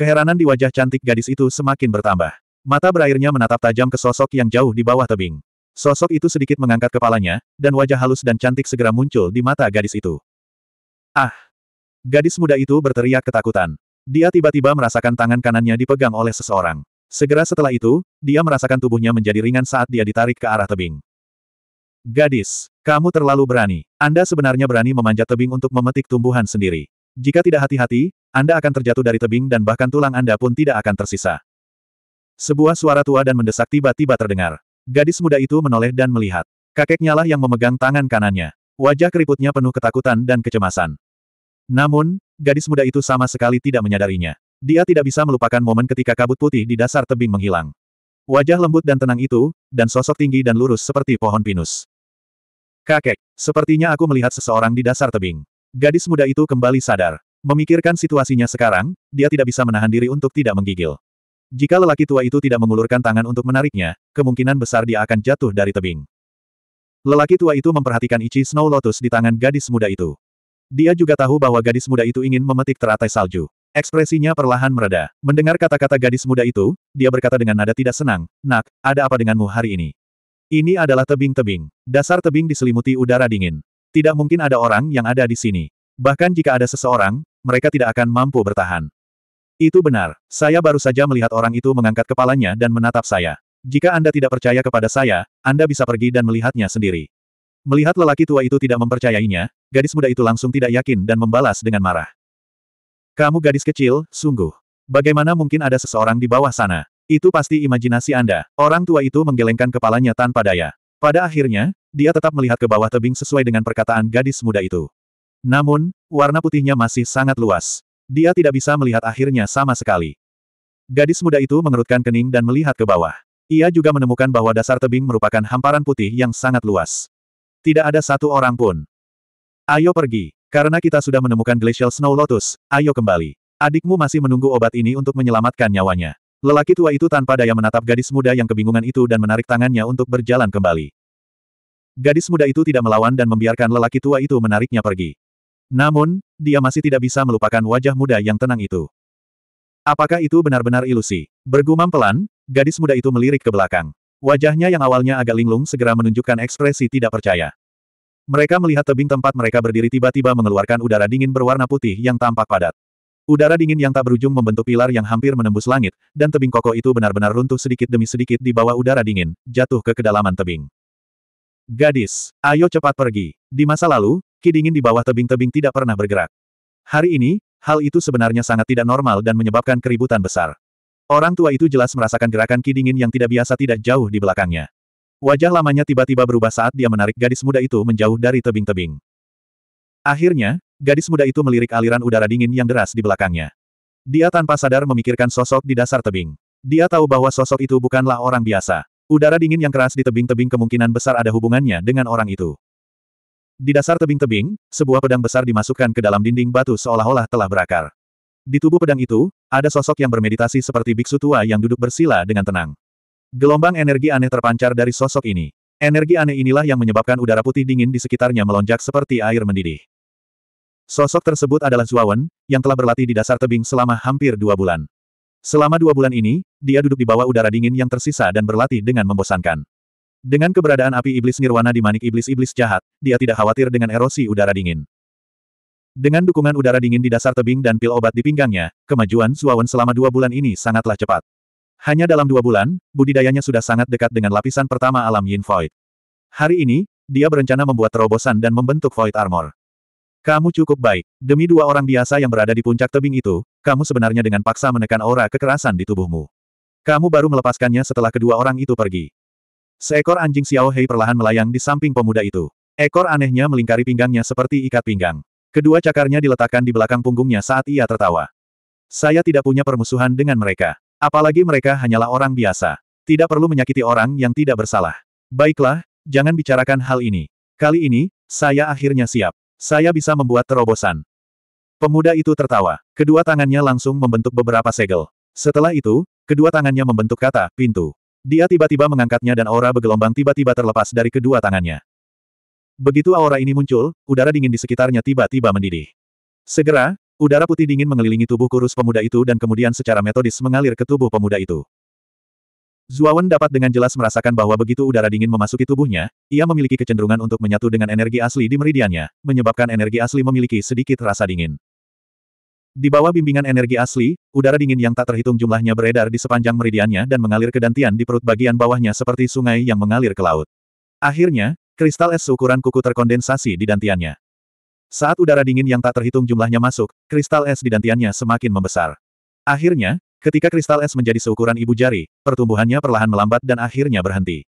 Keheranan di wajah cantik gadis itu semakin bertambah. Mata berairnya menatap tajam ke sosok yang jauh di bawah tebing. Sosok itu sedikit mengangkat kepalanya, dan wajah halus dan cantik segera muncul di mata gadis itu. Ah! Gadis muda itu berteriak ketakutan. Dia tiba-tiba merasakan tangan kanannya dipegang oleh seseorang. Segera setelah itu, dia merasakan tubuhnya menjadi ringan saat dia ditarik ke arah tebing. Gadis, kamu terlalu berani. Anda sebenarnya berani memanjat tebing untuk memetik tumbuhan sendiri. Jika tidak hati-hati, anda akan terjatuh dari tebing dan bahkan tulang Anda pun tidak akan tersisa. Sebuah suara tua dan mendesak tiba-tiba terdengar. Gadis muda itu menoleh dan melihat. Kakeknya lah yang memegang tangan kanannya. Wajah keriputnya penuh ketakutan dan kecemasan. Namun, gadis muda itu sama sekali tidak menyadarinya. Dia tidak bisa melupakan momen ketika kabut putih di dasar tebing menghilang. Wajah lembut dan tenang itu, dan sosok tinggi dan lurus seperti pohon pinus. Kakek, sepertinya aku melihat seseorang di dasar tebing. Gadis muda itu kembali sadar. Memikirkan situasinya sekarang, dia tidak bisa menahan diri untuk tidak menggigil. Jika lelaki tua itu tidak mengulurkan tangan untuk menariknya, kemungkinan besar dia akan jatuh dari tebing. Lelaki tua itu memperhatikan Ichi Snow Lotus di tangan gadis muda itu. Dia juga tahu bahwa gadis muda itu ingin memetik teratai salju. Ekspresinya perlahan mereda. Mendengar kata-kata gadis muda itu, dia berkata dengan nada tidak senang, Nak, ada apa denganmu hari ini? Ini adalah tebing-tebing. Dasar tebing diselimuti udara dingin. Tidak mungkin ada orang yang ada di sini. Bahkan jika ada seseorang, mereka tidak akan mampu bertahan. Itu benar, saya baru saja melihat orang itu mengangkat kepalanya dan menatap saya. Jika Anda tidak percaya kepada saya, Anda bisa pergi dan melihatnya sendiri. Melihat lelaki tua itu tidak mempercayainya, gadis muda itu langsung tidak yakin dan membalas dengan marah. Kamu gadis kecil, sungguh. Bagaimana mungkin ada seseorang di bawah sana? Itu pasti imajinasi Anda. Orang tua itu menggelengkan kepalanya tanpa daya. Pada akhirnya, dia tetap melihat ke bawah tebing sesuai dengan perkataan gadis muda itu. Namun, warna putihnya masih sangat luas. Dia tidak bisa melihat akhirnya sama sekali. Gadis muda itu mengerutkan kening dan melihat ke bawah. Ia juga menemukan bahwa dasar tebing merupakan hamparan putih yang sangat luas. Tidak ada satu orang pun. Ayo pergi. Karena kita sudah menemukan Glacial Snow Lotus, ayo kembali. Adikmu masih menunggu obat ini untuk menyelamatkan nyawanya. Lelaki tua itu tanpa daya menatap gadis muda yang kebingungan itu dan menarik tangannya untuk berjalan kembali. Gadis muda itu tidak melawan dan membiarkan lelaki tua itu menariknya pergi. Namun, dia masih tidak bisa melupakan wajah muda yang tenang itu. Apakah itu benar-benar ilusi? Bergumam pelan, gadis muda itu melirik ke belakang. Wajahnya yang awalnya agak linglung segera menunjukkan ekspresi tidak percaya. Mereka melihat tebing tempat mereka berdiri tiba-tiba mengeluarkan udara dingin berwarna putih yang tampak padat. Udara dingin yang tak berujung membentuk pilar yang hampir menembus langit, dan tebing kokoh itu benar-benar runtuh sedikit demi sedikit di bawah udara dingin, jatuh ke kedalaman tebing. Gadis, ayo cepat pergi. Di masa lalu, ki dingin di bawah tebing-tebing tidak pernah bergerak. Hari ini, hal itu sebenarnya sangat tidak normal dan menyebabkan keributan besar. Orang tua itu jelas merasakan gerakan ki dingin yang tidak biasa tidak jauh di belakangnya. Wajah lamanya tiba-tiba berubah saat dia menarik gadis muda itu menjauh dari tebing-tebing. Akhirnya, gadis muda itu melirik aliran udara dingin yang deras di belakangnya. Dia tanpa sadar memikirkan sosok di dasar tebing. Dia tahu bahwa sosok itu bukanlah orang biasa. Udara dingin yang keras di tebing-tebing kemungkinan besar ada hubungannya dengan orang itu. Di dasar tebing-tebing, sebuah pedang besar dimasukkan ke dalam dinding batu seolah-olah telah berakar. Di tubuh pedang itu, ada sosok yang bermeditasi seperti biksu tua yang duduk bersila dengan tenang. Gelombang energi aneh terpancar dari sosok ini. Energi aneh inilah yang menyebabkan udara putih dingin di sekitarnya melonjak seperti air mendidih. Sosok tersebut adalah Zuawan, yang telah berlatih di dasar tebing selama hampir dua bulan. Selama dua bulan ini, dia duduk di bawah udara dingin yang tersisa dan berlatih dengan membosankan. Dengan keberadaan api iblis nirwana di manik iblis-iblis jahat, dia tidak khawatir dengan erosi udara dingin. Dengan dukungan udara dingin di dasar tebing dan pil obat di pinggangnya, kemajuan Suawen selama dua bulan ini sangatlah cepat. Hanya dalam dua bulan, budidayanya sudah sangat dekat dengan lapisan pertama alam Yin Void. Hari ini, dia berencana membuat terobosan dan membentuk Void Armor. Kamu cukup baik. Demi dua orang biasa yang berada di puncak tebing itu, kamu sebenarnya dengan paksa menekan aura kekerasan di tubuhmu. Kamu baru melepaskannya setelah kedua orang itu pergi. Seekor anjing Xiao Hei perlahan melayang di samping pemuda itu. Ekor anehnya melingkari pinggangnya seperti ikat pinggang. Kedua cakarnya diletakkan di belakang punggungnya saat ia tertawa. Saya tidak punya permusuhan dengan mereka. Apalagi mereka hanyalah orang biasa. Tidak perlu menyakiti orang yang tidak bersalah. Baiklah, jangan bicarakan hal ini. Kali ini, saya akhirnya siap. Saya bisa membuat terobosan. Pemuda itu tertawa. Kedua tangannya langsung membentuk beberapa segel. Setelah itu, kedua tangannya membentuk kata, pintu. Dia tiba-tiba mengangkatnya dan aura bergelombang tiba-tiba terlepas dari kedua tangannya. Begitu aura ini muncul, udara dingin di sekitarnya tiba-tiba mendidih. Segera, udara putih dingin mengelilingi tubuh kurus pemuda itu dan kemudian secara metodis mengalir ke tubuh pemuda itu. Zuawan dapat dengan jelas merasakan bahwa begitu udara dingin memasuki tubuhnya, ia memiliki kecenderungan untuk menyatu dengan energi asli di meridiannya, menyebabkan energi asli memiliki sedikit rasa dingin. Di bawah bimbingan energi asli, udara dingin yang tak terhitung jumlahnya beredar di sepanjang meridiannya dan mengalir ke dantian di perut bagian bawahnya seperti sungai yang mengalir ke laut. Akhirnya, kristal es seukuran kuku terkondensasi di dantiannya. Saat udara dingin yang tak terhitung jumlahnya masuk, kristal es di dantiannya semakin membesar. Akhirnya, ketika kristal es menjadi seukuran ibu jari, pertumbuhannya perlahan melambat dan akhirnya berhenti.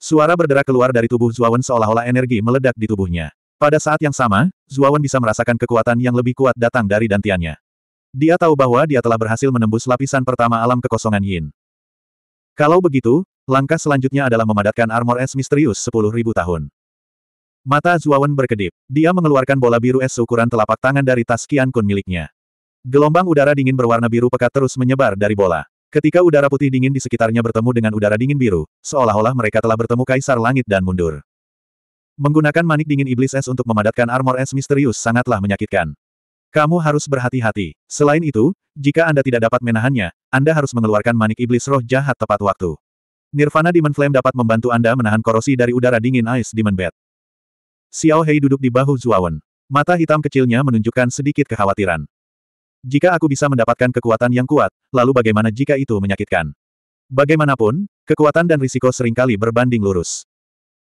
Suara berderak keluar dari tubuh Zuawan seolah-olah energi meledak di tubuhnya. Pada saat yang sama, Zuawan bisa merasakan kekuatan yang lebih kuat datang dari dantiannya. Dia tahu bahwa dia telah berhasil menembus lapisan pertama alam kekosongan Yin. Kalau begitu, langkah selanjutnya adalah memadatkan armor es misterius 10.000 tahun. Mata Zuawan berkedip. Dia mengeluarkan bola biru es ukuran telapak tangan dari tas Qian Kun miliknya. Gelombang udara dingin berwarna biru pekat terus menyebar dari bola. Ketika udara putih dingin di sekitarnya bertemu dengan udara dingin biru, seolah-olah mereka telah bertemu kaisar langit dan mundur. Menggunakan manik dingin iblis es untuk memadatkan armor es misterius sangatlah menyakitkan. Kamu harus berhati-hati. Selain itu, jika Anda tidak dapat menahannya, Anda harus mengeluarkan manik iblis roh jahat tepat waktu. Nirvana Demon Flame dapat membantu Anda menahan korosi dari udara dingin Ice Demon Bed. Xiao Hei duduk di bahu Zuawan. Mata hitam kecilnya menunjukkan sedikit kekhawatiran. Jika aku bisa mendapatkan kekuatan yang kuat, lalu bagaimana jika itu menyakitkan? Bagaimanapun, kekuatan dan risiko seringkali berbanding lurus.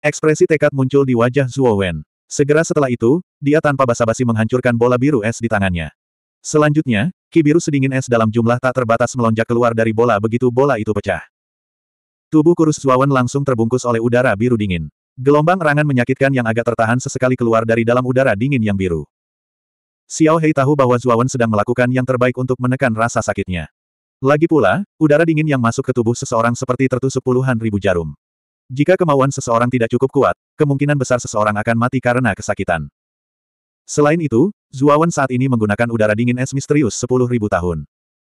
Ekspresi tekad muncul di wajah Zuo Wen. Segera setelah itu, dia tanpa basa-basi menghancurkan bola biru es di tangannya. Selanjutnya, ki biru sedingin es dalam jumlah tak terbatas melonjak keluar dari bola begitu bola itu pecah. Tubuh kurus Zuawan langsung terbungkus oleh udara biru dingin. Gelombang erangan menyakitkan yang agak tertahan sesekali keluar dari dalam udara dingin yang biru. Xiao Hei tahu bahwa Zuawan sedang melakukan yang terbaik untuk menekan rasa sakitnya. Lagi pula, udara dingin yang masuk ke tubuh seseorang seperti tertusuk puluhan ribu jarum. Jika kemauan seseorang tidak cukup kuat, kemungkinan besar seseorang akan mati karena kesakitan. Selain itu, Zuawan saat ini menggunakan udara dingin es misterius 10.000 tahun.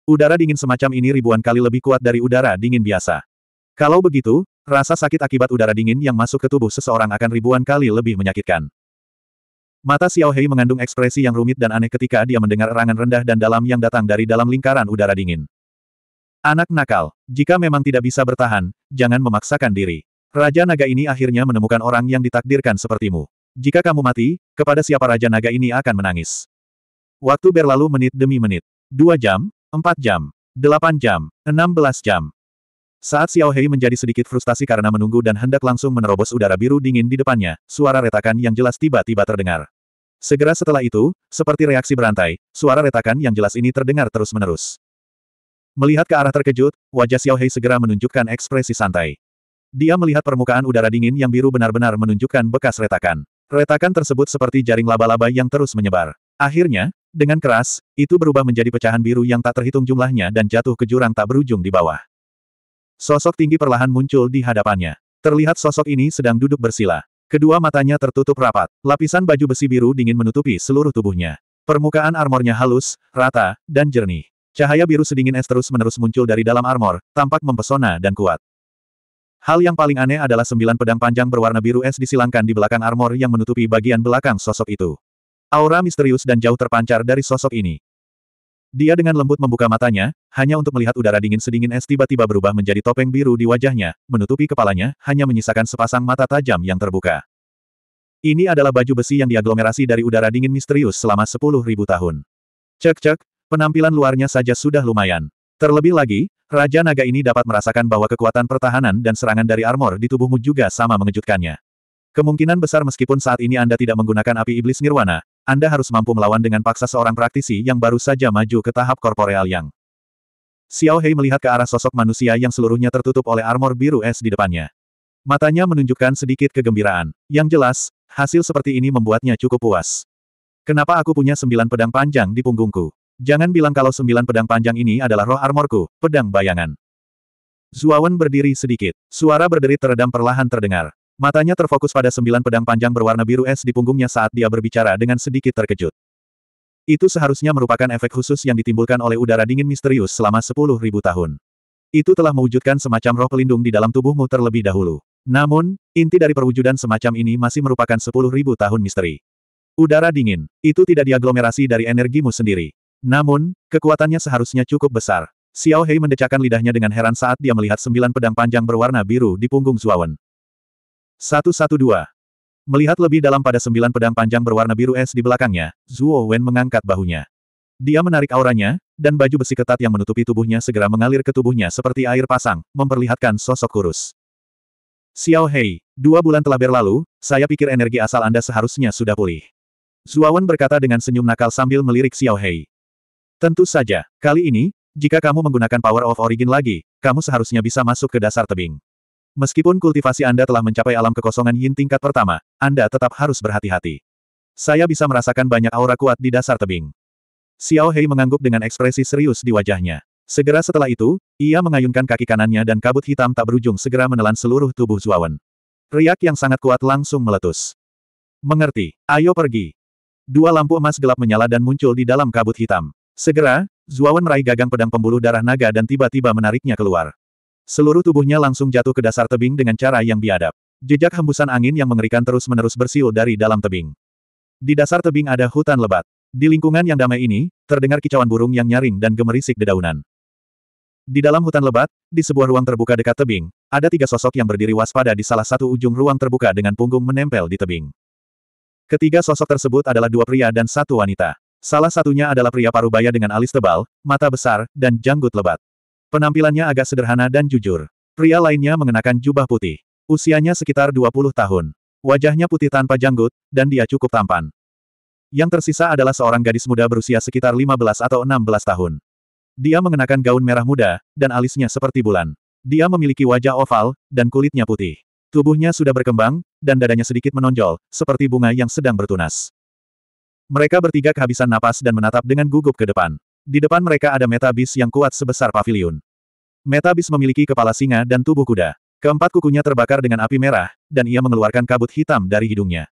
Udara dingin semacam ini ribuan kali lebih kuat dari udara dingin biasa. Kalau begitu, rasa sakit akibat udara dingin yang masuk ke tubuh seseorang akan ribuan kali lebih menyakitkan. Mata Xiao Hei mengandung ekspresi yang rumit dan aneh ketika dia mendengar erangan rendah dan dalam yang datang dari dalam lingkaran udara dingin. Anak nakal, jika memang tidak bisa bertahan, jangan memaksakan diri. Raja naga ini akhirnya menemukan orang yang ditakdirkan sepertimu. Jika kamu mati, kepada siapa Raja Naga ini akan menangis? Waktu berlalu menit demi menit. Dua jam, empat jam, delapan jam, enam belas jam. Saat Xiao Hei menjadi sedikit frustasi karena menunggu dan hendak langsung menerobos udara biru dingin di depannya, suara retakan yang jelas tiba-tiba terdengar. Segera setelah itu, seperti reaksi berantai, suara retakan yang jelas ini terdengar terus-menerus. Melihat ke arah terkejut, wajah Xiao Hei segera menunjukkan ekspresi santai. Dia melihat permukaan udara dingin yang biru benar-benar menunjukkan bekas retakan. Retakan tersebut seperti jaring laba-laba yang terus menyebar. Akhirnya, dengan keras, itu berubah menjadi pecahan biru yang tak terhitung jumlahnya dan jatuh ke jurang tak berujung di bawah. Sosok tinggi perlahan muncul di hadapannya. Terlihat sosok ini sedang duduk bersila. Kedua matanya tertutup rapat. Lapisan baju besi biru dingin menutupi seluruh tubuhnya. Permukaan armornya halus, rata, dan jernih. Cahaya biru sedingin es terus-menerus muncul dari dalam armor, tampak mempesona dan kuat. Hal yang paling aneh adalah sembilan pedang panjang berwarna biru es disilangkan di belakang armor yang menutupi bagian belakang sosok itu. Aura misterius dan jauh terpancar dari sosok ini. Dia dengan lembut membuka matanya, hanya untuk melihat udara dingin sedingin es tiba-tiba berubah menjadi topeng biru di wajahnya, menutupi kepalanya, hanya menyisakan sepasang mata tajam yang terbuka. Ini adalah baju besi yang diaglomerasi dari udara dingin misterius selama sepuluh ribu tahun. Cek-cek, penampilan luarnya saja sudah lumayan. Terlebih lagi, Raja Naga ini dapat merasakan bahwa kekuatan pertahanan dan serangan dari armor di tubuhmu juga sama mengejutkannya. Kemungkinan besar meskipun saat ini Anda tidak menggunakan api iblis nirwana, Anda harus mampu melawan dengan paksa seorang praktisi yang baru saja maju ke tahap korporeal yang. Xiao Hei melihat ke arah sosok manusia yang seluruhnya tertutup oleh armor biru es di depannya. Matanya menunjukkan sedikit kegembiraan. Yang jelas, hasil seperti ini membuatnya cukup puas. Kenapa aku punya sembilan pedang panjang di punggungku? Jangan bilang kalau sembilan pedang panjang ini adalah roh armorku, pedang bayangan. Zuawan berdiri sedikit. Suara berderit teredam perlahan terdengar. Matanya terfokus pada sembilan pedang panjang berwarna biru es di punggungnya saat dia berbicara dengan sedikit terkejut. Itu seharusnya merupakan efek khusus yang ditimbulkan oleh udara dingin misterius selama sepuluh ribu tahun. Itu telah mewujudkan semacam roh pelindung di dalam tubuhmu terlebih dahulu. Namun, inti dari perwujudan semacam ini masih merupakan sepuluh ribu tahun misteri. Udara dingin, itu tidak diaglomerasi dari energimu sendiri. Namun, kekuatannya seharusnya cukup besar. Xiao Hei mendecakkan lidahnya dengan heran saat dia melihat sembilan pedang panjang berwarna biru di punggung Zuawan. 112. Melihat lebih dalam pada sembilan pedang panjang berwarna biru es di belakangnya, Zuo Wen mengangkat bahunya. Dia menarik auranya, dan baju besi ketat yang menutupi tubuhnya segera mengalir ke tubuhnya seperti air pasang, memperlihatkan sosok kurus. Xiao Hei, dua bulan telah berlalu, saya pikir energi asal Anda seharusnya sudah pulih. Zuawan berkata dengan senyum nakal sambil melirik Xiao Hei. Tentu saja, kali ini, jika kamu menggunakan Power of Origin lagi, kamu seharusnya bisa masuk ke dasar tebing. Meskipun kultivasi Anda telah mencapai alam kekosongan yin tingkat pertama, Anda tetap harus berhati-hati. Saya bisa merasakan banyak aura kuat di dasar tebing. Xiao Hei mengangguk dengan ekspresi serius di wajahnya. Segera setelah itu, ia mengayunkan kaki kanannya dan kabut hitam tak berujung segera menelan seluruh tubuh Zuawan. Riak yang sangat kuat langsung meletus. Mengerti, ayo pergi. Dua lampu emas gelap menyala dan muncul di dalam kabut hitam. Segera, Zuawan meraih gagang pedang pembuluh darah naga dan tiba-tiba menariknya keluar. Seluruh tubuhnya langsung jatuh ke dasar tebing dengan cara yang biadab. Jejak hembusan angin yang mengerikan terus-menerus bersiul dari dalam tebing. Di dasar tebing ada hutan lebat. Di lingkungan yang damai ini, terdengar kicauan burung yang nyaring dan gemerisik dedaunan. Di dalam hutan lebat, di sebuah ruang terbuka dekat tebing, ada tiga sosok yang berdiri waspada di salah satu ujung ruang terbuka dengan punggung menempel di tebing. Ketiga sosok tersebut adalah dua pria dan satu wanita. Salah satunya adalah pria parubaya dengan alis tebal, mata besar, dan janggut lebat. Penampilannya agak sederhana dan jujur. Pria lainnya mengenakan jubah putih. Usianya sekitar 20 tahun. Wajahnya putih tanpa janggut, dan dia cukup tampan. Yang tersisa adalah seorang gadis muda berusia sekitar 15 atau 16 tahun. Dia mengenakan gaun merah muda, dan alisnya seperti bulan. Dia memiliki wajah oval, dan kulitnya putih. Tubuhnya sudah berkembang, dan dadanya sedikit menonjol, seperti bunga yang sedang bertunas. Mereka bertiga kehabisan napas dan menatap dengan gugup ke depan. Di depan mereka ada metabis yang kuat sebesar pavilion. Metabis memiliki kepala singa dan tubuh kuda. Keempat kukunya terbakar dengan api merah, dan ia mengeluarkan kabut hitam dari hidungnya.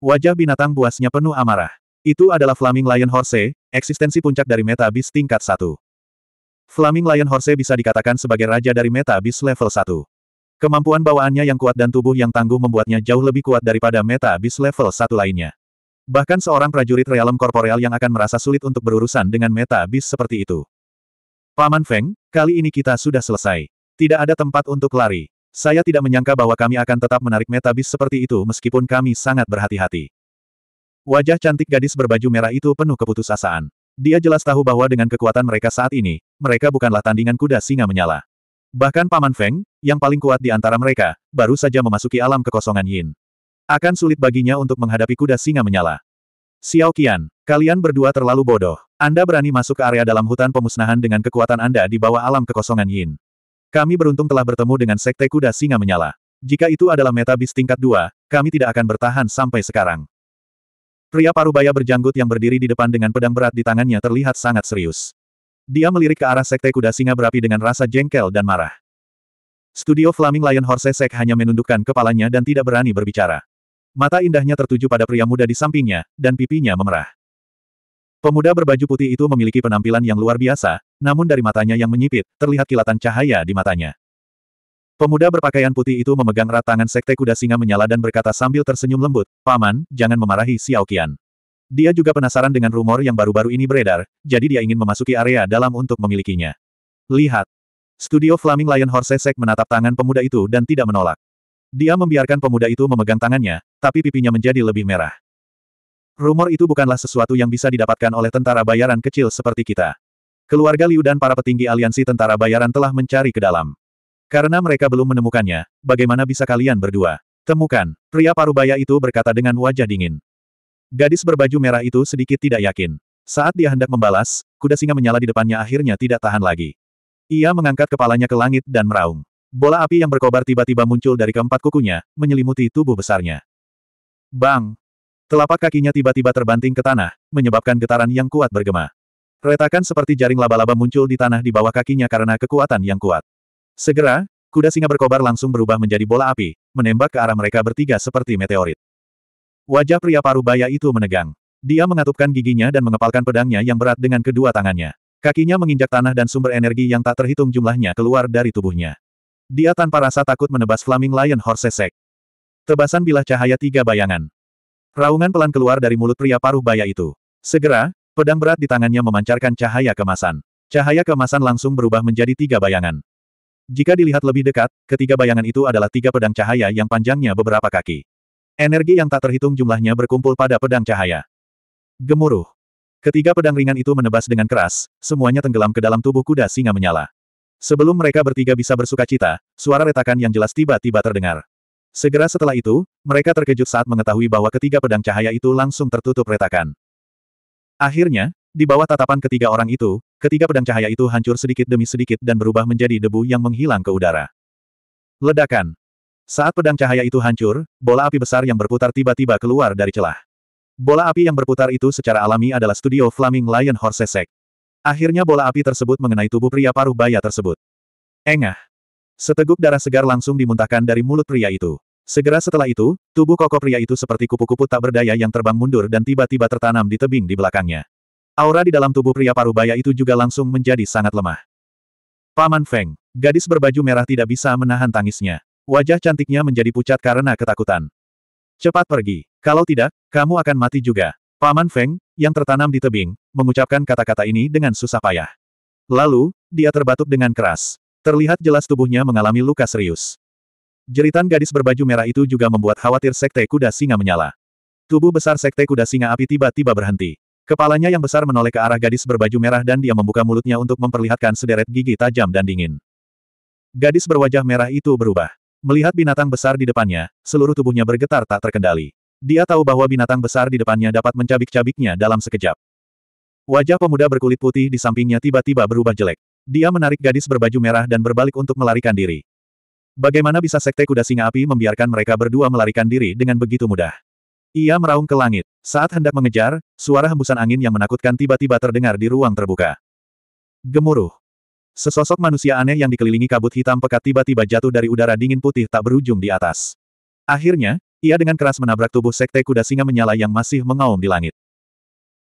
Wajah binatang buasnya penuh amarah. Itu adalah Flaming Lion Horse, eksistensi puncak dari Meta Beast tingkat 1. Flaming Lion Horse bisa dikatakan sebagai raja dari Meta Beast level 1. Kemampuan bawaannya yang kuat dan tubuh yang tangguh membuatnya jauh lebih kuat daripada Meta Beast level 1 lainnya. Bahkan seorang prajurit realem korporeal yang akan merasa sulit untuk berurusan dengan meta bis seperti itu. Paman Feng, kali ini kita sudah selesai. Tidak ada tempat untuk lari. Saya tidak menyangka bahwa kami akan tetap menarik meta bis seperti itu meskipun kami sangat berhati-hati. Wajah cantik gadis berbaju merah itu penuh keputusasaan. Dia jelas tahu bahwa dengan kekuatan mereka saat ini, mereka bukanlah tandingan kuda singa menyala. Bahkan Paman Feng, yang paling kuat di antara mereka, baru saja memasuki alam kekosongan Yin. Akan sulit baginya untuk menghadapi kuda singa menyala. Xiao Qian, kalian berdua terlalu bodoh. Anda berani masuk ke area dalam hutan pemusnahan dengan kekuatan Anda di bawah alam kekosongan Yin. Kami beruntung telah bertemu dengan sekte kuda singa menyala. Jika itu adalah meta bis tingkat dua, kami tidak akan bertahan sampai sekarang. Pria parubaya berjanggut yang berdiri di depan dengan pedang berat di tangannya terlihat sangat serius. Dia melirik ke arah sekte kuda singa berapi dengan rasa jengkel dan marah. Studio Flaming Lion Horse Sek hanya menundukkan kepalanya dan tidak berani berbicara. Mata indahnya tertuju pada pria muda di sampingnya, dan pipinya memerah. Pemuda berbaju putih itu memiliki penampilan yang luar biasa, namun dari matanya yang menyipit, terlihat kilatan cahaya di matanya. Pemuda berpakaian putih itu memegang erat tangan sekte kuda singa menyala dan berkata sambil tersenyum lembut, Paman, jangan memarahi Xiao Qian. Dia juga penasaran dengan rumor yang baru-baru ini beredar, jadi dia ingin memasuki area dalam untuk memilikinya. Lihat. Studio Flaming Lion Horse Sek menatap tangan pemuda itu dan tidak menolak. Dia membiarkan pemuda itu memegang tangannya, tapi pipinya menjadi lebih merah. Rumor itu bukanlah sesuatu yang bisa didapatkan oleh tentara bayaran kecil seperti kita. Keluarga Liu dan para petinggi aliansi tentara bayaran telah mencari ke dalam. Karena mereka belum menemukannya, bagaimana bisa kalian berdua? Temukan, pria parubaya itu berkata dengan wajah dingin. Gadis berbaju merah itu sedikit tidak yakin. Saat dia hendak membalas, kuda singa menyala di depannya akhirnya tidak tahan lagi. Ia mengangkat kepalanya ke langit dan meraung. Bola api yang berkobar tiba-tiba muncul dari keempat kukunya, menyelimuti tubuh besarnya. Bang! Telapak kakinya tiba-tiba terbanting ke tanah, menyebabkan getaran yang kuat bergema. Retakan seperti jaring laba-laba muncul di tanah di bawah kakinya karena kekuatan yang kuat. Segera, kuda singa berkobar langsung berubah menjadi bola api, menembak ke arah mereka bertiga seperti meteorit. Wajah pria paruh baya itu menegang. Dia mengatupkan giginya dan mengepalkan pedangnya yang berat dengan kedua tangannya. Kakinya menginjak tanah dan sumber energi yang tak terhitung jumlahnya keluar dari tubuhnya. Dia tanpa rasa takut menebas Flaming Lion Horse Sek. Tebasan bilah cahaya tiga bayangan. Raungan pelan keluar dari mulut pria paruh baya itu. Segera, pedang berat di tangannya memancarkan cahaya kemasan. Cahaya kemasan langsung berubah menjadi tiga bayangan. Jika dilihat lebih dekat, ketiga bayangan itu adalah tiga pedang cahaya yang panjangnya beberapa kaki. Energi yang tak terhitung jumlahnya berkumpul pada pedang cahaya. Gemuruh. Ketiga pedang ringan itu menebas dengan keras, semuanya tenggelam ke dalam tubuh kuda singa menyala. Sebelum mereka bertiga bisa bersuka cita, suara retakan yang jelas tiba-tiba terdengar. Segera setelah itu, mereka terkejut saat mengetahui bahwa ketiga pedang cahaya itu langsung tertutup retakan. Akhirnya, di bawah tatapan ketiga orang itu, ketiga pedang cahaya itu hancur sedikit demi sedikit dan berubah menjadi debu yang menghilang ke udara. Ledakan. Saat pedang cahaya itu hancur, bola api besar yang berputar tiba-tiba keluar dari celah. Bola api yang berputar itu secara alami adalah studio Flaming Lion Horsesek. Akhirnya bola api tersebut mengenai tubuh pria paruh baya tersebut. Engah. Seteguk darah segar langsung dimuntahkan dari mulut pria itu. Segera setelah itu, tubuh kokoh pria itu seperti kupu-kupu tak berdaya yang terbang mundur dan tiba-tiba tertanam di tebing di belakangnya. Aura di dalam tubuh pria paruh baya itu juga langsung menjadi sangat lemah. Paman Feng, gadis berbaju merah tidak bisa menahan tangisnya. Wajah cantiknya menjadi pucat karena ketakutan. Cepat pergi, kalau tidak, kamu akan mati juga. Paman Feng, yang tertanam di tebing, mengucapkan kata-kata ini dengan susah payah. Lalu, dia terbatuk dengan keras. Terlihat jelas tubuhnya mengalami luka serius. Jeritan gadis berbaju merah itu juga membuat khawatir Sekte Kuda Singa menyala. Tubuh besar Sekte Kuda Singa Api tiba-tiba berhenti. Kepalanya yang besar menoleh ke arah gadis berbaju merah dan dia membuka mulutnya untuk memperlihatkan sederet gigi tajam dan dingin. Gadis berwajah merah itu berubah. Melihat binatang besar di depannya, seluruh tubuhnya bergetar tak terkendali. Dia tahu bahwa binatang besar di depannya dapat mencabik-cabiknya dalam sekejap. Wajah pemuda berkulit putih di sampingnya tiba-tiba berubah jelek. Dia menarik gadis berbaju merah dan berbalik untuk melarikan diri. Bagaimana bisa sekte kuda singa api membiarkan mereka berdua melarikan diri dengan begitu mudah? Ia meraung ke langit. Saat hendak mengejar, suara hembusan angin yang menakutkan tiba-tiba terdengar di ruang terbuka. Gemuruh. Sesosok manusia aneh yang dikelilingi kabut hitam pekat tiba-tiba jatuh dari udara dingin putih tak berujung di atas. Akhirnya, ia dengan keras menabrak tubuh sekte kuda singa menyala yang masih mengaum di langit.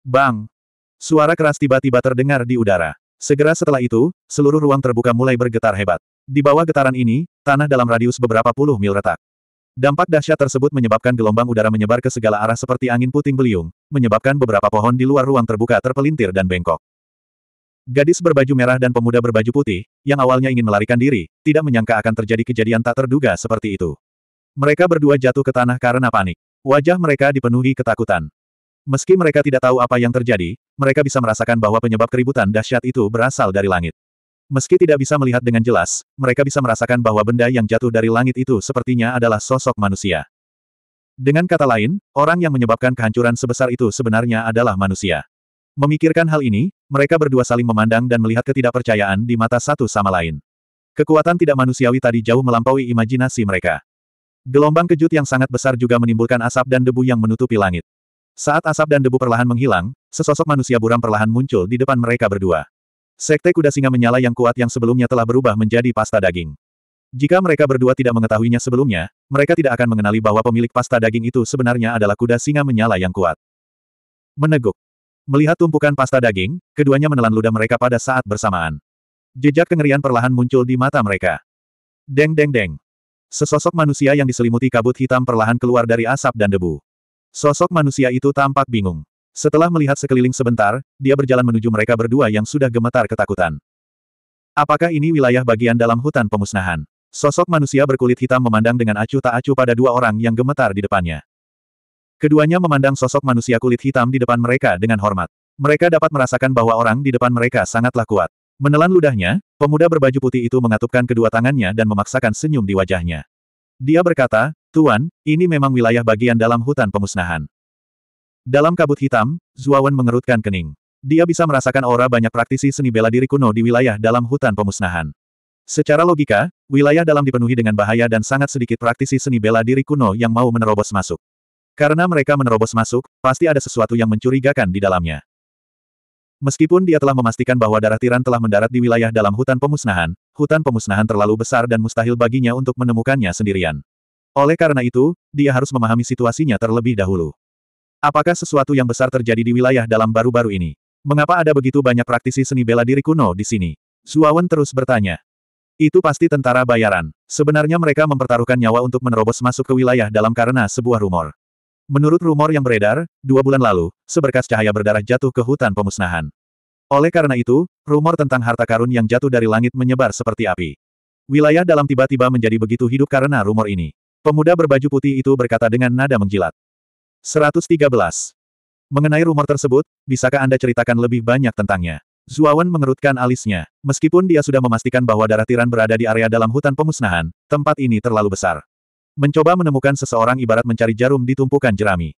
Bang! Suara keras tiba-tiba terdengar di udara. Segera setelah itu, seluruh ruang terbuka mulai bergetar hebat. Di bawah getaran ini, tanah dalam radius beberapa puluh mil retak. Dampak dahsyat tersebut menyebabkan gelombang udara menyebar ke segala arah seperti angin puting beliung, menyebabkan beberapa pohon di luar ruang terbuka terpelintir dan bengkok. Gadis berbaju merah dan pemuda berbaju putih, yang awalnya ingin melarikan diri, tidak menyangka akan terjadi kejadian tak terduga seperti itu. Mereka berdua jatuh ke tanah karena panik. Wajah mereka dipenuhi ketakutan. Meski mereka tidak tahu apa yang terjadi, mereka bisa merasakan bahwa penyebab keributan dahsyat itu berasal dari langit. Meski tidak bisa melihat dengan jelas, mereka bisa merasakan bahwa benda yang jatuh dari langit itu sepertinya adalah sosok manusia. Dengan kata lain, orang yang menyebabkan kehancuran sebesar itu sebenarnya adalah manusia. Memikirkan hal ini, mereka berdua saling memandang dan melihat ketidakpercayaan di mata satu sama lain. Kekuatan tidak manusiawi tadi jauh melampaui imajinasi mereka. Gelombang kejut yang sangat besar juga menimbulkan asap dan debu yang menutupi langit. Saat asap dan debu perlahan menghilang, sesosok manusia buram perlahan muncul di depan mereka berdua. Sekte kuda singa menyala yang kuat yang sebelumnya telah berubah menjadi pasta daging. Jika mereka berdua tidak mengetahuinya sebelumnya, mereka tidak akan mengenali bahwa pemilik pasta daging itu sebenarnya adalah kuda singa menyala yang kuat. Meneguk. Melihat tumpukan pasta daging, keduanya menelan ludah mereka pada saat bersamaan. Jejak kengerian perlahan muncul di mata mereka. Deng deng deng. Sesosok manusia yang diselimuti kabut hitam perlahan keluar dari asap dan debu. Sosok manusia itu tampak bingung. Setelah melihat sekeliling sebentar, dia berjalan menuju mereka berdua yang sudah gemetar ketakutan. Apakah ini wilayah bagian dalam hutan pemusnahan? Sosok manusia berkulit hitam memandang dengan acuh tak acuh pada dua orang yang gemetar di depannya. Keduanya memandang sosok manusia kulit hitam di depan mereka dengan hormat. Mereka dapat merasakan bahwa orang di depan mereka sangatlah kuat. Menelan ludahnya, pemuda berbaju putih itu mengatupkan kedua tangannya dan memaksakan senyum di wajahnya. Dia berkata, Tuan, ini memang wilayah bagian dalam hutan pemusnahan. Dalam kabut hitam, Zuawan mengerutkan kening. Dia bisa merasakan aura banyak praktisi seni bela diri kuno di wilayah dalam hutan pemusnahan. Secara logika, wilayah dalam dipenuhi dengan bahaya dan sangat sedikit praktisi seni bela diri kuno yang mau menerobos masuk. Karena mereka menerobos masuk, pasti ada sesuatu yang mencurigakan di dalamnya. Meskipun dia telah memastikan bahwa darah tiran telah mendarat di wilayah dalam hutan pemusnahan, hutan pemusnahan terlalu besar dan mustahil baginya untuk menemukannya sendirian. Oleh karena itu, dia harus memahami situasinya terlebih dahulu. Apakah sesuatu yang besar terjadi di wilayah dalam baru-baru ini? Mengapa ada begitu banyak praktisi seni bela diri kuno di sini? Zuawan terus bertanya. Itu pasti tentara bayaran. Sebenarnya mereka mempertaruhkan nyawa untuk menerobos masuk ke wilayah dalam karena sebuah rumor. Menurut rumor yang beredar, dua bulan lalu, seberkas cahaya berdarah jatuh ke hutan pemusnahan. Oleh karena itu, rumor tentang harta karun yang jatuh dari langit menyebar seperti api. Wilayah dalam tiba-tiba menjadi begitu hidup karena rumor ini. Pemuda berbaju putih itu berkata dengan nada menjilat. 113. Mengenai rumor tersebut, bisakah Anda ceritakan lebih banyak tentangnya? Zuawan mengerutkan alisnya. Meskipun dia sudah memastikan bahwa darah tiran berada di area dalam hutan pemusnahan, tempat ini terlalu besar. Mencoba menemukan seseorang ibarat mencari jarum di tumpukan jerami.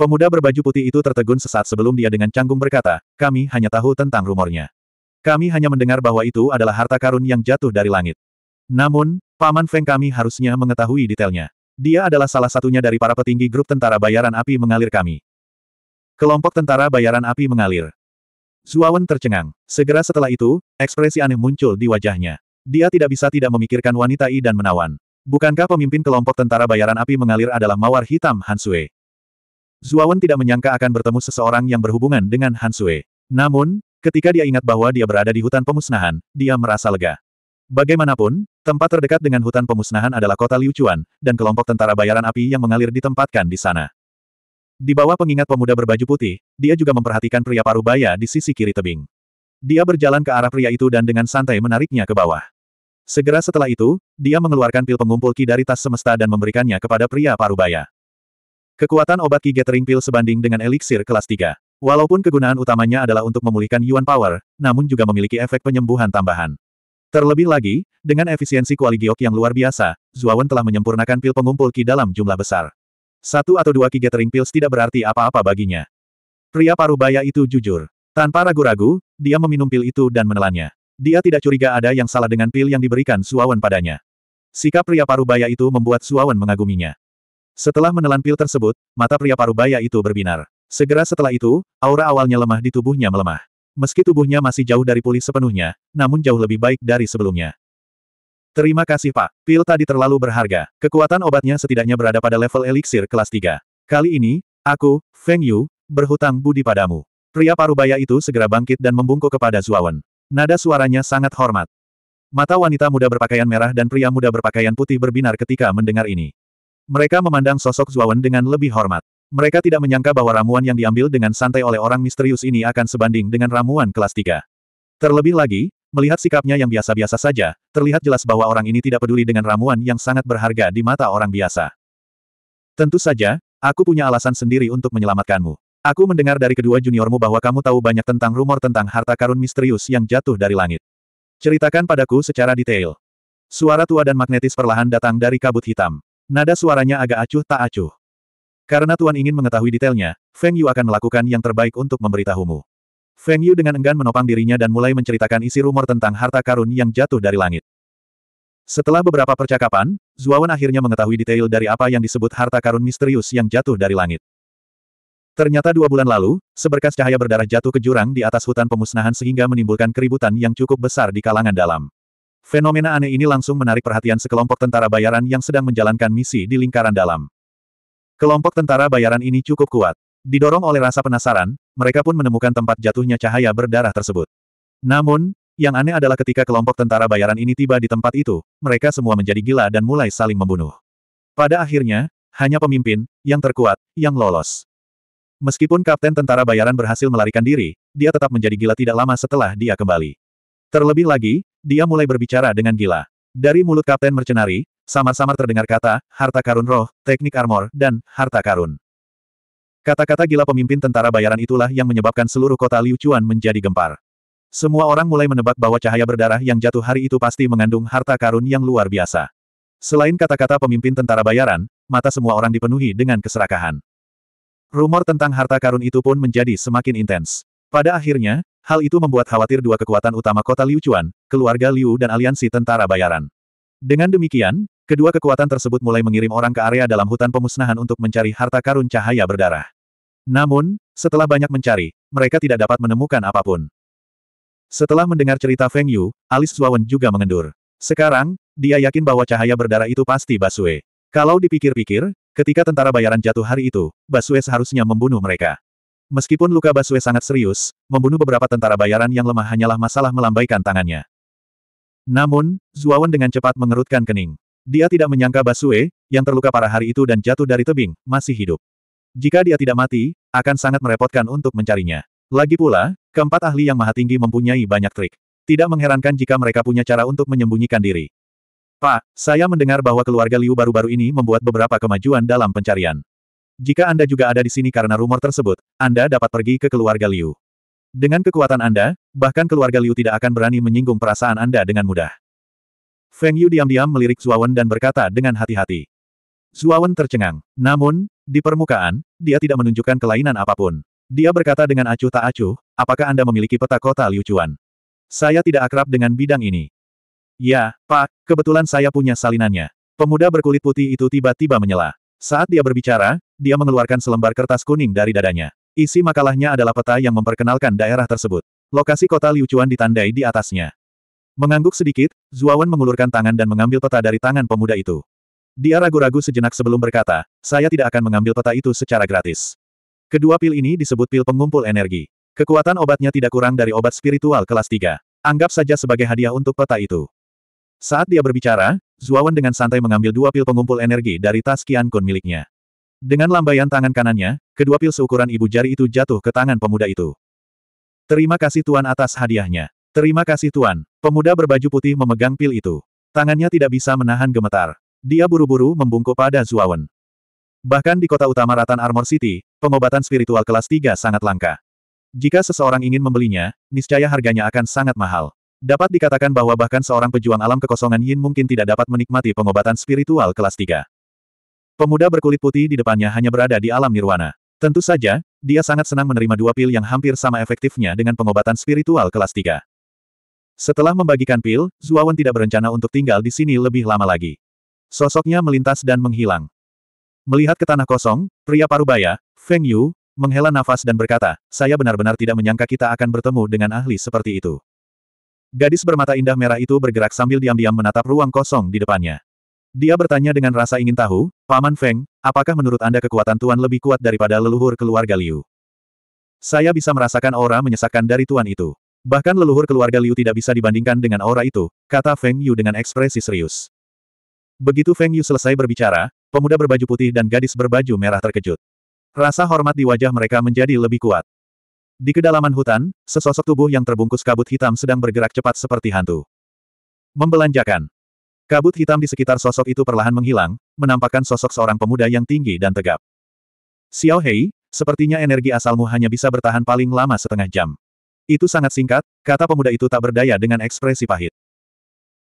Pemuda berbaju putih itu tertegun sesaat sebelum dia dengan canggung berkata, kami hanya tahu tentang rumornya. Kami hanya mendengar bahwa itu adalah harta karun yang jatuh dari langit. Namun, Paman Feng kami harusnya mengetahui detailnya. Dia adalah salah satunya dari para petinggi grup tentara bayaran api mengalir kami. Kelompok tentara bayaran api mengalir. Zuawan tercengang. Segera setelah itu, ekspresi aneh muncul di wajahnya. Dia tidak bisa tidak memikirkan wanita I dan menawan. Bukankah pemimpin kelompok tentara bayaran api mengalir adalah mawar hitam Hansue? Sui? Zuawan tidak menyangka akan bertemu seseorang yang berhubungan dengan Hansue. Namun, ketika dia ingat bahwa dia berada di hutan pemusnahan, dia merasa lega. Bagaimanapun, tempat terdekat dengan hutan pemusnahan adalah kota Liuchuan, dan kelompok tentara bayaran api yang mengalir ditempatkan di sana. Di bawah pengingat pemuda berbaju putih, dia juga memperhatikan pria parubaya di sisi kiri tebing. Dia berjalan ke arah pria itu dan dengan santai menariknya ke bawah. Segera setelah itu, dia mengeluarkan pil pengumpul ki dari tas semesta dan memberikannya kepada pria parubaya. Kekuatan obat ki gathering pil sebanding dengan eliksir kelas 3. Walaupun kegunaan utamanya adalah untuk memulihkan Yuan Power, namun juga memiliki efek penyembuhan tambahan. Terlebih lagi, dengan efisiensi kuali giok yang luar biasa, Zuawan telah menyempurnakan pil pengumpul ki dalam jumlah besar. Satu atau dua ki gathering pills tidak berarti apa-apa baginya. Pria parubaya itu jujur. Tanpa ragu-ragu, dia meminum pil itu dan menelannya. Dia tidak curiga ada yang salah dengan pil yang diberikan Suawan padanya. Sikap pria parubaya itu membuat Suawan mengaguminya. Setelah menelan pil tersebut, mata pria parubaya itu berbinar. Segera setelah itu, aura awalnya lemah di tubuhnya melemah. Meski tubuhnya masih jauh dari pulih sepenuhnya, namun jauh lebih baik dari sebelumnya. Terima kasih Pak, pil tadi terlalu berharga. Kekuatan obatnya setidaknya berada pada level eliksir kelas 3. Kali ini, aku, Feng Yu, berhutang budi padamu. Pria parubaya itu segera bangkit dan membungkuk kepada Zuawan. Nada suaranya sangat hormat. Mata wanita muda berpakaian merah dan pria muda berpakaian putih berbinar ketika mendengar ini. Mereka memandang sosok Zuawan dengan lebih hormat. Mereka tidak menyangka bahwa ramuan yang diambil dengan santai oleh orang misterius ini akan sebanding dengan ramuan kelas 3. Terlebih lagi, melihat sikapnya yang biasa-biasa saja, terlihat jelas bahwa orang ini tidak peduli dengan ramuan yang sangat berharga di mata orang biasa. Tentu saja, aku punya alasan sendiri untuk menyelamatkanmu. Aku mendengar dari kedua juniormu bahwa kamu tahu banyak tentang rumor tentang harta karun misterius yang jatuh dari langit. Ceritakan padaku secara detail. Suara tua dan magnetis perlahan datang dari kabut hitam. Nada suaranya agak acuh tak acuh. Karena Tuan ingin mengetahui detailnya, Feng Yu akan melakukan yang terbaik untuk memberitahumu. Feng Yu dengan enggan menopang dirinya dan mulai menceritakan isi rumor tentang harta karun yang jatuh dari langit. Setelah beberapa percakapan, Zuawan akhirnya mengetahui detail dari apa yang disebut harta karun misterius yang jatuh dari langit. Ternyata dua bulan lalu, seberkas cahaya berdarah jatuh ke jurang di atas hutan pemusnahan sehingga menimbulkan keributan yang cukup besar di kalangan dalam. Fenomena aneh ini langsung menarik perhatian sekelompok tentara bayaran yang sedang menjalankan misi di lingkaran dalam. Kelompok tentara bayaran ini cukup kuat. Didorong oleh rasa penasaran, mereka pun menemukan tempat jatuhnya cahaya berdarah tersebut. Namun, yang aneh adalah ketika kelompok tentara bayaran ini tiba di tempat itu, mereka semua menjadi gila dan mulai saling membunuh. Pada akhirnya, hanya pemimpin, yang terkuat, yang lolos. Meskipun Kapten Tentara Bayaran berhasil melarikan diri, dia tetap menjadi gila tidak lama setelah dia kembali. Terlebih lagi, dia mulai berbicara dengan gila. Dari mulut Kapten Mercenari, samar-samar terdengar kata, harta karun roh, teknik armor, dan harta karun. Kata-kata gila pemimpin tentara bayaran itulah yang menyebabkan seluruh kota Liu menjadi gempar. Semua orang mulai menebak bahwa cahaya berdarah yang jatuh hari itu pasti mengandung harta karun yang luar biasa. Selain kata-kata pemimpin tentara bayaran, mata semua orang dipenuhi dengan keserakahan. Rumor tentang harta karun itu pun menjadi semakin intens. Pada akhirnya, hal itu membuat khawatir dua kekuatan utama kota Liu Chuan, keluarga Liu dan aliansi tentara bayaran. Dengan demikian, kedua kekuatan tersebut mulai mengirim orang ke area dalam hutan pemusnahan untuk mencari harta karun cahaya berdarah. Namun, setelah banyak mencari, mereka tidak dapat menemukan apapun. Setelah mendengar cerita Feng Yu, alis Zuawan juga mengendur. Sekarang, dia yakin bahwa cahaya berdarah itu pasti Basue. Kalau dipikir-pikir, Ketika tentara bayaran jatuh hari itu, Basue seharusnya membunuh mereka. Meskipun luka Basue sangat serius, membunuh beberapa tentara bayaran yang lemah hanyalah masalah melambaikan tangannya. Namun, Zuawan dengan cepat mengerutkan kening. Dia tidak menyangka Basue, yang terluka parah hari itu dan jatuh dari tebing, masih hidup. Jika dia tidak mati, akan sangat merepotkan untuk mencarinya. Lagi pula, keempat ahli yang maha tinggi mempunyai banyak trik. Tidak mengherankan jika mereka punya cara untuk menyembunyikan diri. Pak, saya mendengar bahwa keluarga Liu baru-baru ini membuat beberapa kemajuan dalam pencarian. Jika Anda juga ada di sini karena rumor tersebut, Anda dapat pergi ke keluarga Liu. Dengan kekuatan Anda, bahkan keluarga Liu tidak akan berani menyinggung perasaan Anda dengan mudah. Feng Yu diam-diam melirik Zuawan dan berkata dengan hati-hati. Zuawan tercengang. Namun, di permukaan, dia tidak menunjukkan kelainan apapun. Dia berkata dengan acuh tak acuh, apakah Anda memiliki peta kota Liu Liucuan? Saya tidak akrab dengan bidang ini. Ya, Pak, kebetulan saya punya salinannya. Pemuda berkulit putih itu tiba-tiba menyela. Saat dia berbicara, dia mengeluarkan selembar kertas kuning dari dadanya. Isi makalahnya adalah peta yang memperkenalkan daerah tersebut. Lokasi kota Liucuan ditandai di atasnya. Mengangguk sedikit, Zuawan mengulurkan tangan dan mengambil peta dari tangan pemuda itu. Dia ragu-ragu sejenak sebelum berkata, saya tidak akan mengambil peta itu secara gratis. Kedua pil ini disebut pil pengumpul energi. Kekuatan obatnya tidak kurang dari obat spiritual kelas 3. Anggap saja sebagai hadiah untuk peta itu. Saat dia berbicara, Zuawan dengan santai mengambil dua pil pengumpul energi dari tas Qian Kun miliknya. Dengan lambaian tangan kanannya, kedua pil seukuran ibu jari itu jatuh ke tangan pemuda itu. Terima kasih Tuan atas hadiahnya. Terima kasih Tuan. Pemuda berbaju putih memegang pil itu. Tangannya tidak bisa menahan gemetar. Dia buru-buru membungkuk pada Zuawan. Bahkan di kota utama Ratan Armor City, pengobatan spiritual kelas 3 sangat langka. Jika seseorang ingin membelinya, niscaya harganya akan sangat mahal. Dapat dikatakan bahwa bahkan seorang pejuang alam kekosongan Yin mungkin tidak dapat menikmati pengobatan spiritual kelas 3. Pemuda berkulit putih di depannya hanya berada di alam nirwana. Tentu saja, dia sangat senang menerima dua pil yang hampir sama efektifnya dengan pengobatan spiritual kelas 3. Setelah membagikan pil, Zuawan tidak berencana untuk tinggal di sini lebih lama lagi. Sosoknya melintas dan menghilang. Melihat ke tanah kosong, pria parubaya, Feng Yu, menghela nafas dan berkata, saya benar-benar tidak menyangka kita akan bertemu dengan ahli seperti itu. Gadis bermata indah merah itu bergerak sambil diam-diam menatap ruang kosong di depannya. Dia bertanya dengan rasa ingin tahu, Paman Feng, apakah menurut Anda kekuatan Tuan lebih kuat daripada leluhur keluarga Liu? Saya bisa merasakan aura menyesakkan dari Tuan itu. Bahkan leluhur keluarga Liu tidak bisa dibandingkan dengan aura itu, kata Feng Yu dengan ekspresi serius. Begitu Feng Yu selesai berbicara, pemuda berbaju putih dan gadis berbaju merah terkejut. Rasa hormat di wajah mereka menjadi lebih kuat. Di kedalaman hutan, sesosok tubuh yang terbungkus kabut hitam sedang bergerak cepat seperti hantu. Membelanjakan. Kabut hitam di sekitar sosok itu perlahan menghilang, menampakkan sosok seorang pemuda yang tinggi dan tegap. Xiao Hei, sepertinya energi asalmu hanya bisa bertahan paling lama setengah jam. Itu sangat singkat, kata pemuda itu tak berdaya dengan ekspresi pahit.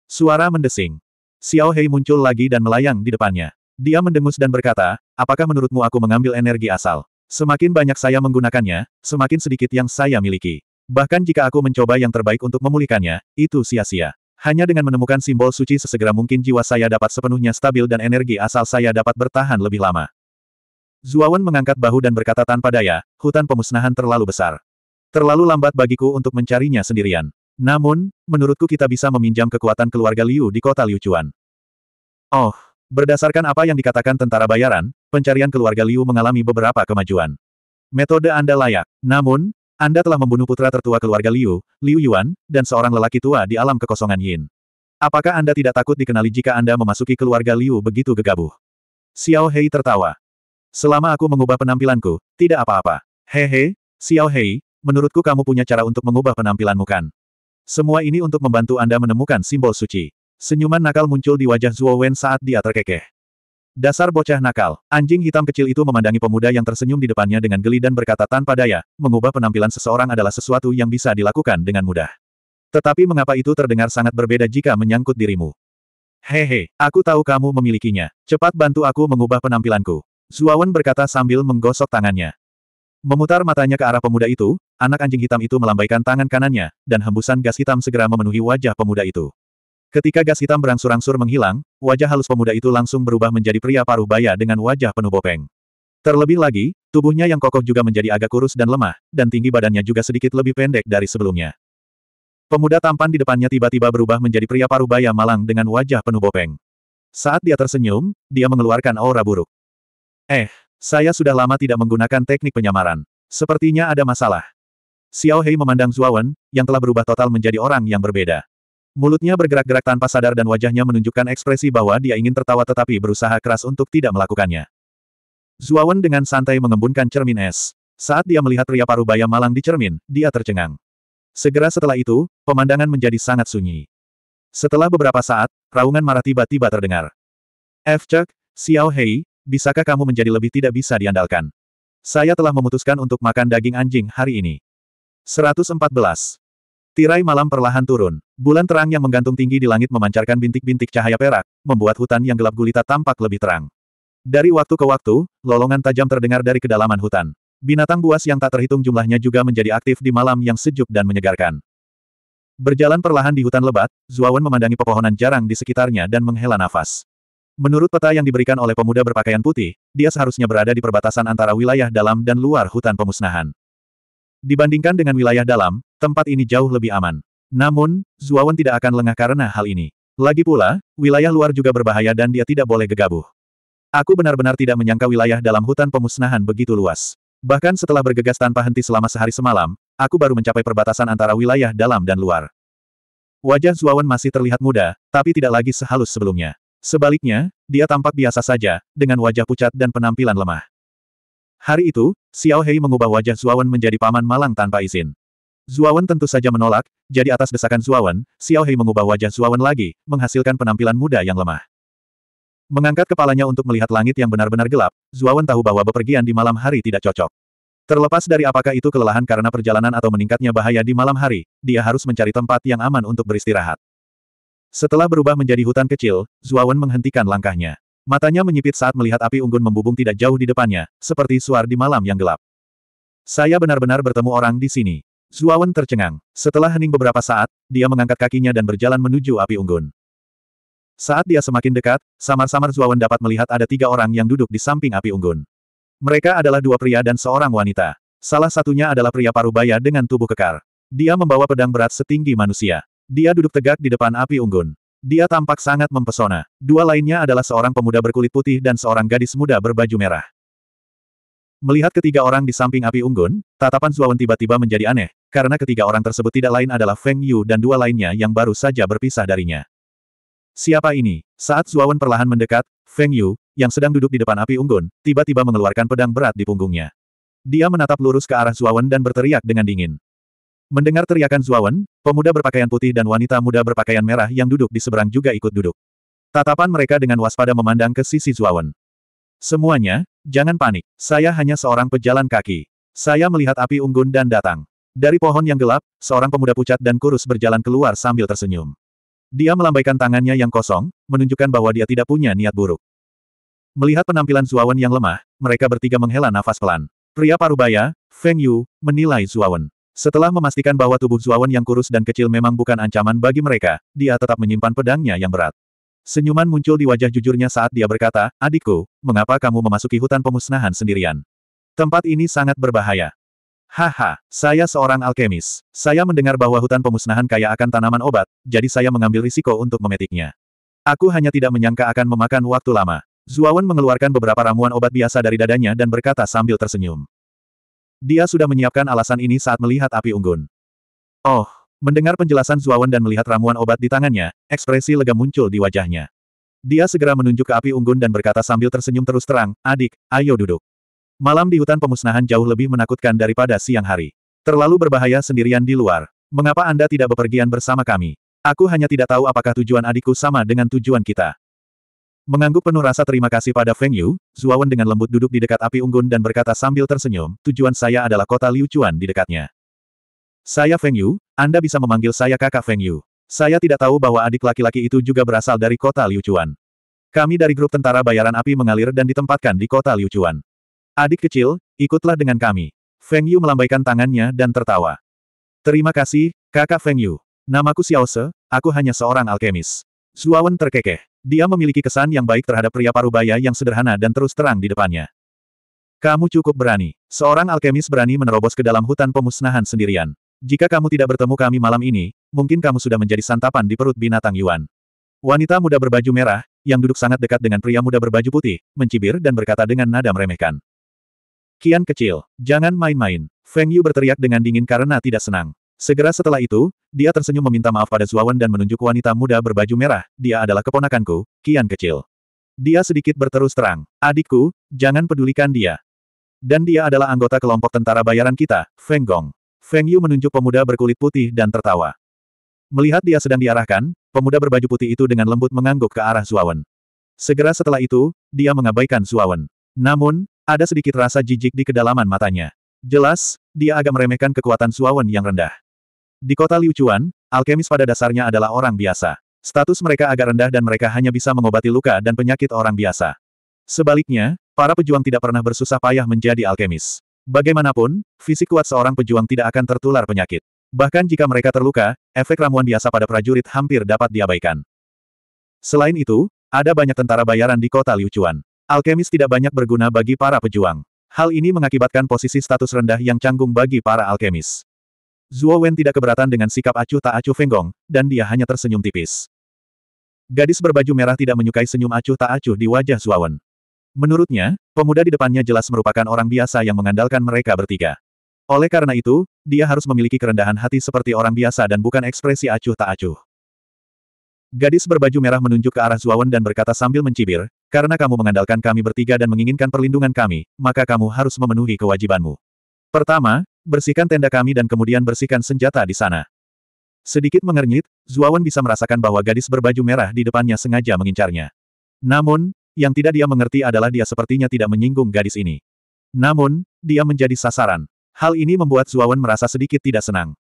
Suara mendesing. Xiao Hei muncul lagi dan melayang di depannya. Dia mendengus dan berkata, apakah menurutmu aku mengambil energi asal? Semakin banyak saya menggunakannya, semakin sedikit yang saya miliki. Bahkan jika aku mencoba yang terbaik untuk memulihkannya, itu sia-sia. Hanya dengan menemukan simbol suci sesegera mungkin jiwa saya dapat sepenuhnya stabil dan energi asal saya dapat bertahan lebih lama. Zuawan mengangkat bahu dan berkata tanpa daya, hutan pemusnahan terlalu besar. Terlalu lambat bagiku untuk mencarinya sendirian. Namun, menurutku kita bisa meminjam kekuatan keluarga Liu di kota Liuchuan. Oh, berdasarkan apa yang dikatakan tentara bayaran, pencarian keluarga Liu mengalami beberapa kemajuan. Metode Anda layak. Namun, Anda telah membunuh putra tertua keluarga Liu, Liu Yuan, dan seorang lelaki tua di alam kekosongan Yin. Apakah Anda tidak takut dikenali jika Anda memasuki keluarga Liu begitu gegabah? Xiao Hei tertawa. Selama aku mengubah penampilanku, tidak apa-apa. Hehe, Xiao Hei, menurutku kamu punya cara untuk mengubah penampilanmu kan? Semua ini untuk membantu Anda menemukan simbol suci. Senyuman nakal muncul di wajah Zhuo Wen saat dia terkekeh. Dasar bocah nakal, anjing hitam kecil itu memandangi pemuda yang tersenyum di depannya dengan geli dan berkata tanpa daya, mengubah penampilan seseorang adalah sesuatu yang bisa dilakukan dengan mudah. Tetapi mengapa itu terdengar sangat berbeda jika menyangkut dirimu? Hehe, aku tahu kamu memilikinya. Cepat bantu aku mengubah penampilanku. Zuawan berkata sambil menggosok tangannya. Memutar matanya ke arah pemuda itu, anak anjing hitam itu melambaikan tangan kanannya, dan hembusan gas hitam segera memenuhi wajah pemuda itu. Ketika gas hitam berangsur-angsur menghilang, wajah halus pemuda itu langsung berubah menjadi pria paruh baya dengan wajah penuh bopeng. Terlebih lagi, tubuhnya yang kokoh juga menjadi agak kurus dan lemah, dan tinggi badannya juga sedikit lebih pendek dari sebelumnya. Pemuda tampan di depannya tiba-tiba berubah menjadi pria paruh baya malang dengan wajah penuh bopeng. Saat dia tersenyum, dia mengeluarkan aura buruk. Eh, saya sudah lama tidak menggunakan teknik penyamaran. Sepertinya ada masalah. Xiao Hei memandang Zuawan, yang telah berubah total menjadi orang yang berbeda. Mulutnya bergerak-gerak tanpa sadar dan wajahnya menunjukkan ekspresi bahwa dia ingin tertawa tetapi berusaha keras untuk tidak melakukannya. Zuawan dengan santai mengembunkan cermin es. Saat dia melihat pria parubaya malang di cermin, dia tercengang. Segera setelah itu, pemandangan menjadi sangat sunyi. Setelah beberapa saat, raungan marah tiba-tiba terdengar. F. Chuck, Xiao Hei, bisakah kamu menjadi lebih tidak bisa diandalkan? Saya telah memutuskan untuk makan daging anjing hari ini. 114. Tirai malam perlahan turun. Bulan terang yang menggantung tinggi di langit memancarkan bintik-bintik cahaya perak, membuat hutan yang gelap gulita tampak lebih terang. Dari waktu ke waktu, lolongan tajam terdengar dari kedalaman hutan. Binatang buas yang tak terhitung jumlahnya juga menjadi aktif di malam yang sejuk dan menyegarkan. Berjalan perlahan di hutan lebat, Zuawan memandangi pepohonan jarang di sekitarnya dan menghela nafas. Menurut peta yang diberikan oleh pemuda berpakaian putih, dia seharusnya berada di perbatasan antara wilayah dalam dan luar hutan pemusnahan. Dibandingkan dengan wilayah dalam, tempat ini jauh lebih aman. Namun, Zuawan tidak akan lengah karena hal ini. Lagi pula, wilayah luar juga berbahaya dan dia tidak boleh gegabah. Aku benar-benar tidak menyangka wilayah dalam hutan pemusnahan begitu luas. Bahkan setelah bergegas tanpa henti selama sehari semalam, aku baru mencapai perbatasan antara wilayah dalam dan luar. Wajah Zuawan masih terlihat muda, tapi tidak lagi sehalus sebelumnya. Sebaliknya, dia tampak biasa saja, dengan wajah pucat dan penampilan lemah. Hari itu, Xiao Hei mengubah wajah Zuawan menjadi paman malang tanpa izin. Zuawan tentu saja menolak, jadi atas desakan Zuawan, Xiao Hei mengubah wajah Zuawan lagi, menghasilkan penampilan muda yang lemah. Mengangkat kepalanya untuk melihat langit yang benar-benar gelap, Zuawan tahu bahwa bepergian di malam hari tidak cocok. Terlepas dari apakah itu kelelahan karena perjalanan atau meningkatnya bahaya di malam hari, dia harus mencari tempat yang aman untuk beristirahat. Setelah berubah menjadi hutan kecil, Zuawan menghentikan langkahnya. Matanya menyipit saat melihat api unggun membubung tidak jauh di depannya, seperti suar di malam yang gelap. Saya benar-benar bertemu orang di sini. Zuawan tercengang. Setelah hening beberapa saat, dia mengangkat kakinya dan berjalan menuju api unggun. Saat dia semakin dekat, samar-samar Zuawan dapat melihat ada tiga orang yang duduk di samping api unggun. Mereka adalah dua pria dan seorang wanita. Salah satunya adalah pria parubaya dengan tubuh kekar. Dia membawa pedang berat setinggi manusia. Dia duduk tegak di depan api unggun. Dia tampak sangat mempesona. Dua lainnya adalah seorang pemuda berkulit putih dan seorang gadis muda berbaju merah. Melihat ketiga orang di samping api unggun, tatapan Zuawan tiba-tiba menjadi aneh, karena ketiga orang tersebut tidak lain adalah Feng Yu dan dua lainnya yang baru saja berpisah darinya. Siapa ini? Saat Zuawan perlahan mendekat, Feng Yu, yang sedang duduk di depan api unggun, tiba-tiba mengeluarkan pedang berat di punggungnya. Dia menatap lurus ke arah Zuawan dan berteriak dengan dingin. Mendengar teriakan Zuawan, pemuda berpakaian putih dan wanita muda berpakaian merah yang duduk di seberang juga ikut duduk. Tatapan mereka dengan waspada memandang ke sisi Zuawan. Semuanya, Jangan panik, saya hanya seorang pejalan kaki. Saya melihat api unggun dan datang. Dari pohon yang gelap, seorang pemuda pucat dan kurus berjalan keluar sambil tersenyum. Dia melambaikan tangannya yang kosong, menunjukkan bahwa dia tidak punya niat buruk. Melihat penampilan Zuawan yang lemah, mereka bertiga menghela nafas pelan. Pria parubaya, Feng Yu, menilai Zuawan. Setelah memastikan bahwa tubuh Zuawan yang kurus dan kecil memang bukan ancaman bagi mereka, dia tetap menyimpan pedangnya yang berat. Senyuman muncul di wajah jujurnya saat dia berkata, adikku, mengapa kamu memasuki hutan pemusnahan sendirian? Tempat ini sangat berbahaya. Haha, saya seorang alkemis. Saya mendengar bahwa hutan pemusnahan kaya akan tanaman obat, jadi saya mengambil risiko untuk memetiknya. Aku hanya tidak menyangka akan memakan waktu lama. Zuawan mengeluarkan beberapa ramuan obat biasa dari dadanya dan berkata sambil tersenyum. Dia sudah menyiapkan alasan ini saat melihat api unggun. Oh, Mendengar penjelasan Zuawan dan melihat ramuan obat di tangannya, ekspresi lega muncul di wajahnya. Dia segera menunjuk ke api unggun dan berkata sambil tersenyum terus terang, adik, ayo duduk. Malam di hutan pemusnahan jauh lebih menakutkan daripada siang hari. Terlalu berbahaya sendirian di luar. Mengapa Anda tidak bepergian bersama kami? Aku hanya tidak tahu apakah tujuan adikku sama dengan tujuan kita. Mengangguk penuh rasa terima kasih pada Feng Yu, Zuawan dengan lembut duduk di dekat api unggun dan berkata sambil tersenyum, tujuan saya adalah kota Liucuan di dekatnya. Saya Feng Yu, Anda bisa memanggil saya kakak Feng Yu. Saya tidak tahu bahwa adik laki-laki itu juga berasal dari kota Liuchuan. Kami dari grup tentara bayaran api mengalir dan ditempatkan di kota Liuchuan. Adik kecil, ikutlah dengan kami. Feng Yu melambaikan tangannya dan tertawa. Terima kasih, kakak Feng Yu. Namaku Xiao Se, aku hanya seorang alkemis. Zuawan terkekeh. Dia memiliki kesan yang baik terhadap pria parubaya yang sederhana dan terus terang di depannya. Kamu cukup berani. Seorang alkemis berani menerobos ke dalam hutan pemusnahan sendirian. Jika kamu tidak bertemu kami malam ini, mungkin kamu sudah menjadi santapan di perut binatang Yuan. Wanita muda berbaju merah, yang duduk sangat dekat dengan pria muda berbaju putih, mencibir dan berkata dengan nada meremehkan. Kian kecil, jangan main-main. Feng Yu berteriak dengan dingin karena tidak senang. Segera setelah itu, dia tersenyum meminta maaf pada Zuawan dan menunjuk wanita muda berbaju merah, dia adalah keponakanku, Kian kecil. Dia sedikit berterus terang, adikku, jangan pedulikan dia. Dan dia adalah anggota kelompok tentara bayaran kita, Feng Gong. Feng Yu menunjuk pemuda berkulit putih dan tertawa. Melihat dia sedang diarahkan, pemuda berbaju putih itu dengan lembut mengangguk ke arah Zuawan. Segera setelah itu, dia mengabaikan Zuawan. Namun, ada sedikit rasa jijik di kedalaman matanya. Jelas, dia agak meremehkan kekuatan Zuawan yang rendah. Di kota Liuchuan, alkemis pada dasarnya adalah orang biasa. Status mereka agak rendah dan mereka hanya bisa mengobati luka dan penyakit orang biasa. Sebaliknya, para pejuang tidak pernah bersusah payah menjadi alkemis. Bagaimanapun, fisik kuat seorang pejuang tidak akan tertular penyakit. Bahkan jika mereka terluka, efek ramuan biasa pada prajurit hampir dapat diabaikan. Selain itu, ada banyak tentara bayaran di kota Liuchuan. Alkemis tidak banyak berguna bagi para pejuang. Hal ini mengakibatkan posisi status rendah yang canggung bagi para alkemis. Zuo Wen tidak keberatan dengan sikap acuh tak acuh Fenggong, dan dia hanya tersenyum tipis. Gadis berbaju merah tidak menyukai senyum acuh tak acuh di wajah Zuawan. Menurutnya, pemuda di depannya jelas merupakan orang biasa yang mengandalkan mereka bertiga. Oleh karena itu, dia harus memiliki kerendahan hati seperti orang biasa dan bukan ekspresi acuh tak acuh. Gadis berbaju merah menunjuk ke arah Zuawan dan berkata sambil mencibir, karena kamu mengandalkan kami bertiga dan menginginkan perlindungan kami, maka kamu harus memenuhi kewajibanmu. Pertama, bersihkan tenda kami dan kemudian bersihkan senjata di sana. Sedikit mengernyit, Zuawan bisa merasakan bahwa gadis berbaju merah di depannya sengaja mengincarnya. Namun, yang tidak dia mengerti adalah dia sepertinya tidak menyinggung gadis ini. Namun, dia menjadi sasaran. Hal ini membuat Zuawan merasa sedikit tidak senang.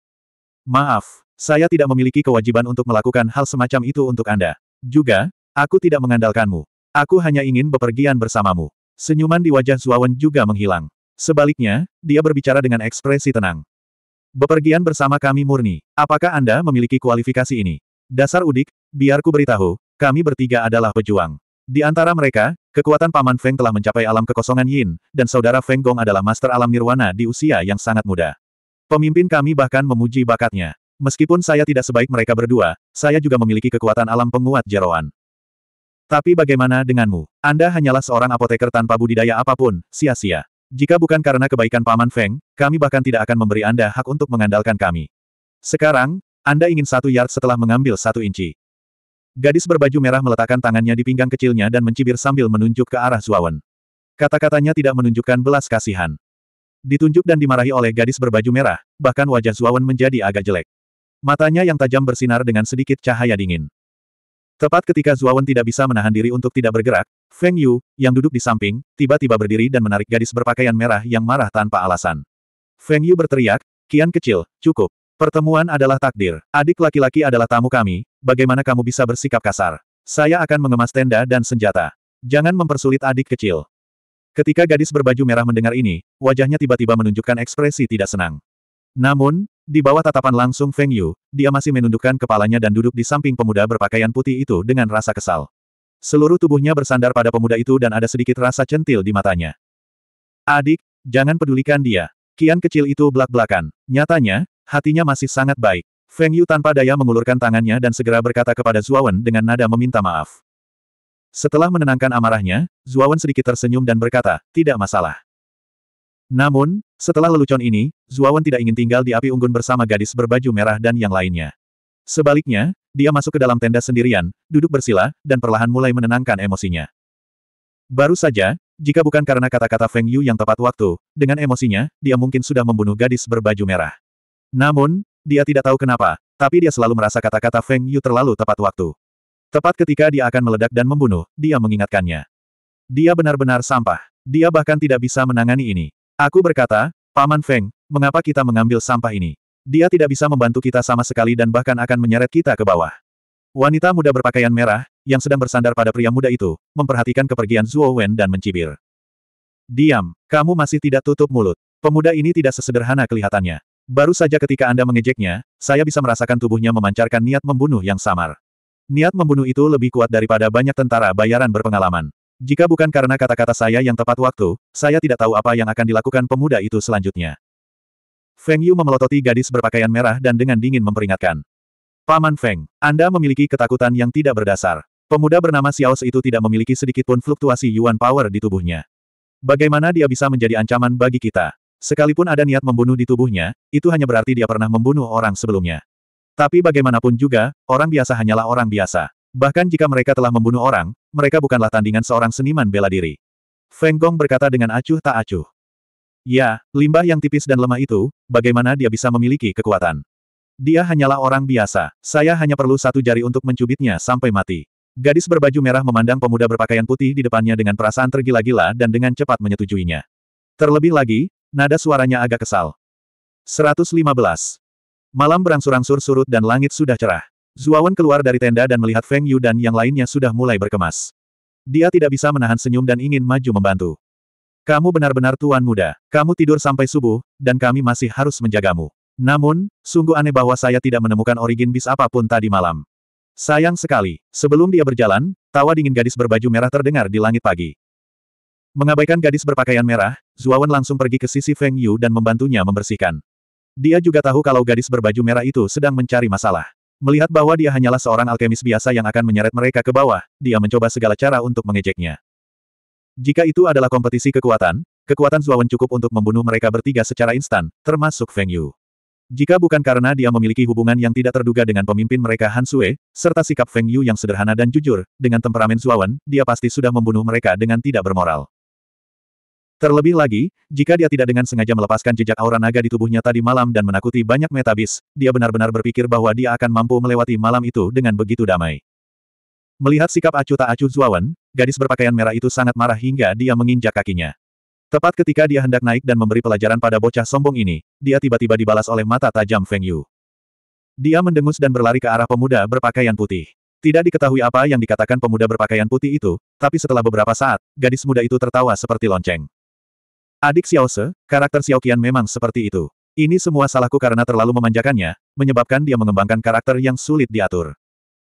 Maaf, saya tidak memiliki kewajiban untuk melakukan hal semacam itu untuk Anda. Juga, aku tidak mengandalkanmu. Aku hanya ingin bepergian bersamamu. Senyuman di wajah Zuawan juga menghilang. Sebaliknya, dia berbicara dengan ekspresi tenang. Bepergian bersama kami murni. Apakah Anda memiliki kualifikasi ini? Dasar udik, biarku beritahu, kami bertiga adalah pejuang. Di antara mereka, kekuatan Paman Feng telah mencapai alam kekosongan Yin, dan saudara Feng Gong adalah master alam nirwana di usia yang sangat muda. Pemimpin kami bahkan memuji bakatnya. Meskipun saya tidak sebaik mereka berdua, saya juga memiliki kekuatan alam penguat jeroan. Tapi bagaimana denganmu? Anda hanyalah seorang apoteker tanpa budidaya apapun, sia-sia. Jika bukan karena kebaikan Paman Feng, kami bahkan tidak akan memberi Anda hak untuk mengandalkan kami. Sekarang, Anda ingin satu yard setelah mengambil satu inci. Gadis berbaju merah meletakkan tangannya di pinggang kecilnya dan mencibir sambil menunjuk ke arah Zuawan. Kata-katanya tidak menunjukkan belas kasihan. Ditunjuk dan dimarahi oleh gadis berbaju merah, bahkan wajah Zuawan menjadi agak jelek. Matanya yang tajam bersinar dengan sedikit cahaya dingin. Tepat ketika Zuawan tidak bisa menahan diri untuk tidak bergerak, Feng Yu, yang duduk di samping, tiba-tiba berdiri dan menarik gadis berpakaian merah yang marah tanpa alasan. Feng Yu berteriak, Kian kecil, cukup. Pertemuan adalah takdir. Adik laki-laki adalah tamu kami, bagaimana kamu bisa bersikap kasar? Saya akan mengemas tenda dan senjata. Jangan mempersulit adik kecil. Ketika gadis berbaju merah mendengar ini, wajahnya tiba-tiba menunjukkan ekspresi tidak senang. Namun, di bawah tatapan langsung Feng Yu, dia masih menundukkan kepalanya dan duduk di samping pemuda berpakaian putih itu dengan rasa kesal. Seluruh tubuhnya bersandar pada pemuda itu dan ada sedikit rasa centil di matanya. Adik, jangan pedulikan dia. Kian kecil itu belak-belakan. Nyatanya, Hatinya masih sangat baik. Feng Yu tanpa daya mengulurkan tangannya dan segera berkata kepada Zuawan dengan nada meminta maaf. Setelah menenangkan amarahnya, Zuawan sedikit tersenyum dan berkata, tidak masalah. Namun, setelah lelucon ini, Zuawan tidak ingin tinggal di api unggun bersama gadis berbaju merah dan yang lainnya. Sebaliknya, dia masuk ke dalam tenda sendirian, duduk bersila, dan perlahan mulai menenangkan emosinya. Baru saja, jika bukan karena kata-kata Feng Yu yang tepat waktu, dengan emosinya, dia mungkin sudah membunuh gadis berbaju merah. Namun, dia tidak tahu kenapa, tapi dia selalu merasa kata-kata Feng Yu terlalu tepat waktu. Tepat ketika dia akan meledak dan membunuh, dia mengingatkannya. Dia benar-benar sampah. Dia bahkan tidak bisa menangani ini. Aku berkata, Paman Feng, mengapa kita mengambil sampah ini? Dia tidak bisa membantu kita sama sekali dan bahkan akan menyeret kita ke bawah. Wanita muda berpakaian merah, yang sedang bersandar pada pria muda itu, memperhatikan kepergian Zhuo Wen dan mencibir. Diam, kamu masih tidak tutup mulut. Pemuda ini tidak sesederhana kelihatannya. Baru saja ketika Anda mengejeknya, saya bisa merasakan tubuhnya memancarkan niat membunuh yang samar. Niat membunuh itu lebih kuat daripada banyak tentara bayaran berpengalaman. Jika bukan karena kata-kata saya yang tepat waktu, saya tidak tahu apa yang akan dilakukan pemuda itu selanjutnya. Feng Yu memelototi gadis berpakaian merah dan dengan dingin memperingatkan. Paman Feng, Anda memiliki ketakutan yang tidak berdasar. Pemuda bernama Xiao itu tidak memiliki sedikitpun fluktuasi Yuan Power di tubuhnya. Bagaimana dia bisa menjadi ancaman bagi kita? Sekalipun ada niat membunuh di tubuhnya, itu hanya berarti dia pernah membunuh orang sebelumnya. Tapi bagaimanapun juga, orang biasa hanyalah orang biasa. Bahkan jika mereka telah membunuh orang, mereka bukanlah tandingan seorang seniman bela diri. Feng Gong berkata dengan acuh tak acuh. Ya, limbah yang tipis dan lemah itu, bagaimana dia bisa memiliki kekuatan? Dia hanyalah orang biasa. Saya hanya perlu satu jari untuk mencubitnya sampai mati. Gadis berbaju merah memandang pemuda berpakaian putih di depannya dengan perasaan tergila-gila dan dengan cepat menyetujuinya. Terlebih lagi, Nada suaranya agak kesal. 115. Malam berangsur-angsur surut dan langit sudah cerah. Zuawan keluar dari tenda dan melihat Feng Yu dan yang lainnya sudah mulai berkemas. Dia tidak bisa menahan senyum dan ingin maju membantu. Kamu benar-benar tuan muda. Kamu tidur sampai subuh, dan kami masih harus menjagamu. Namun, sungguh aneh bahwa saya tidak menemukan origin bis apapun tadi malam. Sayang sekali. Sebelum dia berjalan, tawa dingin gadis berbaju merah terdengar di langit pagi. Mengabaikan gadis berpakaian merah, Zuawan langsung pergi ke sisi Feng Yu dan membantunya membersihkan. Dia juga tahu kalau gadis berbaju merah itu sedang mencari masalah. Melihat bahwa dia hanyalah seorang alkemis biasa yang akan menyeret mereka ke bawah, dia mencoba segala cara untuk mengejeknya. Jika itu adalah kompetisi kekuatan, kekuatan Zuawan cukup untuk membunuh mereka bertiga secara instan, termasuk Feng Yu. Jika bukan karena dia memiliki hubungan yang tidak terduga dengan pemimpin mereka Han Sue, serta sikap Feng Yu yang sederhana dan jujur, dengan temperamen Zuawan, dia pasti sudah membunuh mereka dengan tidak bermoral. Terlebih lagi, jika dia tidak dengan sengaja melepaskan jejak aura naga di tubuhnya tadi malam dan menakuti banyak metabis, dia benar-benar berpikir bahwa dia akan mampu melewati malam itu dengan begitu damai. Melihat sikap acuh tak acuh Zuawan, gadis berpakaian merah itu sangat marah hingga dia menginjak kakinya. Tepat ketika dia hendak naik dan memberi pelajaran pada bocah sombong ini, dia tiba-tiba dibalas oleh mata tajam Feng Yu. Dia mendengus dan berlari ke arah pemuda berpakaian putih. Tidak diketahui apa yang dikatakan pemuda berpakaian putih itu, tapi setelah beberapa saat, gadis muda itu tertawa seperti lonceng. Adik Xiao Se, karakter Xiao Qian memang seperti itu. Ini semua salahku karena terlalu memanjakannya, menyebabkan dia mengembangkan karakter yang sulit diatur.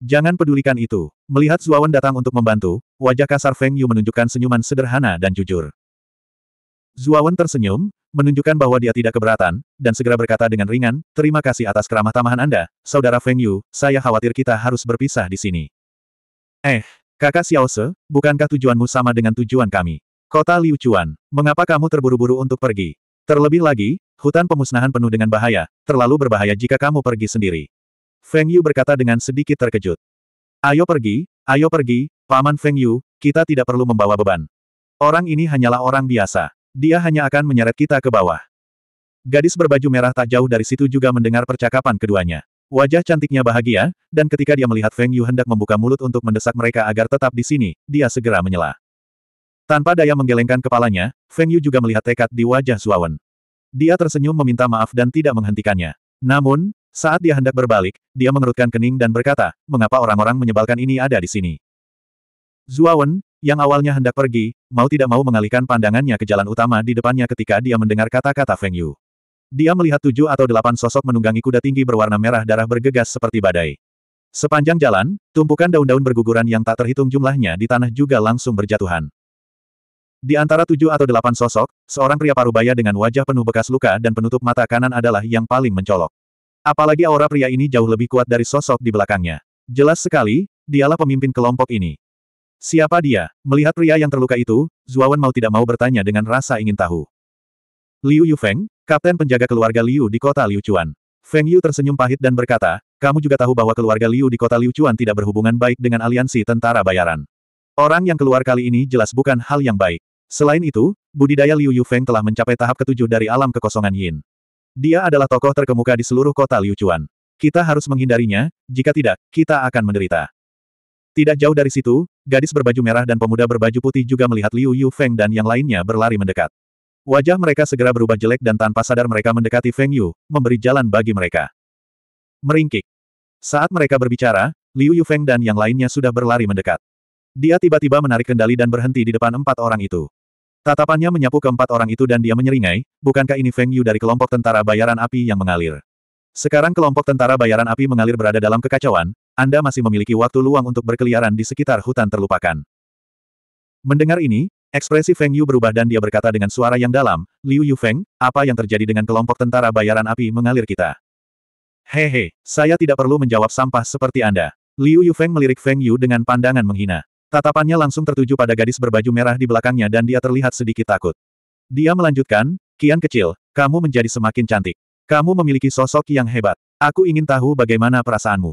Jangan pedulikan itu. Melihat Zuawan datang untuk membantu, wajah kasar Feng Yu menunjukkan senyuman sederhana dan jujur. Zuawan tersenyum, menunjukkan bahwa dia tidak keberatan, dan segera berkata dengan ringan, terima kasih atas keramah tamahan Anda, Saudara Feng Yu, saya khawatir kita harus berpisah di sini. Eh, kakak Xiao Se, bukankah tujuanmu sama dengan tujuan kami? Kota Liucuan, mengapa kamu terburu-buru untuk pergi? Terlebih lagi, hutan pemusnahan penuh dengan bahaya, terlalu berbahaya jika kamu pergi sendiri. Feng Yu berkata dengan sedikit terkejut. Ayo pergi, ayo pergi, Paman Feng Yu, kita tidak perlu membawa beban. Orang ini hanyalah orang biasa. Dia hanya akan menyeret kita ke bawah. Gadis berbaju merah tak jauh dari situ juga mendengar percakapan keduanya. Wajah cantiknya bahagia, dan ketika dia melihat Feng Yu hendak membuka mulut untuk mendesak mereka agar tetap di sini, dia segera menyela. Tanpa daya menggelengkan kepalanya, Feng Yu juga melihat tekad di wajah Zuawan. Dia tersenyum meminta maaf dan tidak menghentikannya. Namun, saat dia hendak berbalik, dia mengerutkan kening dan berkata, mengapa orang-orang menyebalkan ini ada di sini? Zuawan, yang awalnya hendak pergi, mau tidak mau mengalihkan pandangannya ke jalan utama di depannya ketika dia mendengar kata-kata Feng Yu. Dia melihat tujuh atau delapan sosok menunggangi kuda tinggi berwarna merah darah bergegas seperti badai. Sepanjang jalan, tumpukan daun-daun berguguran yang tak terhitung jumlahnya di tanah juga langsung berjatuhan. Di antara tujuh atau delapan sosok, seorang pria parubaya dengan wajah penuh bekas luka dan penutup mata kanan adalah yang paling mencolok. Apalagi aura pria ini jauh lebih kuat dari sosok di belakangnya. Jelas sekali, dialah pemimpin kelompok ini. Siapa dia? Melihat pria yang terluka itu, Zuawan mau tidak mau bertanya dengan rasa ingin tahu. Liu Yufeng, kapten penjaga keluarga Liu di kota Chuan. Feng Yu tersenyum pahit dan berkata, kamu juga tahu bahwa keluarga Liu di kota Chuan tidak berhubungan baik dengan aliansi tentara bayaran. Orang yang keluar kali ini jelas bukan hal yang baik. Selain itu, budidaya Liu Yufeng telah mencapai tahap ketujuh dari alam kekosongan Yin. Dia adalah tokoh terkemuka di seluruh kota Liu Chuan. Kita harus menghindarinya, jika tidak, kita akan menderita. Tidak jauh dari situ, gadis berbaju merah dan pemuda berbaju putih juga melihat Liu Yufeng dan yang lainnya berlari mendekat. Wajah mereka segera berubah jelek dan tanpa sadar mereka mendekati Feng Yu, memberi jalan bagi mereka. Meringkik. Saat mereka berbicara, Liu Yufeng dan yang lainnya sudah berlari mendekat. Dia tiba-tiba menarik kendali dan berhenti di depan empat orang itu. Tatapannya menyapu keempat orang itu dan dia menyeringai, bukankah ini Feng Yu dari kelompok tentara bayaran api yang mengalir? Sekarang kelompok tentara bayaran api mengalir berada dalam kekacauan, Anda masih memiliki waktu luang untuk berkeliaran di sekitar hutan terlupakan. Mendengar ini, ekspresi Feng Yu berubah dan dia berkata dengan suara yang dalam, Liu Yu Feng, apa yang terjadi dengan kelompok tentara bayaran api mengalir kita? Hehe, saya tidak perlu menjawab sampah seperti Anda. Liu Yu Feng melirik Feng Yu dengan pandangan menghina. Tatapannya langsung tertuju pada gadis berbaju merah di belakangnya dan dia terlihat sedikit takut. Dia melanjutkan, Kian kecil, kamu menjadi semakin cantik. Kamu memiliki sosok yang hebat. Aku ingin tahu bagaimana perasaanmu.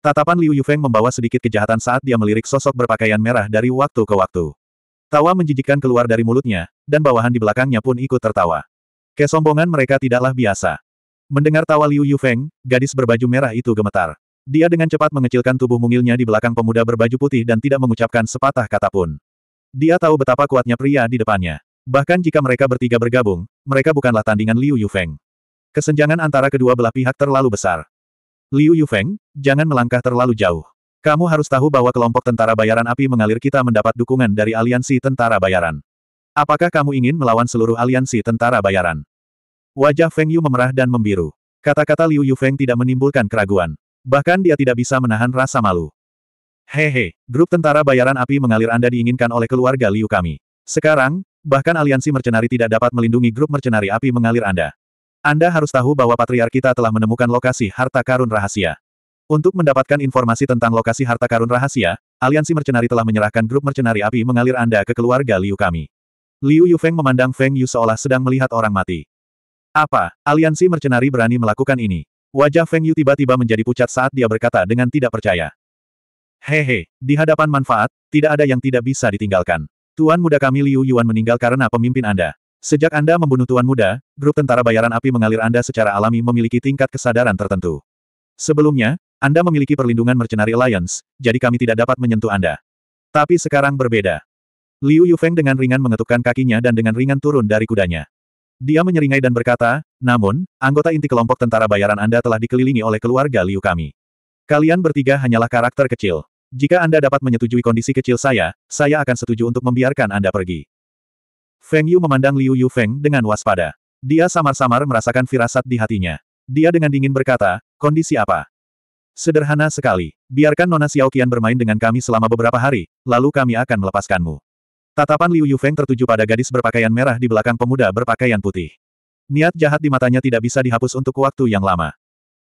Tatapan Liu Yufeng membawa sedikit kejahatan saat dia melirik sosok berpakaian merah dari waktu ke waktu. Tawa menjijikkan keluar dari mulutnya, dan bawahan di belakangnya pun ikut tertawa. Kesombongan mereka tidaklah biasa. Mendengar tawa Liu Yufeng, gadis berbaju merah itu gemetar. Dia dengan cepat mengecilkan tubuh mungilnya di belakang pemuda berbaju putih dan tidak mengucapkan sepatah kata pun. Dia tahu betapa kuatnya pria di depannya. Bahkan jika mereka bertiga bergabung, mereka bukanlah tandingan Liu Yufeng. Kesenjangan antara kedua belah pihak terlalu besar. Liu Yufeng, jangan melangkah terlalu jauh. Kamu harus tahu bahwa kelompok tentara bayaran api mengalir kita mendapat dukungan dari aliansi tentara bayaran. Apakah kamu ingin melawan seluruh aliansi tentara bayaran? Wajah Feng Yu memerah dan membiru. Kata-kata Liu Yufeng tidak menimbulkan keraguan. Bahkan dia tidak bisa menahan rasa malu. Hehe, grup tentara bayaran api mengalir Anda diinginkan oleh keluarga Liu kami. Sekarang, bahkan aliansi mercenari tidak dapat melindungi grup mercenari api mengalir Anda. Anda harus tahu bahwa patriark kita telah menemukan lokasi harta karun rahasia. Untuk mendapatkan informasi tentang lokasi harta karun rahasia, aliansi mercenari telah menyerahkan grup mercenari api mengalir Anda ke keluarga Liu kami. Liu Yufeng memandang Feng Yu seolah sedang melihat orang mati. Apa, aliansi mercenari berani melakukan ini? Wajah Feng Yu tiba-tiba menjadi pucat saat dia berkata dengan tidak percaya. Hehe, di hadapan manfaat, tidak ada yang tidak bisa ditinggalkan. Tuan muda kami Liu Yuan meninggal karena pemimpin Anda. Sejak Anda membunuh Tuan Muda, grup tentara bayaran api mengalir Anda secara alami memiliki tingkat kesadaran tertentu. Sebelumnya, Anda memiliki perlindungan Mercenary Alliance, jadi kami tidak dapat menyentuh Anda. Tapi sekarang berbeda. Liu Yufeng dengan ringan mengetukkan kakinya dan dengan ringan turun dari kudanya. Dia menyeringai dan berkata, namun, anggota inti kelompok tentara bayaran Anda telah dikelilingi oleh keluarga Liu kami. Kalian bertiga hanyalah karakter kecil. Jika Anda dapat menyetujui kondisi kecil saya, saya akan setuju untuk membiarkan Anda pergi. Feng Yu memandang Liu Yu Feng dengan waspada. Dia samar-samar merasakan firasat di hatinya. Dia dengan dingin berkata, kondisi apa? Sederhana sekali. Biarkan Nona Xiaoqian bermain dengan kami selama beberapa hari, lalu kami akan melepaskanmu. Tatapan Liu Yufeng tertuju pada gadis berpakaian merah di belakang pemuda berpakaian putih. Niat jahat di matanya tidak bisa dihapus untuk waktu yang lama.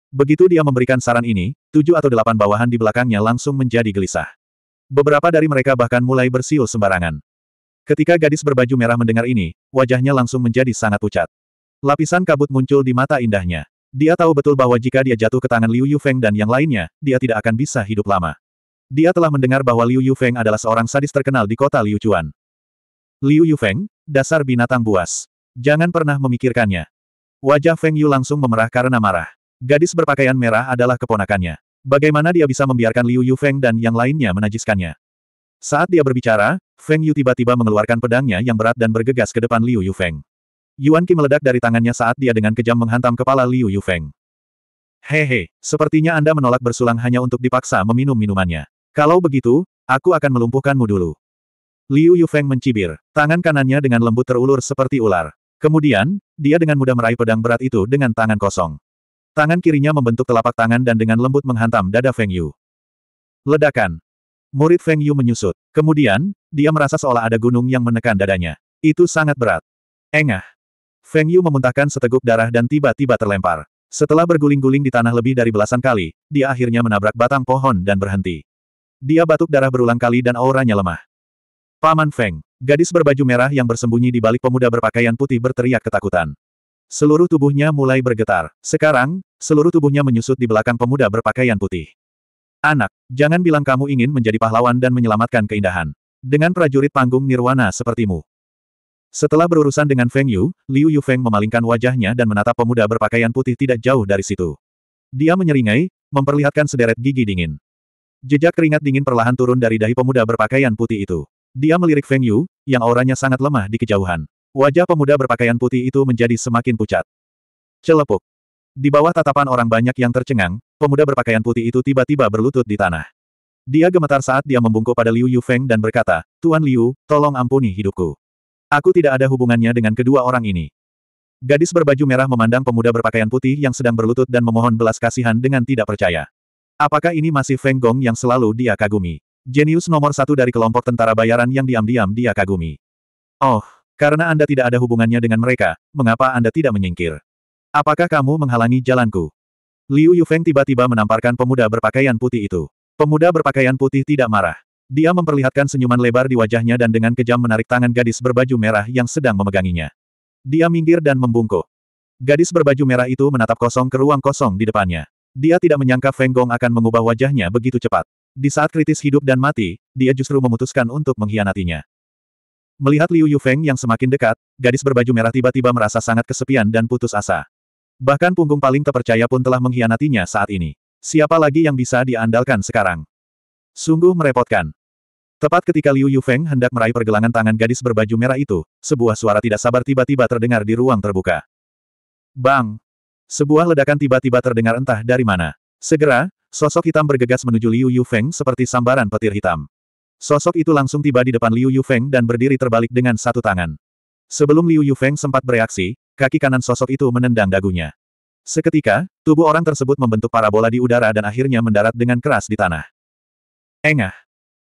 Begitu dia memberikan saran ini, tujuh atau delapan bawahan di belakangnya langsung menjadi gelisah. Beberapa dari mereka bahkan mulai bersiul sembarangan. Ketika gadis berbaju merah mendengar ini, wajahnya langsung menjadi sangat pucat. Lapisan kabut muncul di mata indahnya. Dia tahu betul bahwa jika dia jatuh ke tangan Liu Yufeng dan yang lainnya, dia tidak akan bisa hidup lama. Dia telah mendengar bahwa Liu Yufeng adalah seorang sadis terkenal di kota Liu Chuan. Liu Yufeng, dasar binatang buas. Jangan pernah memikirkannya. Wajah Feng Yu langsung memerah karena marah. Gadis berpakaian merah adalah keponakannya. Bagaimana dia bisa membiarkan Liu Yufeng dan yang lainnya menajiskannya? Saat dia berbicara, Feng Yu tiba-tiba mengeluarkan pedangnya yang berat dan bergegas ke depan Liu Yufeng. Yuan Qi meledak dari tangannya saat dia dengan kejam menghantam kepala Liu Yufeng. Hehe, sepertinya Anda menolak bersulang hanya untuk dipaksa meminum minumannya. Kalau begitu, aku akan melumpuhkanmu dulu. Liu Yufeng mencibir, tangan kanannya dengan lembut terulur seperti ular. Kemudian, dia dengan mudah meraih pedang berat itu dengan tangan kosong. Tangan kirinya membentuk telapak tangan dan dengan lembut menghantam dada Feng Yu. Ledakan. Murid Feng Yu menyusut. Kemudian, dia merasa seolah ada gunung yang menekan dadanya. Itu sangat berat. Engah. Feng Yu memuntahkan seteguk darah dan tiba-tiba terlempar. Setelah berguling-guling di tanah lebih dari belasan kali, dia akhirnya menabrak batang pohon dan berhenti. Dia batuk darah berulang kali dan auranya lemah. Paman Feng, gadis berbaju merah yang bersembunyi di balik pemuda berpakaian putih berteriak ketakutan. Seluruh tubuhnya mulai bergetar. Sekarang, seluruh tubuhnya menyusut di belakang pemuda berpakaian putih. Anak, jangan bilang kamu ingin menjadi pahlawan dan menyelamatkan keindahan. Dengan prajurit panggung nirwana sepertimu. Setelah berurusan dengan Feng Yu, Liu Yu Feng memalingkan wajahnya dan menatap pemuda berpakaian putih tidak jauh dari situ. Dia menyeringai, memperlihatkan sederet gigi dingin. Jejak keringat dingin perlahan turun dari dahi pemuda berpakaian putih itu. Dia melirik Feng Yu, yang auranya sangat lemah di kejauhan. Wajah pemuda berpakaian putih itu menjadi semakin pucat. Celepuk. Di bawah tatapan orang banyak yang tercengang, pemuda berpakaian putih itu tiba-tiba berlutut di tanah. Dia gemetar saat dia membungkuk pada Liu Yu Feng dan berkata, Tuan Liu, tolong ampuni hidupku. Aku tidak ada hubungannya dengan kedua orang ini. Gadis berbaju merah memandang pemuda berpakaian putih yang sedang berlutut dan memohon belas kasihan dengan tidak percaya. Apakah ini masih Feng Gong yang selalu dia kagumi? Jenius nomor satu dari kelompok tentara bayaran yang diam-diam dia kagumi. Oh, karena Anda tidak ada hubungannya dengan mereka, mengapa Anda tidak menyingkir? Apakah kamu menghalangi jalanku? Liu Yufeng tiba-tiba menamparkan pemuda berpakaian putih itu. Pemuda berpakaian putih tidak marah. Dia memperlihatkan senyuman lebar di wajahnya dan dengan kejam menarik tangan gadis berbaju merah yang sedang memeganginya. Dia minggir dan membungkuk. Gadis berbaju merah itu menatap kosong ke ruang kosong di depannya. Dia tidak menyangka Feng Gong akan mengubah wajahnya begitu cepat. Di saat kritis hidup dan mati, dia justru memutuskan untuk mengkhianatinya. Melihat Liu Yufeng yang semakin dekat, gadis berbaju merah tiba-tiba merasa sangat kesepian dan putus asa. Bahkan punggung paling terpercaya pun telah mengkhianatinya saat ini. Siapa lagi yang bisa diandalkan sekarang? Sungguh merepotkan. Tepat ketika Liu Yufeng hendak meraih pergelangan tangan gadis berbaju merah itu, sebuah suara tidak sabar tiba-tiba terdengar di ruang terbuka. Bang! Sebuah ledakan tiba-tiba terdengar entah dari mana. Segera, sosok hitam bergegas menuju Liu Yufeng seperti sambaran petir hitam. Sosok itu langsung tiba di depan Liu Yufeng dan berdiri terbalik dengan satu tangan. Sebelum Liu Yufeng sempat bereaksi, kaki kanan sosok itu menendang dagunya. Seketika, tubuh orang tersebut membentuk parabola di udara dan akhirnya mendarat dengan keras di tanah. Engah.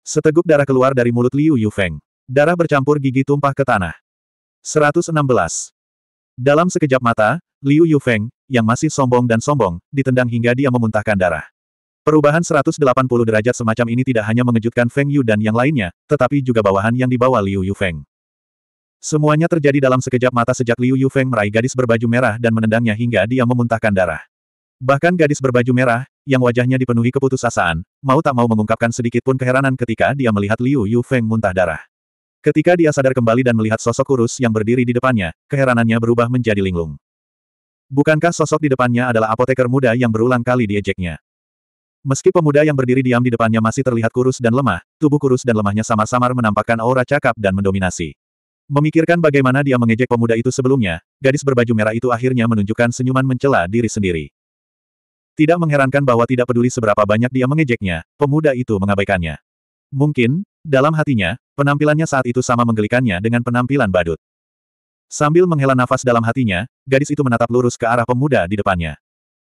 Seteguk darah keluar dari mulut Liu Yufeng. Darah bercampur gigi tumpah ke tanah. 116. Dalam sekejap mata, Liu Yufeng, yang masih sombong dan sombong, ditendang hingga dia memuntahkan darah. Perubahan 180 derajat semacam ini tidak hanya mengejutkan Feng Yu dan yang lainnya, tetapi juga bawahan yang dibawa Liu Yu Feng. Semuanya terjadi dalam sekejap mata sejak Liu Yu Feng meraih gadis berbaju merah dan menendangnya hingga dia memuntahkan darah. Bahkan gadis berbaju merah, yang wajahnya dipenuhi keputusasaan, mau tak mau mengungkapkan sedikit pun keheranan ketika dia melihat Liu Yu Feng muntah darah. Ketika dia sadar kembali dan melihat sosok kurus yang berdiri di depannya, keheranannya berubah menjadi linglung. Bukankah sosok di depannya adalah apoteker muda yang berulang kali diejeknya? Meski pemuda yang berdiri diam di depannya masih terlihat kurus dan lemah, tubuh kurus dan lemahnya samar-samar menampakkan aura cakap dan mendominasi. Memikirkan bagaimana dia mengejek pemuda itu sebelumnya, gadis berbaju merah itu akhirnya menunjukkan senyuman mencela diri sendiri. Tidak mengherankan bahwa tidak peduli seberapa banyak dia mengejeknya, pemuda itu mengabaikannya. Mungkin, dalam hatinya, penampilannya saat itu sama menggelikannya dengan penampilan badut. Sambil menghela nafas dalam hatinya, gadis itu menatap lurus ke arah pemuda di depannya.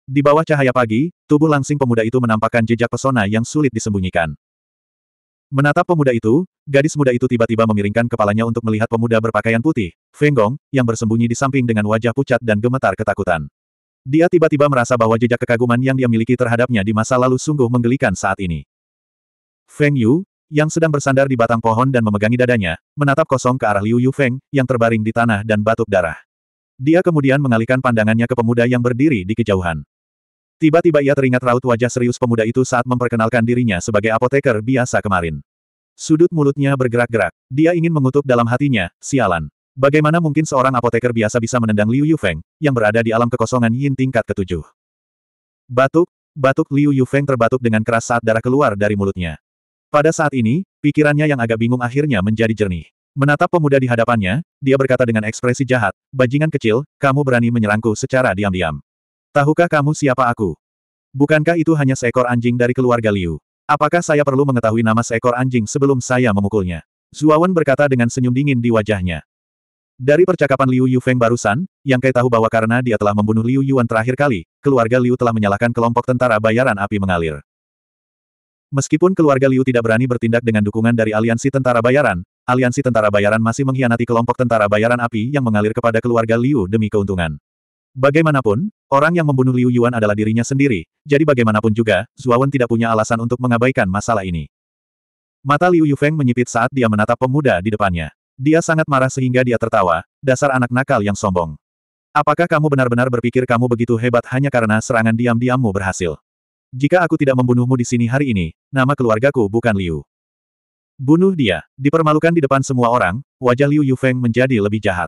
Di bawah cahaya pagi, tubuh langsing pemuda itu menampakkan jejak pesona yang sulit disembunyikan. Menatap pemuda itu, gadis muda itu tiba-tiba memiringkan kepalanya untuk melihat pemuda berpakaian putih, Fenggong, yang bersembunyi di samping dengan wajah pucat dan gemetar ketakutan. Dia tiba-tiba merasa bahwa jejak kekaguman yang dia miliki terhadapnya di masa lalu sungguh menggelikan saat ini. Feng Yu, yang sedang bersandar di batang pohon dan memegangi dadanya, menatap kosong ke arah Liu Yufeng, yang terbaring di tanah dan batuk darah. Dia kemudian mengalihkan pandangannya ke pemuda yang berdiri di kejauhan. Tiba-tiba ia teringat raut wajah serius pemuda itu saat memperkenalkan dirinya sebagai apoteker biasa kemarin. Sudut mulutnya bergerak-gerak. Dia ingin mengutuk dalam hatinya, sialan. Bagaimana mungkin seorang apoteker biasa bisa menendang Liu Yufeng, yang berada di alam kekosongan yin tingkat ketujuh? Batuk, batuk Liu Yufeng terbatuk dengan keras saat darah keluar dari mulutnya. Pada saat ini, pikirannya yang agak bingung akhirnya menjadi jernih. Menatap pemuda di hadapannya, dia berkata dengan ekspresi jahat, Bajingan kecil, kamu berani menyerangku secara diam-diam. Tahukah kamu siapa aku? Bukankah itu hanya seekor anjing dari keluarga Liu? Apakah saya perlu mengetahui nama seekor anjing sebelum saya memukulnya? Zuawan berkata dengan senyum dingin di wajahnya. Dari percakapan Liu Yufeng barusan, yang Kai tahu bahwa karena dia telah membunuh Liu Yuan terakhir kali, keluarga Liu telah menyalahkan kelompok tentara bayaran api mengalir. Meskipun keluarga Liu tidak berani bertindak dengan dukungan dari aliansi tentara bayaran, aliansi tentara bayaran masih mengkhianati kelompok tentara bayaran api yang mengalir kepada keluarga Liu demi keuntungan. Bagaimanapun, orang yang membunuh Liu Yuan adalah dirinya sendiri, jadi bagaimanapun juga, Zuawan tidak punya alasan untuk mengabaikan masalah ini. Mata Liu Yufeng menyipit saat dia menatap pemuda di depannya. Dia sangat marah sehingga dia tertawa, dasar anak nakal yang sombong. Apakah kamu benar-benar berpikir kamu begitu hebat hanya karena serangan diam-diammu berhasil? Jika aku tidak membunuhmu di sini hari ini, nama keluargaku bukan Liu. Bunuh dia, dipermalukan di depan semua orang, wajah Liu Yufeng menjadi lebih jahat.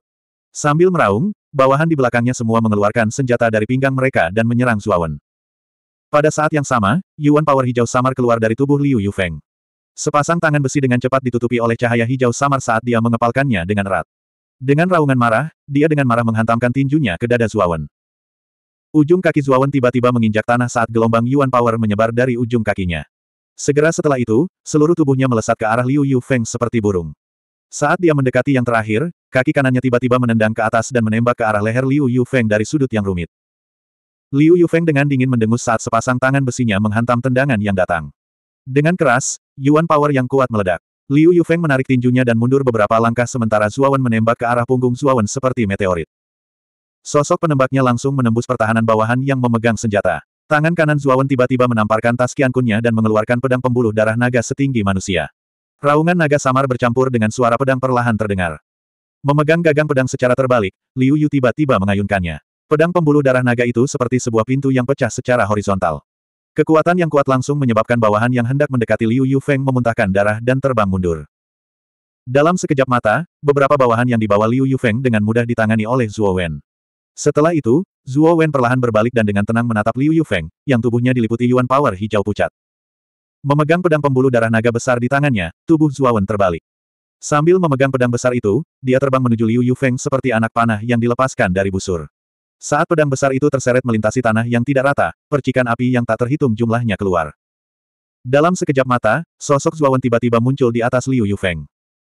Sambil meraung, bawahan di belakangnya semua mengeluarkan senjata dari pinggang mereka dan menyerang Zuawan. Pada saat yang sama, Yuan Power hijau samar keluar dari tubuh Liu Yufeng. Sepasang tangan besi dengan cepat ditutupi oleh cahaya hijau samar saat dia mengepalkannya dengan erat. Dengan raungan marah, dia dengan marah menghantamkan tinjunya ke dada Zuawan. Ujung kaki Zuawan tiba-tiba menginjak tanah saat gelombang Yuan Power menyebar dari ujung kakinya. Segera setelah itu, seluruh tubuhnya melesat ke arah Liu Yu Feng seperti burung. Saat dia mendekati yang terakhir, kaki kanannya tiba-tiba menendang ke atas dan menembak ke arah leher Liu Yu Feng dari sudut yang rumit. Liu Yu Feng dengan dingin mendengus saat sepasang tangan besinya menghantam tendangan yang datang. Dengan keras, Yuan Power yang kuat meledak. Liu Yu Feng menarik tinjunya dan mundur beberapa langkah sementara Zuawan menembak ke arah punggung Zuawan seperti meteorit. Sosok penembaknya langsung menembus pertahanan bawahan yang memegang senjata. Tangan kanan Zuawan tiba-tiba menamparkan tas kiankunnya dan mengeluarkan pedang pembuluh darah naga setinggi manusia. Raungan naga samar bercampur dengan suara pedang perlahan terdengar. Memegang gagang pedang secara terbalik, Liu Yu tiba-tiba mengayunkannya. Pedang pembuluh darah naga itu seperti sebuah pintu yang pecah secara horizontal. Kekuatan yang kuat langsung menyebabkan bawahan yang hendak mendekati Liu Yu Feng memuntahkan darah dan terbang mundur. Dalam sekejap mata, beberapa bawahan yang dibawa Liu Yu Feng dengan mudah ditangani oleh Zuo Wen. Setelah itu, Zuo Wen perlahan berbalik dan dengan tenang menatap Liu Yufeng, yang tubuhnya diliputi yuan power hijau pucat. Memegang pedang pembuluh darah naga besar di tangannya, tubuh Zuo Wen terbalik. Sambil memegang pedang besar itu, dia terbang menuju Liu Yufeng seperti anak panah yang dilepaskan dari busur. Saat pedang besar itu terseret melintasi tanah yang tidak rata, percikan api yang tak terhitung jumlahnya keluar. Dalam sekejap mata, sosok Zuo Wen tiba-tiba muncul di atas Liu Yufeng.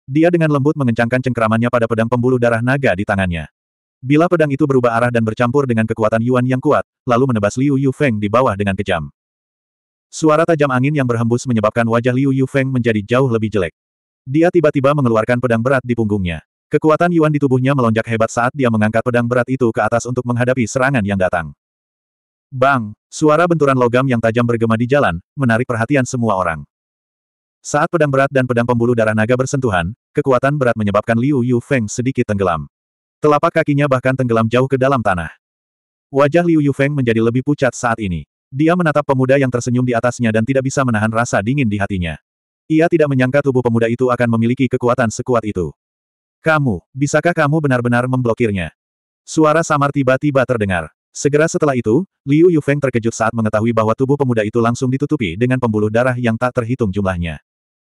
Dia dengan lembut mengencangkan cengkeramannya pada pedang pembuluh darah naga di tangannya. Bila pedang itu berubah arah dan bercampur dengan kekuatan Yuan yang kuat, lalu menebas Liu Yu Feng di bawah dengan kejam. Suara tajam angin yang berhembus menyebabkan wajah Liu Yu Feng menjadi jauh lebih jelek. Dia tiba-tiba mengeluarkan pedang berat di punggungnya. Kekuatan Yuan di tubuhnya melonjak hebat saat dia mengangkat pedang berat itu ke atas untuk menghadapi serangan yang datang. Bang! Suara benturan logam yang tajam bergema di jalan, menarik perhatian semua orang. Saat pedang berat dan pedang pembuluh darah naga bersentuhan, kekuatan berat menyebabkan Liu Yu Feng sedikit tenggelam. Telapak kakinya bahkan tenggelam jauh ke dalam tanah. Wajah Liu Yufeng menjadi lebih pucat saat ini. Dia menatap pemuda yang tersenyum di atasnya dan tidak bisa menahan rasa dingin di hatinya. Ia tidak menyangka tubuh pemuda itu akan memiliki kekuatan sekuat itu. Kamu, bisakah kamu benar-benar memblokirnya? Suara samar tiba-tiba terdengar. Segera setelah itu, Liu Yufeng terkejut saat mengetahui bahwa tubuh pemuda itu langsung ditutupi dengan pembuluh darah yang tak terhitung jumlahnya.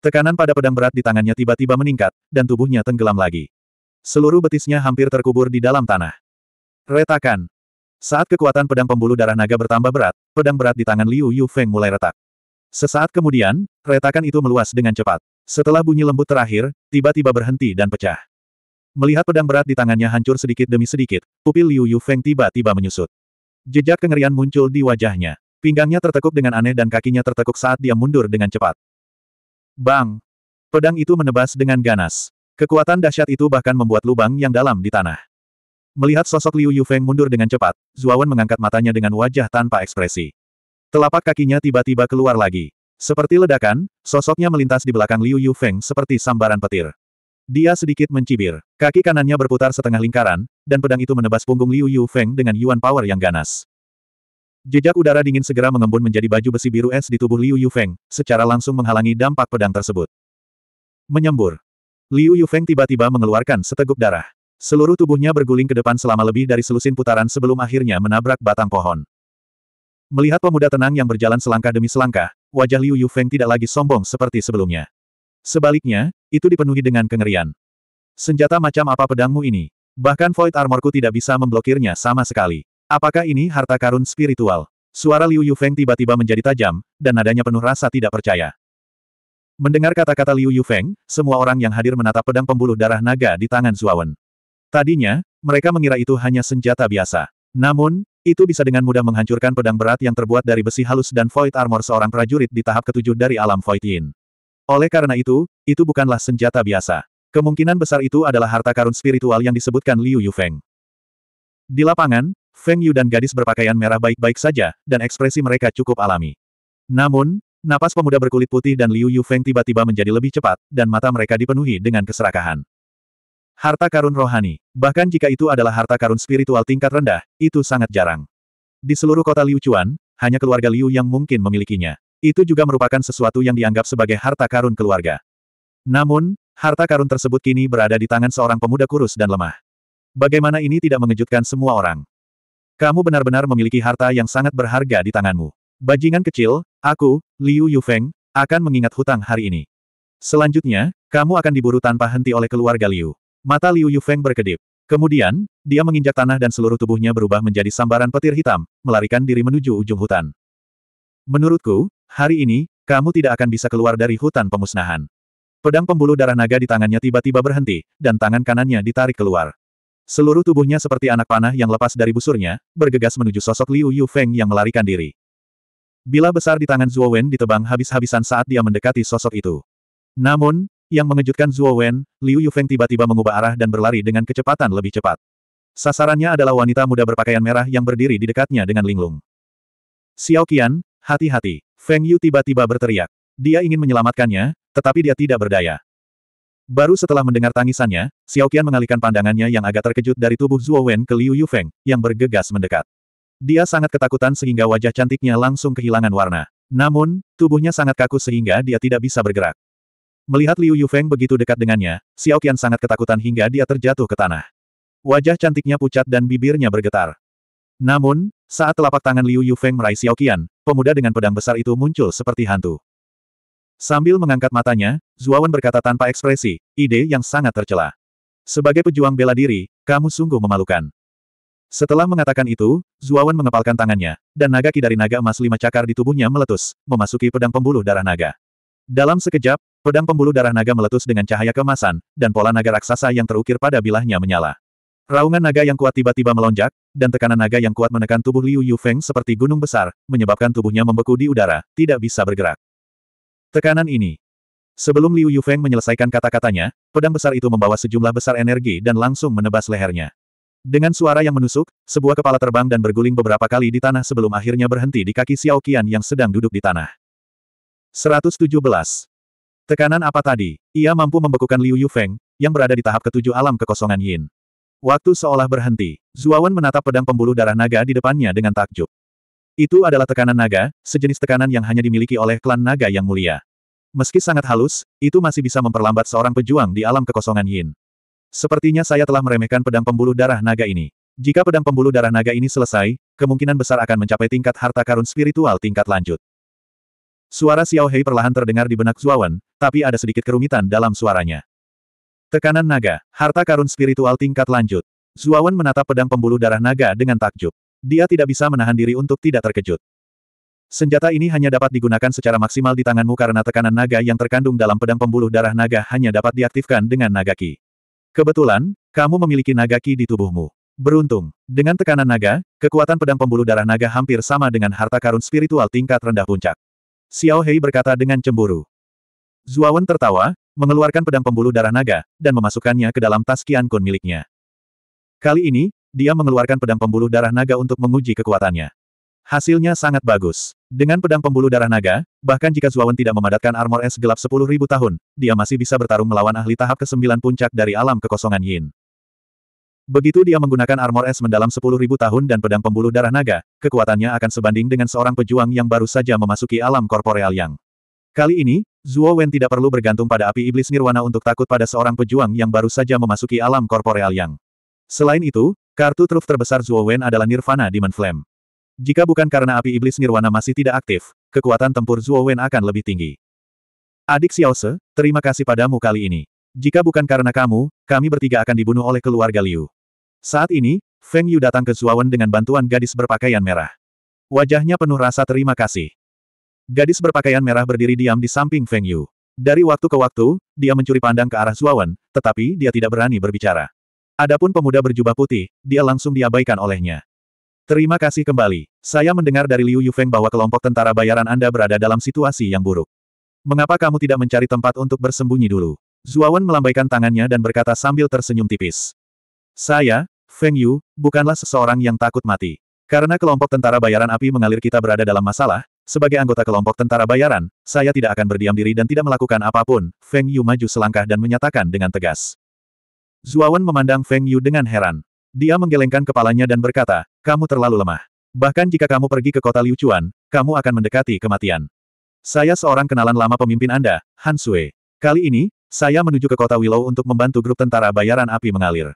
Tekanan pada pedang berat di tangannya tiba-tiba meningkat, dan tubuhnya tenggelam lagi. Seluruh betisnya hampir terkubur di dalam tanah. Retakan. Saat kekuatan pedang pembuluh darah naga bertambah berat, pedang berat di tangan Liu Yu Feng mulai retak. Sesaat kemudian, retakan itu meluas dengan cepat. Setelah bunyi lembut terakhir, tiba-tiba berhenti dan pecah. Melihat pedang berat di tangannya hancur sedikit demi sedikit, pupil Liu Yu Feng tiba-tiba menyusut. Jejak kengerian muncul di wajahnya. Pinggangnya tertekuk dengan aneh dan kakinya tertekuk saat dia mundur dengan cepat. Bang! Pedang itu menebas dengan ganas. Kekuatan dahsyat itu bahkan membuat lubang yang dalam di tanah. Melihat sosok Liu Yufeng mundur dengan cepat, Zuawan mengangkat matanya dengan wajah tanpa ekspresi. Telapak kakinya tiba-tiba keluar lagi. Seperti ledakan, sosoknya melintas di belakang Liu Yufeng seperti sambaran petir. Dia sedikit mencibir. Kaki kanannya berputar setengah lingkaran, dan pedang itu menebas punggung Liu Yufeng dengan Yuan Power yang ganas. Jejak udara dingin segera mengembun menjadi baju besi biru es di tubuh Liu Yufeng secara langsung menghalangi dampak pedang tersebut. Menyembur. Liu Yufeng tiba-tiba mengeluarkan seteguk darah. Seluruh tubuhnya berguling ke depan selama lebih dari selusin putaran sebelum akhirnya menabrak batang pohon. Melihat pemuda tenang yang berjalan selangkah demi selangkah, wajah Liu Yufeng tidak lagi sombong seperti sebelumnya. Sebaliknya, itu dipenuhi dengan kengerian. Senjata macam apa pedangmu ini? Bahkan void armorku tidak bisa memblokirnya sama sekali. Apakah ini harta karun spiritual? Suara Liu Yufeng tiba-tiba menjadi tajam, dan nadanya penuh rasa tidak percaya. Mendengar kata-kata Liu Yufeng, semua orang yang hadir menatap pedang pembuluh darah naga di tangan Zuawan. Tadinya, mereka mengira itu hanya senjata biasa. Namun, itu bisa dengan mudah menghancurkan pedang berat yang terbuat dari besi halus dan void armor seorang prajurit di tahap ketujuh dari alam void yin. Oleh karena itu, itu bukanlah senjata biasa. Kemungkinan besar itu adalah harta karun spiritual yang disebutkan Liu Yufeng. Di lapangan, Feng Yu dan gadis berpakaian merah baik-baik saja, dan ekspresi mereka cukup alami. Namun, Napas pemuda berkulit putih dan Liu Yu Feng tiba-tiba menjadi lebih cepat, dan mata mereka dipenuhi dengan keserakahan. Harta karun rohani. Bahkan jika itu adalah harta karun spiritual tingkat rendah, itu sangat jarang. Di seluruh kota Liu Chuan, hanya keluarga Liu yang mungkin memilikinya. Itu juga merupakan sesuatu yang dianggap sebagai harta karun keluarga. Namun, harta karun tersebut kini berada di tangan seorang pemuda kurus dan lemah. Bagaimana ini tidak mengejutkan semua orang? Kamu benar-benar memiliki harta yang sangat berharga di tanganmu. Bajingan kecil, aku, Liu Yufeng, akan mengingat hutang hari ini. Selanjutnya, kamu akan diburu tanpa henti oleh keluarga Liu. Mata Liu Yufeng berkedip. Kemudian, dia menginjak tanah dan seluruh tubuhnya berubah menjadi sambaran petir hitam, melarikan diri menuju ujung hutan. Menurutku, hari ini, kamu tidak akan bisa keluar dari hutan pemusnahan. Pedang pembuluh darah naga di tangannya tiba-tiba berhenti, dan tangan kanannya ditarik keluar. Seluruh tubuhnya seperti anak panah yang lepas dari busurnya, bergegas menuju sosok Liu Yufeng yang melarikan diri. Bila besar di tangan Zhuo Wen ditebang habis-habisan saat dia mendekati sosok itu. Namun, yang mengejutkan Zhuo Wen, Liu Yufeng tiba-tiba mengubah arah dan berlari dengan kecepatan lebih cepat. Sasarannya adalah wanita muda berpakaian merah yang berdiri di dekatnya dengan linglung. Xiao Qian, hati-hati. Feng Yu tiba-tiba berteriak. Dia ingin menyelamatkannya, tetapi dia tidak berdaya. Baru setelah mendengar tangisannya, Xiao Qian mengalihkan pandangannya yang agak terkejut dari tubuh Zhuo Wen ke Liu Yufeng, yang bergegas mendekat. Dia sangat ketakutan sehingga wajah cantiknya langsung kehilangan warna. Namun, tubuhnya sangat kaku sehingga dia tidak bisa bergerak. Melihat Liu Yufeng begitu dekat dengannya, Xiao Qian sangat ketakutan hingga dia terjatuh ke tanah. Wajah cantiknya pucat dan bibirnya bergetar. Namun, saat telapak tangan Liu Yufeng meraih Xiao Qian, pemuda dengan pedang besar itu muncul seperti hantu. Sambil mengangkat matanya, Zuawan berkata tanpa ekspresi, ide yang sangat tercela. Sebagai pejuang bela diri, kamu sungguh memalukan. Setelah mengatakan itu, Zuawan mengepalkan tangannya, dan naga ki dari naga emas lima cakar di tubuhnya meletus, memasuki pedang pembuluh darah naga. Dalam sekejap, pedang pembuluh darah naga meletus dengan cahaya kemasan, dan pola naga raksasa yang terukir pada bilahnya menyala. Raungan naga yang kuat tiba-tiba melonjak, dan tekanan naga yang kuat menekan tubuh Liu Yufeng seperti gunung besar, menyebabkan tubuhnya membeku di udara, tidak bisa bergerak. Tekanan ini. Sebelum Liu Yufeng menyelesaikan kata-katanya, pedang besar itu membawa sejumlah besar energi dan langsung menebas lehernya. Dengan suara yang menusuk, sebuah kepala terbang dan berguling beberapa kali di tanah sebelum akhirnya berhenti di kaki Xiao Qian yang sedang duduk di tanah. 117. Tekanan apa tadi? Ia mampu membekukan Liu Yufeng, yang berada di tahap ketujuh alam kekosongan Yin. Waktu seolah berhenti. Zuawan menatap pedang pembuluh darah naga di depannya dengan takjub. Itu adalah tekanan naga, sejenis tekanan yang hanya dimiliki oleh klan naga yang mulia. Meski sangat halus, itu masih bisa memperlambat seorang pejuang di alam kekosongan Yin. Sepertinya saya telah meremehkan pedang pembuluh darah naga ini. Jika pedang pembuluh darah naga ini selesai, kemungkinan besar akan mencapai tingkat harta karun spiritual tingkat lanjut. Suara Xiao Hei perlahan terdengar di benak Zuawan, tapi ada sedikit kerumitan dalam suaranya. Tekanan naga, harta karun spiritual tingkat lanjut. Zuawan menatap pedang pembuluh darah naga dengan takjub. Dia tidak bisa menahan diri untuk tidak terkejut. Senjata ini hanya dapat digunakan secara maksimal di tanganmu karena tekanan naga yang terkandung dalam pedang pembuluh darah naga hanya dapat diaktifkan dengan naga ki. Kebetulan, kamu memiliki naga ki di tubuhmu. Beruntung, dengan tekanan naga, kekuatan pedang pembuluh darah naga hampir sama dengan harta karun spiritual tingkat rendah puncak. Xiao Hei berkata dengan cemburu. Zuawan tertawa, mengeluarkan pedang pembuluh darah naga, dan memasukkannya ke dalam tas Qian Kun miliknya. Kali ini, dia mengeluarkan pedang pembuluh darah naga untuk menguji kekuatannya. Hasilnya sangat bagus. Dengan pedang pembuluh darah naga, bahkan jika Zuawan tidak memadatkan armor es gelap 10.000 tahun, dia masih bisa bertarung melawan ahli tahap ke-9 puncak dari alam kekosongan Yin. Begitu dia menggunakan armor es mendalam 10.000 tahun dan pedang pembuluh darah naga, kekuatannya akan sebanding dengan seorang pejuang yang baru saja memasuki alam korporeal yang. Kali ini, Zuo Wen tidak perlu bergantung pada api iblis nirwana untuk takut pada seorang pejuang yang baru saja memasuki alam korporeal yang. Selain itu, kartu truf terbesar Zuo Wen adalah Nirvana Demon Flame. Jika bukan karena api iblis nirwana masih tidak aktif, kekuatan tempur Zuo Wen akan lebih tinggi. Adik Xiao Se, terima kasih padamu kali ini. Jika bukan karena kamu, kami bertiga akan dibunuh oleh keluarga Liu. Saat ini, Feng Yu datang ke Wen dengan bantuan gadis berpakaian merah. Wajahnya penuh rasa terima kasih. Gadis berpakaian merah berdiri diam di samping Feng Yu. Dari waktu ke waktu, dia mencuri pandang ke arah Wen, tetapi dia tidak berani berbicara. Adapun pemuda berjubah putih, dia langsung diabaikan olehnya. Terima kasih kembali. Saya mendengar dari Liu Yufeng bahwa kelompok tentara bayaran Anda berada dalam situasi yang buruk. Mengapa kamu tidak mencari tempat untuk bersembunyi dulu? Zuawan melambaikan tangannya dan berkata sambil tersenyum tipis. Saya, Feng Yu, bukanlah seseorang yang takut mati. Karena kelompok tentara bayaran api mengalir kita berada dalam masalah, sebagai anggota kelompok tentara bayaran, saya tidak akan berdiam diri dan tidak melakukan apapun. Feng Yu maju selangkah dan menyatakan dengan tegas. Zuawan memandang Feng Yu dengan heran. Dia menggelengkan kepalanya dan berkata, kamu terlalu lemah. Bahkan jika kamu pergi ke kota Liucuan, kamu akan mendekati kematian. Saya seorang kenalan lama pemimpin Anda, Han Sui. Kali ini, saya menuju ke kota Willow untuk membantu grup tentara bayaran api mengalir.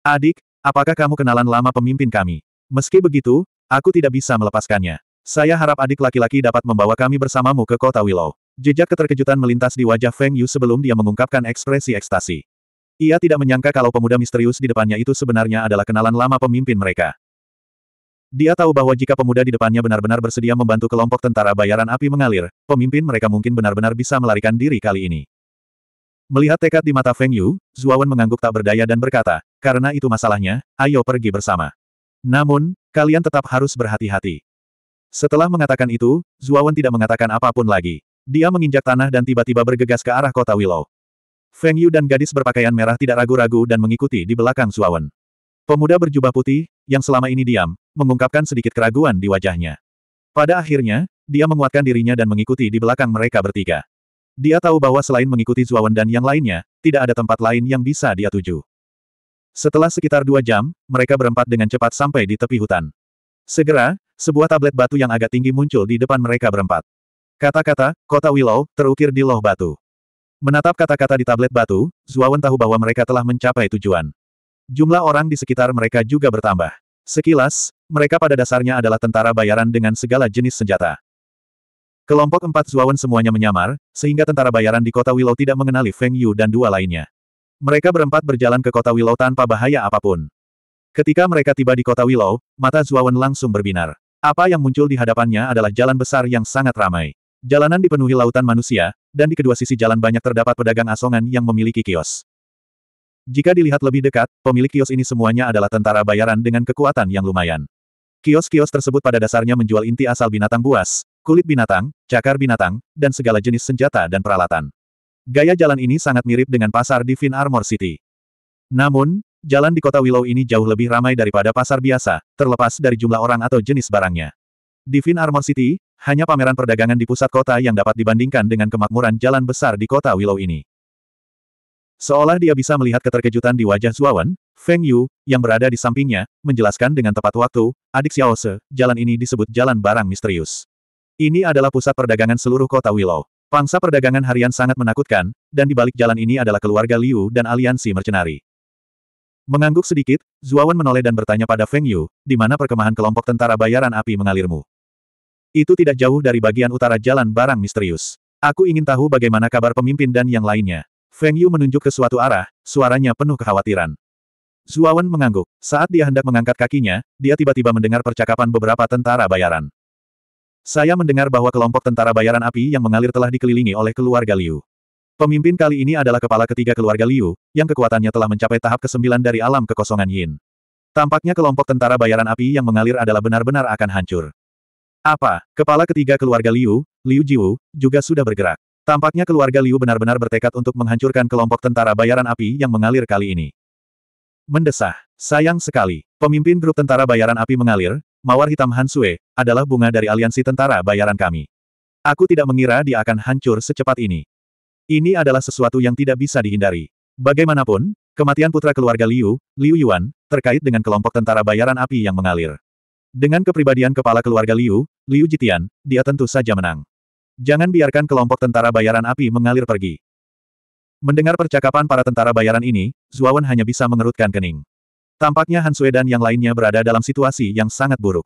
Adik, apakah kamu kenalan lama pemimpin kami? Meski begitu, aku tidak bisa melepaskannya. Saya harap adik laki-laki dapat membawa kami bersamamu ke kota Willow. Jejak keterkejutan melintas di wajah Feng Yu sebelum dia mengungkapkan ekspresi ekstasi. Ia tidak menyangka kalau pemuda misterius di depannya itu sebenarnya adalah kenalan lama pemimpin mereka. Dia tahu bahwa jika pemuda di depannya benar-benar bersedia membantu kelompok tentara bayaran api mengalir, pemimpin mereka mungkin benar-benar bisa melarikan diri kali ini. Melihat tekad di mata Feng Yu, Zuawan mengangguk tak berdaya dan berkata, karena itu masalahnya, ayo pergi bersama. Namun, kalian tetap harus berhati-hati. Setelah mengatakan itu, Zuawan tidak mengatakan apapun lagi. Dia menginjak tanah dan tiba-tiba bergegas ke arah kota Willow. Feng Yu dan gadis berpakaian merah tidak ragu-ragu dan mengikuti di belakang Zuawan. Pemuda berjubah putih, yang selama ini diam, mengungkapkan sedikit keraguan di wajahnya. Pada akhirnya, dia menguatkan dirinya dan mengikuti di belakang mereka bertiga. Dia tahu bahwa selain mengikuti Zuawan dan yang lainnya, tidak ada tempat lain yang bisa dia tuju. Setelah sekitar dua jam, mereka berempat dengan cepat sampai di tepi hutan. Segera, sebuah tablet batu yang agak tinggi muncul di depan mereka berempat. Kata-kata, kota Willow, terukir di loh batu. Menatap kata-kata di tablet batu, Zuawan tahu bahwa mereka telah mencapai tujuan. Jumlah orang di sekitar mereka juga bertambah. Sekilas, mereka pada dasarnya adalah tentara bayaran dengan segala jenis senjata. Kelompok empat Zuawan semuanya menyamar, sehingga tentara bayaran di kota Willow tidak mengenali Feng Yu dan dua lainnya. Mereka berempat berjalan ke kota Willow tanpa bahaya apapun. Ketika mereka tiba di kota Willow, mata Zuawan langsung berbinar. Apa yang muncul di hadapannya adalah jalan besar yang sangat ramai. Jalanan dipenuhi lautan manusia, dan di kedua sisi jalan banyak terdapat pedagang asongan yang memiliki kios. Jika dilihat lebih dekat, pemilik kios ini semuanya adalah tentara bayaran dengan kekuatan yang lumayan. Kios-kios tersebut pada dasarnya menjual inti asal binatang buas, kulit binatang, cakar binatang, dan segala jenis senjata dan peralatan. Gaya jalan ini sangat mirip dengan pasar di Fin Armor City. Namun, jalan di kota Willow ini jauh lebih ramai daripada pasar biasa, terlepas dari jumlah orang atau jenis barangnya. Di Fin Armor City, hanya pameran perdagangan di pusat kota yang dapat dibandingkan dengan kemakmuran jalan besar di kota Willow ini. Seolah dia bisa melihat keterkejutan di wajah Zuawan, Feng Yu, yang berada di sampingnya, menjelaskan dengan tepat waktu, adik Xiao Se, jalan ini disebut jalan barang misterius. Ini adalah pusat perdagangan seluruh kota Willow. Pangsa perdagangan harian sangat menakutkan, dan di balik jalan ini adalah keluarga Liu dan aliansi mercenari. Mengangguk sedikit, Zuawan menoleh dan bertanya pada Feng Yu, di mana perkemahan kelompok tentara bayaran api mengalirmu. Itu tidak jauh dari bagian utara jalan barang misterius. Aku ingin tahu bagaimana kabar pemimpin dan yang lainnya. Feng Yu menunjuk ke suatu arah, suaranya penuh kekhawatiran. Zuawan mengangguk. Saat dia hendak mengangkat kakinya, dia tiba-tiba mendengar percakapan beberapa tentara bayaran. Saya mendengar bahwa kelompok tentara bayaran api yang mengalir telah dikelilingi oleh keluarga Liu. Pemimpin kali ini adalah kepala ketiga keluarga Liu, yang kekuatannya telah mencapai tahap kesembilan dari alam kekosongan Yin. Tampaknya kelompok tentara bayaran api yang mengalir adalah benar-benar akan hancur. Apa, kepala ketiga keluarga Liu, Liu Jiwu, juga sudah bergerak. Tampaknya keluarga Liu benar-benar bertekad untuk menghancurkan kelompok tentara bayaran api yang mengalir kali ini. Mendesah. Sayang sekali. Pemimpin grup tentara bayaran api mengalir, Mawar Hitam Hansue, adalah bunga dari aliansi tentara bayaran kami. Aku tidak mengira dia akan hancur secepat ini. Ini adalah sesuatu yang tidak bisa dihindari. Bagaimanapun, kematian putra keluarga Liu, Liu Yuan, terkait dengan kelompok tentara bayaran api yang mengalir. Dengan kepribadian kepala keluarga Liu, Liu Jitian, dia tentu saja menang. Jangan biarkan kelompok tentara bayaran api mengalir pergi. Mendengar percakapan para tentara bayaran ini, Zuawan hanya bisa mengerutkan kening. Tampaknya Han Sui dan yang lainnya berada dalam situasi yang sangat buruk.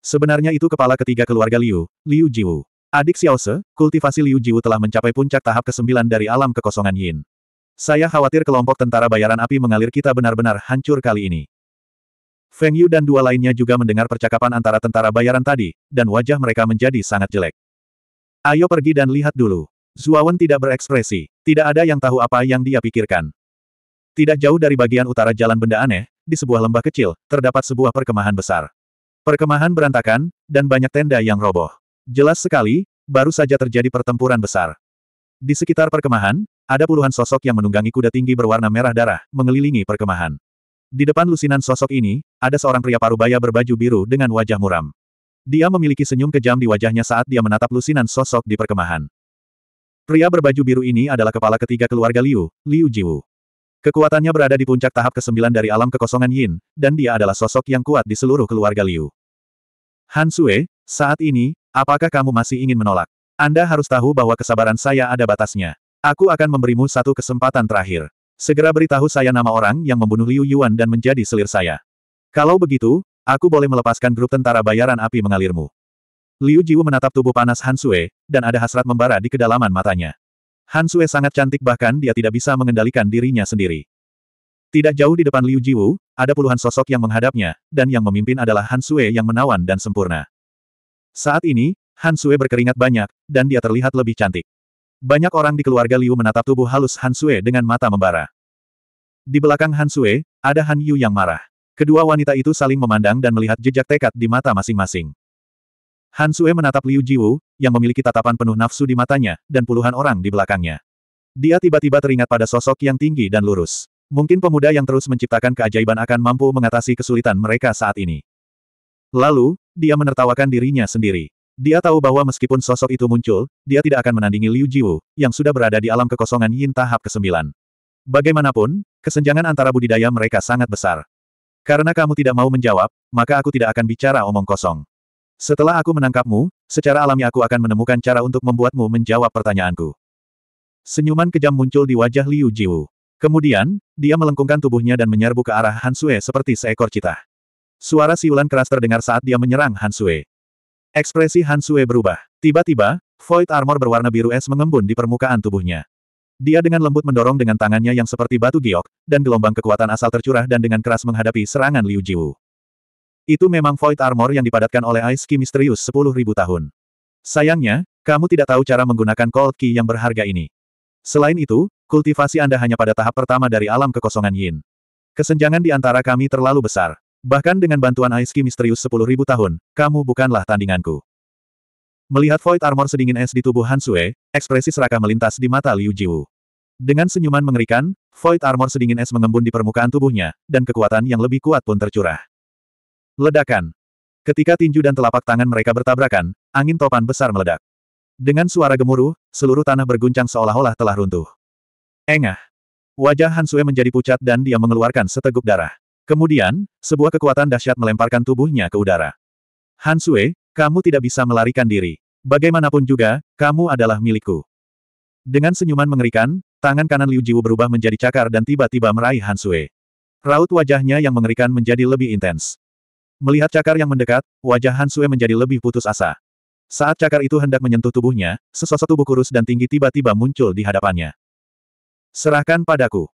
Sebenarnya itu kepala ketiga keluarga Liu, Liu Jiwu. Adik Xiao Se. kultivasi Liu Jiwu telah mencapai puncak tahap ke-9 dari alam kekosongan Yin. Saya khawatir kelompok tentara bayaran api mengalir kita benar-benar hancur kali ini. Feng Yu dan dua lainnya juga mendengar percakapan antara tentara bayaran tadi, dan wajah mereka menjadi sangat jelek. Ayo pergi dan lihat dulu. Zuawan tidak berekspresi. Tidak ada yang tahu apa yang dia pikirkan. Tidak jauh dari bagian utara jalan benda aneh, di sebuah lembah kecil, terdapat sebuah perkemahan besar. Perkemahan berantakan, dan banyak tenda yang roboh. Jelas sekali, baru saja terjadi pertempuran besar. Di sekitar perkemahan, ada puluhan sosok yang menunggangi kuda tinggi berwarna merah darah, mengelilingi perkemahan. Di depan lusinan sosok ini, ada seorang pria parubaya berbaju biru dengan wajah muram. Dia memiliki senyum kejam di wajahnya saat dia menatap lusinan sosok di perkemahan. Pria berbaju biru ini adalah kepala ketiga keluarga Liu, Liu Jiwu. Kekuatannya berada di puncak tahap ke-9 dari alam kekosongan Yin, dan dia adalah sosok yang kuat di seluruh keluarga Liu. Han Sue, saat ini, apakah kamu masih ingin menolak? Anda harus tahu bahwa kesabaran saya ada batasnya. Aku akan memberimu satu kesempatan terakhir. Segera beritahu saya nama orang yang membunuh Liu Yuan dan menjadi selir saya. Kalau begitu, Aku boleh melepaskan grup tentara bayaran api mengalirmu. Liu Jiwu menatap tubuh panas Han Sue, dan ada hasrat membara di kedalaman matanya. Han Sue sangat cantik bahkan dia tidak bisa mengendalikan dirinya sendiri. Tidak jauh di depan Liu Jiwu, ada puluhan sosok yang menghadapnya, dan yang memimpin adalah Han Sue yang menawan dan sempurna. Saat ini, Han Sue berkeringat banyak, dan dia terlihat lebih cantik. Banyak orang di keluarga Liu menatap tubuh halus Han Sue dengan mata membara. Di belakang Han Sue, ada Han Yu yang marah. Kedua wanita itu saling memandang dan melihat jejak tekad di mata masing-masing. Han Sue menatap Liu Jiwu, yang memiliki tatapan penuh nafsu di matanya, dan puluhan orang di belakangnya. Dia tiba-tiba teringat pada sosok yang tinggi dan lurus. Mungkin pemuda yang terus menciptakan keajaiban akan mampu mengatasi kesulitan mereka saat ini. Lalu, dia menertawakan dirinya sendiri. Dia tahu bahwa meskipun sosok itu muncul, dia tidak akan menandingi Liu Jiwu, yang sudah berada di alam kekosongan Yin tahap ke-9. Bagaimanapun, kesenjangan antara budidaya mereka sangat besar. Karena kamu tidak mau menjawab, maka aku tidak akan bicara omong kosong. Setelah aku menangkapmu, secara alami aku akan menemukan cara untuk membuatmu menjawab pertanyaanku. Senyuman kejam muncul di wajah Liu Jiwu. Kemudian, dia melengkungkan tubuhnya dan menyerbu ke arah Han Sui seperti seekor cita. Suara siulan keras terdengar saat dia menyerang Han Sui. Ekspresi Han Sui berubah. Tiba-tiba, Void Armor berwarna biru es mengembun di permukaan tubuhnya. Dia dengan lembut mendorong dengan tangannya yang seperti batu giok, dan gelombang kekuatan asal tercurah dan dengan keras menghadapi serangan Liu Jiwu. Itu memang void armor yang dipadatkan oleh Ice Ki misterius 10.000 tahun. Sayangnya, kamu tidak tahu cara menggunakan Cold Ki yang berharga ini. Selain itu, kultivasi Anda hanya pada tahap pertama dari alam kekosongan Yin. Kesenjangan di antara kami terlalu besar. Bahkan dengan bantuan Ice Ki misterius 10.000 tahun, kamu bukanlah tandinganku. Melihat void armor sedingin es di tubuh Han Sue, ekspresi serakah melintas di mata Liu Jiwu. Dengan senyuman mengerikan, void armor sedingin es mengembun di permukaan tubuhnya, dan kekuatan yang lebih kuat pun tercurah. Ledakan. Ketika tinju dan telapak tangan mereka bertabrakan, angin topan besar meledak. Dengan suara gemuruh, seluruh tanah berguncang seolah-olah telah runtuh. Engah. Wajah Han Sue menjadi pucat dan dia mengeluarkan seteguk darah. Kemudian, sebuah kekuatan dahsyat melemparkan tubuhnya ke udara. Han Sue, kamu tidak bisa melarikan diri. Bagaimanapun juga, kamu adalah milikku. Dengan senyuman mengerikan, tangan kanan Liu Jiwu berubah menjadi cakar dan tiba-tiba meraih Han Sui. Raut wajahnya yang mengerikan menjadi lebih intens. Melihat cakar yang mendekat, wajah Han Sui menjadi lebih putus asa. Saat cakar itu hendak menyentuh tubuhnya, sesosok tubuh kurus dan tinggi tiba-tiba muncul di hadapannya. Serahkan padaku.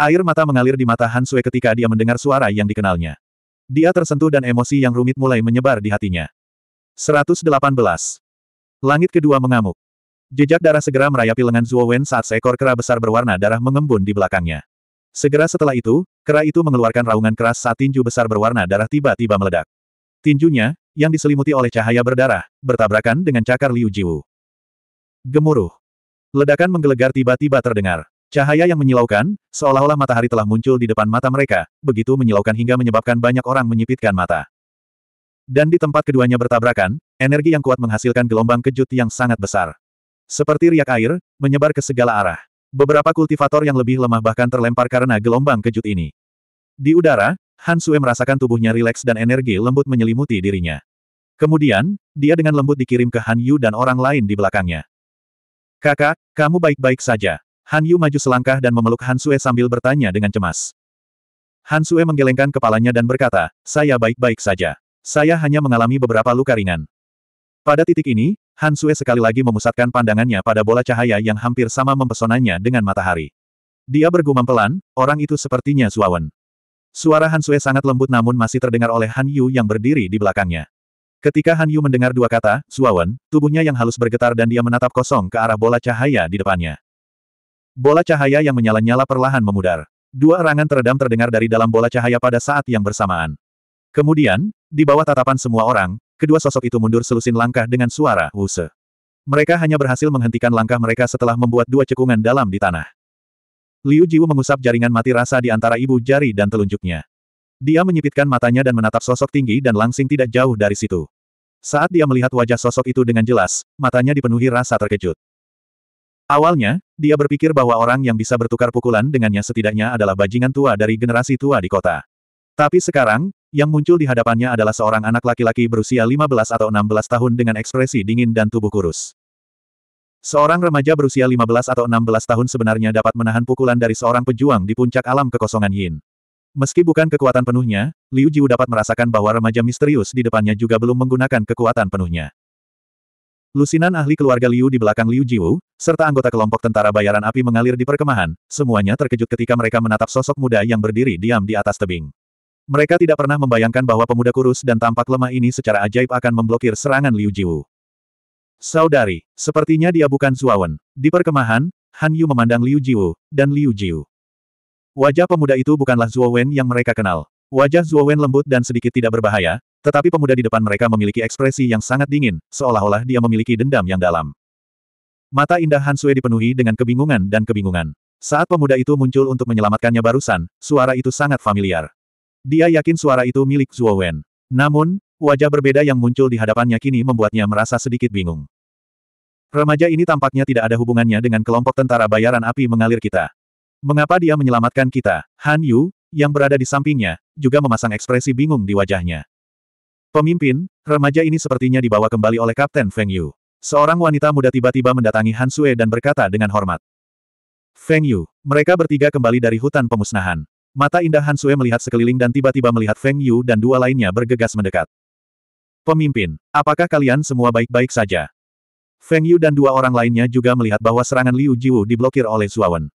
Air mata mengalir di mata Han Sui ketika dia mendengar suara yang dikenalnya. Dia tersentuh dan emosi yang rumit mulai menyebar di hatinya. 118. Langit kedua mengamuk. Jejak darah segera merayapi lengan Zuo Wen saat seekor kera besar berwarna darah mengembun di belakangnya. Segera setelah itu, kera itu mengeluarkan raungan keras saat tinju besar berwarna darah tiba-tiba meledak. Tinjunya, yang diselimuti oleh cahaya berdarah, bertabrakan dengan cakar Liu Jiwu. Gemuruh. Ledakan menggelegar tiba-tiba terdengar. Cahaya yang menyilaukan, seolah-olah matahari telah muncul di depan mata mereka, begitu menyilaukan hingga menyebabkan banyak orang menyipitkan mata. Dan di tempat keduanya bertabrakan, energi yang kuat menghasilkan gelombang kejut yang sangat besar. Seperti riak air, menyebar ke segala arah. Beberapa kultivator yang lebih lemah bahkan terlempar karena gelombang kejut ini. Di udara, Han Sue merasakan tubuhnya rileks dan energi lembut menyelimuti dirinya. Kemudian, dia dengan lembut dikirim ke Han Yu dan orang lain di belakangnya. Kakak, kamu baik-baik saja. Han Yu maju selangkah dan memeluk Han Sue sambil bertanya dengan cemas. Han Sue menggelengkan kepalanya dan berkata, saya baik-baik saja. Saya hanya mengalami beberapa luka ringan. Pada titik ini, Han Sue sekali lagi memusatkan pandangannya pada bola cahaya yang hampir sama mempesonanya dengan matahari. Dia bergumam pelan, orang itu sepertinya Suawen. Suara Han Sue sangat lembut namun masih terdengar oleh Han Yu yang berdiri di belakangnya. Ketika Han Yu mendengar dua kata, Suawen, tubuhnya yang halus bergetar dan dia menatap kosong ke arah bola cahaya di depannya. Bola cahaya yang menyala-nyala perlahan memudar. Dua erangan teredam terdengar dari dalam bola cahaya pada saat yang bersamaan. Kemudian, di bawah tatapan semua orang, kedua sosok itu mundur selusin langkah dengan suara wuse. Mereka hanya berhasil menghentikan langkah mereka setelah membuat dua cekungan dalam di tanah. Liu Jiwu mengusap jaringan mati rasa di antara ibu jari dan telunjuknya. Dia menyipitkan matanya dan menatap sosok tinggi dan langsing tidak jauh dari situ. Saat dia melihat wajah sosok itu dengan jelas, matanya dipenuhi rasa terkejut. Awalnya, dia berpikir bahwa orang yang bisa bertukar pukulan dengannya setidaknya adalah bajingan tua dari generasi tua di kota. Tapi sekarang, yang muncul di hadapannya adalah seorang anak laki-laki berusia 15 atau 16 tahun dengan ekspresi dingin dan tubuh kurus. Seorang remaja berusia 15 atau 16 tahun sebenarnya dapat menahan pukulan dari seorang pejuang di puncak alam kekosongan Yin. Meski bukan kekuatan penuhnya, Liu Jiu dapat merasakan bahwa remaja misterius di depannya juga belum menggunakan kekuatan penuhnya. Lusinan ahli keluarga Liu di belakang Liu Jiu, serta anggota kelompok tentara bayaran api mengalir di perkemahan, semuanya terkejut ketika mereka menatap sosok muda yang berdiri diam di atas tebing. Mereka tidak pernah membayangkan bahwa pemuda kurus dan tampak lemah ini secara ajaib akan memblokir serangan Liu Jiwu. Saudari, sepertinya dia bukan Zuawan. Di perkemahan, Han Yu memandang Liu Jiwu, dan Liu Jiu. Wajah pemuda itu bukanlah Zuowen yang mereka kenal. Wajah Zuowen lembut dan sedikit tidak berbahaya, tetapi pemuda di depan mereka memiliki ekspresi yang sangat dingin, seolah-olah dia memiliki dendam yang dalam. Mata indah Han Sui dipenuhi dengan kebingungan dan kebingungan. Saat pemuda itu muncul untuk menyelamatkannya barusan, suara itu sangat familiar. Dia yakin suara itu milik Zhuo Wen. Namun, wajah berbeda yang muncul di hadapannya kini membuatnya merasa sedikit bingung. Remaja ini tampaknya tidak ada hubungannya dengan kelompok tentara bayaran api mengalir kita. Mengapa dia menyelamatkan kita? Han Yu, yang berada di sampingnya, juga memasang ekspresi bingung di wajahnya. Pemimpin, remaja ini sepertinya dibawa kembali oleh Kapten Feng Yu. Seorang wanita muda tiba-tiba mendatangi Han Sue dan berkata dengan hormat. Feng Yu, mereka bertiga kembali dari hutan pemusnahan. Mata indah Han Sue melihat sekeliling dan tiba-tiba melihat Feng Yu dan dua lainnya bergegas mendekat. Pemimpin, apakah kalian semua baik-baik saja? Feng Yu dan dua orang lainnya juga melihat bahwa serangan Liu Jiwu diblokir oleh Zuawan.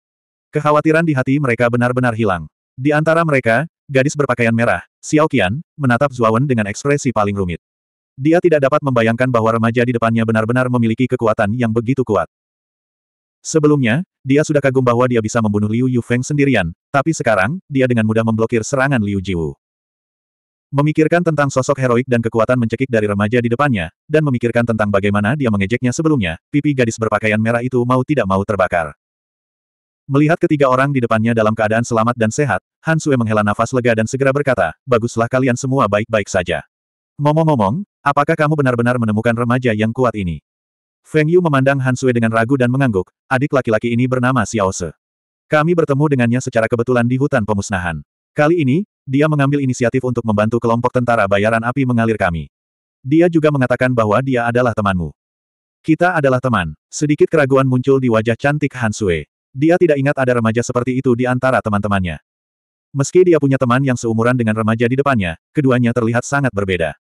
Kekhawatiran di hati mereka benar-benar hilang. Di antara mereka, gadis berpakaian merah, Xiao Qian, menatap Zuawan dengan ekspresi paling rumit. Dia tidak dapat membayangkan bahwa remaja di depannya benar-benar memiliki kekuatan yang begitu kuat. Sebelumnya, dia sudah kagum bahwa dia bisa membunuh Liu Yufeng sendirian, tapi sekarang, dia dengan mudah memblokir serangan Liu Jiwu. Memikirkan tentang sosok heroik dan kekuatan mencekik dari remaja di depannya, dan memikirkan tentang bagaimana dia mengejeknya sebelumnya, pipi gadis berpakaian merah itu mau tidak mau terbakar. Melihat ketiga orang di depannya dalam keadaan selamat dan sehat, Han Sue menghela nafas lega dan segera berkata, baguslah kalian semua baik-baik saja. Ngomong-ngomong, apakah kamu benar-benar menemukan remaja yang kuat ini? Feng Yu memandang Han Sui dengan ragu dan mengangguk, adik laki-laki ini bernama Xiao Se. Kami bertemu dengannya secara kebetulan di hutan pemusnahan. Kali ini, dia mengambil inisiatif untuk membantu kelompok tentara bayaran api mengalir kami. Dia juga mengatakan bahwa dia adalah temanmu. Kita adalah teman. Sedikit keraguan muncul di wajah cantik Han Sui. Dia tidak ingat ada remaja seperti itu di antara teman-temannya. Meski dia punya teman yang seumuran dengan remaja di depannya, keduanya terlihat sangat berbeda.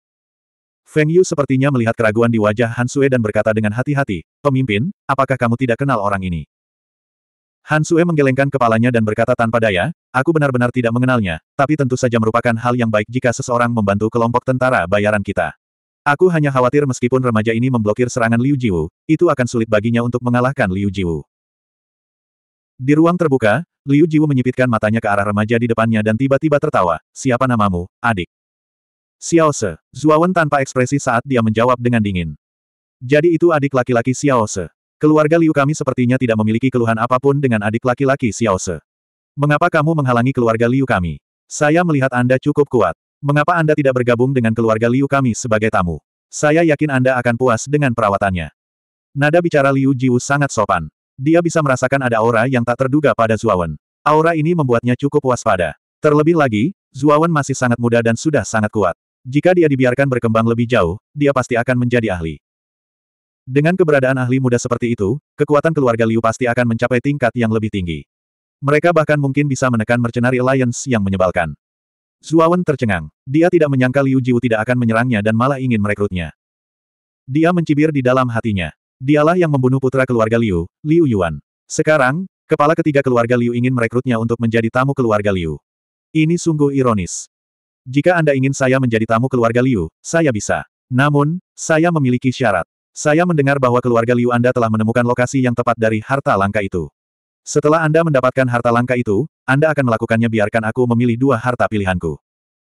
Feng Yu sepertinya melihat keraguan di wajah Han Sue dan berkata dengan hati-hati, Pemimpin, apakah kamu tidak kenal orang ini? Han Sue menggelengkan kepalanya dan berkata tanpa daya, aku benar-benar tidak mengenalnya, tapi tentu saja merupakan hal yang baik jika seseorang membantu kelompok tentara bayaran kita. Aku hanya khawatir meskipun remaja ini memblokir serangan Liu Jiwu, itu akan sulit baginya untuk mengalahkan Liu Jiwu. Di ruang terbuka, Liu Jiwu menyipitkan matanya ke arah remaja di depannya dan tiba-tiba tertawa, siapa namamu, adik? Xiao Se, Zuawan tanpa ekspresi saat dia menjawab dengan dingin. Jadi itu adik laki-laki Xiao Se. Keluarga Liu kami sepertinya tidak memiliki keluhan apapun dengan adik laki-laki Xiao Se. Mengapa kamu menghalangi keluarga Liu kami? Saya melihat Anda cukup kuat. Mengapa Anda tidak bergabung dengan keluarga Liu kami sebagai tamu? Saya yakin Anda akan puas dengan perawatannya. Nada bicara Liu Jiu sangat sopan. Dia bisa merasakan ada aura yang tak terduga pada Zuawan. Aura ini membuatnya cukup waspada. Terlebih lagi, Zuawan masih sangat muda dan sudah sangat kuat. Jika dia dibiarkan berkembang lebih jauh, dia pasti akan menjadi ahli. Dengan keberadaan ahli muda seperti itu, kekuatan keluarga Liu pasti akan mencapai tingkat yang lebih tinggi. Mereka bahkan mungkin bisa menekan Mercenary Alliance yang menyebalkan. Zuawan tercengang. Dia tidak menyangka Liu Jiu tidak akan menyerangnya dan malah ingin merekrutnya. Dia mencibir di dalam hatinya. Dialah yang membunuh putra keluarga Liu, Liu Yuan. Sekarang, kepala ketiga keluarga Liu ingin merekrutnya untuk menjadi tamu keluarga Liu. Ini sungguh ironis. Jika Anda ingin saya menjadi tamu keluarga Liu, saya bisa. Namun, saya memiliki syarat. Saya mendengar bahwa keluarga Liu Anda telah menemukan lokasi yang tepat dari harta langka itu. Setelah Anda mendapatkan harta langka itu, Anda akan melakukannya biarkan aku memilih dua harta pilihanku.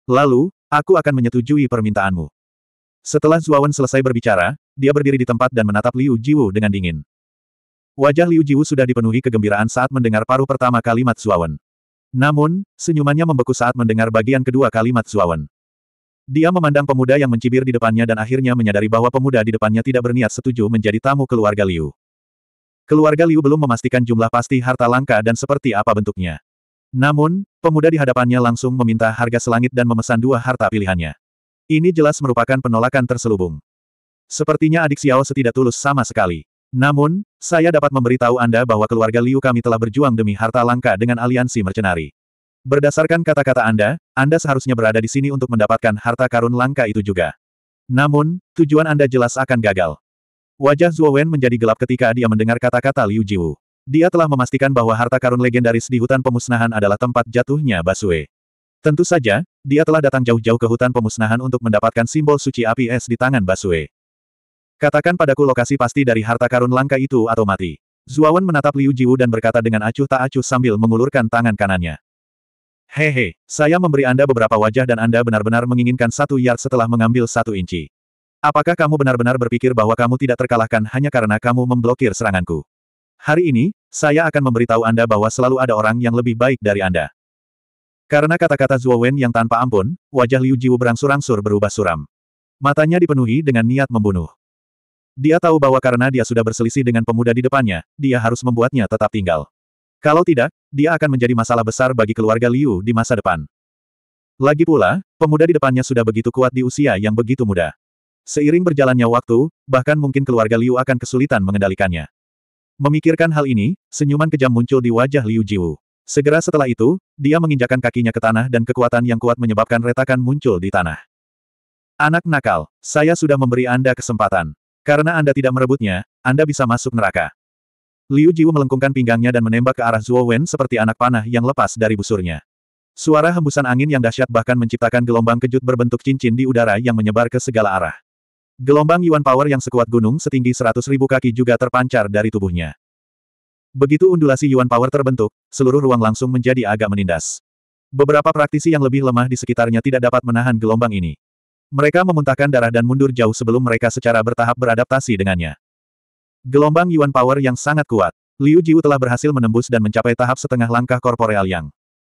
Lalu, aku akan menyetujui permintaanmu. Setelah Zuawan selesai berbicara, dia berdiri di tempat dan menatap Liu Jiwu dengan dingin. Wajah Liu Jiwu sudah dipenuhi kegembiraan saat mendengar paruh pertama kalimat Zuawan. Namun, senyumannya membeku saat mendengar bagian kedua kalimat Zuawan. Dia memandang pemuda yang mencibir di depannya dan akhirnya menyadari bahwa pemuda di depannya tidak berniat setuju menjadi tamu keluarga Liu. Keluarga Liu belum memastikan jumlah pasti harta langka dan seperti apa bentuknya. Namun, pemuda di hadapannya langsung meminta harga selangit dan memesan dua harta pilihannya. Ini jelas merupakan penolakan terselubung. Sepertinya adik Xiao setidak tulus sama sekali. Namun, saya dapat memberitahu Anda bahwa keluarga Liu kami telah berjuang demi harta langka dengan aliansi mercenari. Berdasarkan kata-kata Anda, Anda seharusnya berada di sini untuk mendapatkan harta karun langka itu juga. Namun, tujuan Anda jelas akan gagal. Wajah Zhuo Wen menjadi gelap ketika dia mendengar kata-kata Liu Jiwu. Dia telah memastikan bahwa harta karun legendaris di hutan pemusnahan adalah tempat jatuhnya Basue. Tentu saja, dia telah datang jauh-jauh ke hutan pemusnahan untuk mendapatkan simbol suci api es di tangan Basue. Katakan padaku lokasi pasti dari harta karun langka itu atau mati. Zuawan menatap Liu Jiwu dan berkata dengan acuh tak acuh sambil mengulurkan tangan kanannya. Hehe, saya memberi Anda beberapa wajah dan Anda benar-benar menginginkan satu yard setelah mengambil satu inci. Apakah kamu benar-benar berpikir bahwa kamu tidak terkalahkan hanya karena kamu memblokir seranganku? Hari ini, saya akan memberitahu Anda bahwa selalu ada orang yang lebih baik dari Anda. Karena kata-kata Zhuo Wen yang tanpa ampun, wajah Liu Jiwu berangsur-angsur berubah suram. Matanya dipenuhi dengan niat membunuh. Dia tahu bahwa karena dia sudah berselisih dengan pemuda di depannya, dia harus membuatnya tetap tinggal. Kalau tidak, dia akan menjadi masalah besar bagi keluarga Liu di masa depan. Lagi pula, pemuda di depannya sudah begitu kuat di usia yang begitu muda. Seiring berjalannya waktu, bahkan mungkin keluarga Liu akan kesulitan mengendalikannya. Memikirkan hal ini, senyuman kejam muncul di wajah Liu Jiwu. Segera setelah itu, dia menginjakan kakinya ke tanah dan kekuatan yang kuat menyebabkan retakan muncul di tanah. Anak nakal, saya sudah memberi Anda kesempatan. Karena Anda tidak merebutnya, Anda bisa masuk neraka. Liu Jiwu melengkungkan pinggangnya dan menembak ke arah Zuo Wen seperti anak panah yang lepas dari busurnya. Suara hembusan angin yang dahsyat bahkan menciptakan gelombang kejut berbentuk cincin di udara yang menyebar ke segala arah. Gelombang Yuan Power yang sekuat gunung setinggi seratus ribu kaki juga terpancar dari tubuhnya. Begitu undulasi Yuan Power terbentuk, seluruh ruang langsung menjadi agak menindas. Beberapa praktisi yang lebih lemah di sekitarnya tidak dapat menahan gelombang ini. Mereka memuntahkan darah dan mundur jauh sebelum mereka secara bertahap beradaptasi dengannya. Gelombang Yuan Power yang sangat kuat. Liu Jiu telah berhasil menembus dan mencapai tahap setengah langkah korporeal yang.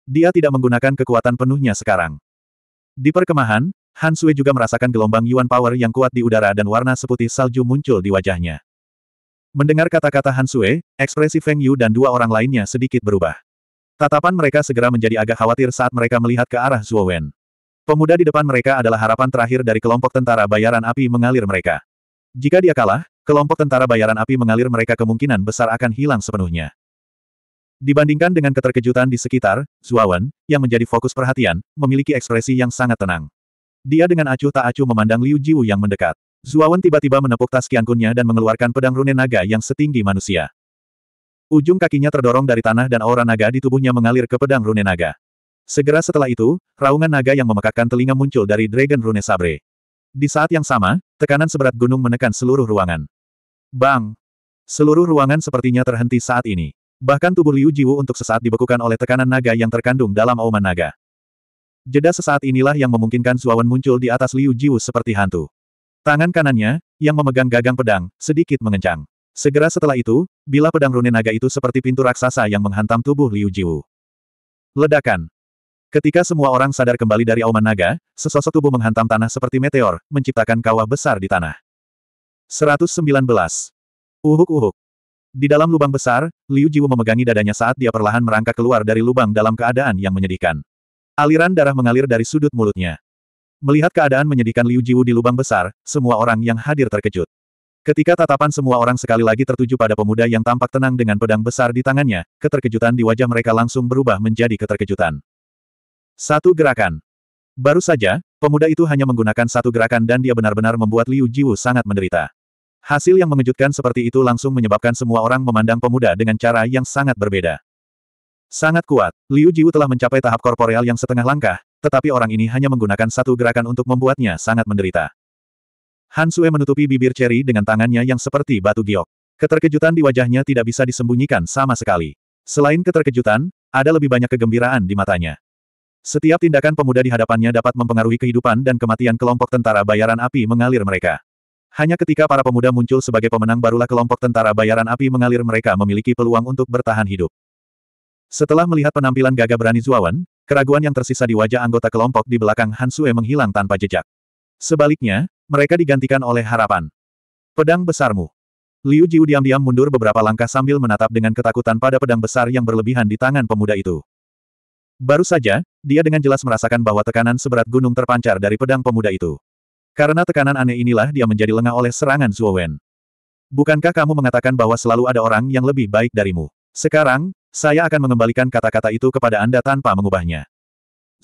Dia tidak menggunakan kekuatan penuhnya sekarang. Di perkemahan, Han Sui juga merasakan gelombang Yuan Power yang kuat di udara dan warna seputih salju muncul di wajahnya. Mendengar kata-kata Han Sui, ekspresi Feng Yu dan dua orang lainnya sedikit berubah. Tatapan mereka segera menjadi agak khawatir saat mereka melihat ke arah Zhuo Wen. Pemuda di depan mereka adalah harapan terakhir dari kelompok tentara bayaran api mengalir mereka. Jika dia kalah, kelompok tentara bayaran api mengalir mereka kemungkinan besar akan hilang sepenuhnya. Dibandingkan dengan keterkejutan di sekitar, Zuawan, yang menjadi fokus perhatian, memiliki ekspresi yang sangat tenang. Dia dengan acuh tak acuh memandang Liu Jiu yang mendekat. Zuawan tiba-tiba menepuk tas kiankunnya dan mengeluarkan pedang rune naga yang setinggi manusia. Ujung kakinya terdorong dari tanah dan aura naga di tubuhnya mengalir ke pedang rune naga. Segera setelah itu, raungan naga yang memekakkan telinga muncul dari Dragon Rune Sabre. Di saat yang sama, tekanan seberat gunung menekan seluruh ruangan. Bang! Seluruh ruangan sepertinya terhenti saat ini. Bahkan tubuh Liu Jiwu untuk sesaat dibekukan oleh tekanan naga yang terkandung dalam auman naga. Jeda sesaat inilah yang memungkinkan Zuawan muncul di atas Liu Jiwu seperti hantu. Tangan kanannya, yang memegang gagang pedang, sedikit mengencang. Segera setelah itu, bila pedang rune naga itu seperti pintu raksasa yang menghantam tubuh Liu Jiwu. Ledakan. Ketika semua orang sadar kembali dari auman naga, sesosok tubuh menghantam tanah seperti meteor, menciptakan kawah besar di tanah. 119. Uhuk-uhuk. Di dalam lubang besar, Liu Jiwu memegangi dadanya saat dia perlahan merangkak keluar dari lubang dalam keadaan yang menyedihkan. Aliran darah mengalir dari sudut mulutnya. Melihat keadaan menyedihkan Liu Jiwu di lubang besar, semua orang yang hadir terkejut. Ketika tatapan semua orang sekali lagi tertuju pada pemuda yang tampak tenang dengan pedang besar di tangannya, keterkejutan di wajah mereka langsung berubah menjadi keterkejutan. Satu gerakan. Baru saja, pemuda itu hanya menggunakan satu gerakan dan dia benar-benar membuat Liu Jiwu sangat menderita. Hasil yang mengejutkan seperti itu langsung menyebabkan semua orang memandang pemuda dengan cara yang sangat berbeda. Sangat kuat, Liu Jiwu telah mencapai tahap korporeal yang setengah langkah, tetapi orang ini hanya menggunakan satu gerakan untuk membuatnya sangat menderita. Han Sue menutupi bibir ceri dengan tangannya yang seperti batu giok. Keterkejutan di wajahnya tidak bisa disembunyikan sama sekali. Selain keterkejutan, ada lebih banyak kegembiraan di matanya. Setiap tindakan pemuda di hadapannya dapat mempengaruhi kehidupan dan kematian kelompok tentara bayaran api mengalir mereka. Hanya ketika para pemuda muncul sebagai pemenang barulah kelompok tentara bayaran api mengalir mereka memiliki peluang untuk bertahan hidup. Setelah melihat penampilan gagah berani Zuawan, keraguan yang tersisa di wajah anggota kelompok di belakang Hansue menghilang tanpa jejak. Sebaliknya, mereka digantikan oleh harapan. Pedang besarmu. Liu Jiu diam-diam mundur beberapa langkah sambil menatap dengan ketakutan pada pedang besar yang berlebihan di tangan pemuda itu. Baru saja, dia dengan jelas merasakan bahwa tekanan seberat gunung terpancar dari pedang pemuda itu. Karena tekanan aneh inilah dia menjadi lengah oleh serangan Wen. Bukankah kamu mengatakan bahwa selalu ada orang yang lebih baik darimu? Sekarang, saya akan mengembalikan kata-kata itu kepada Anda tanpa mengubahnya.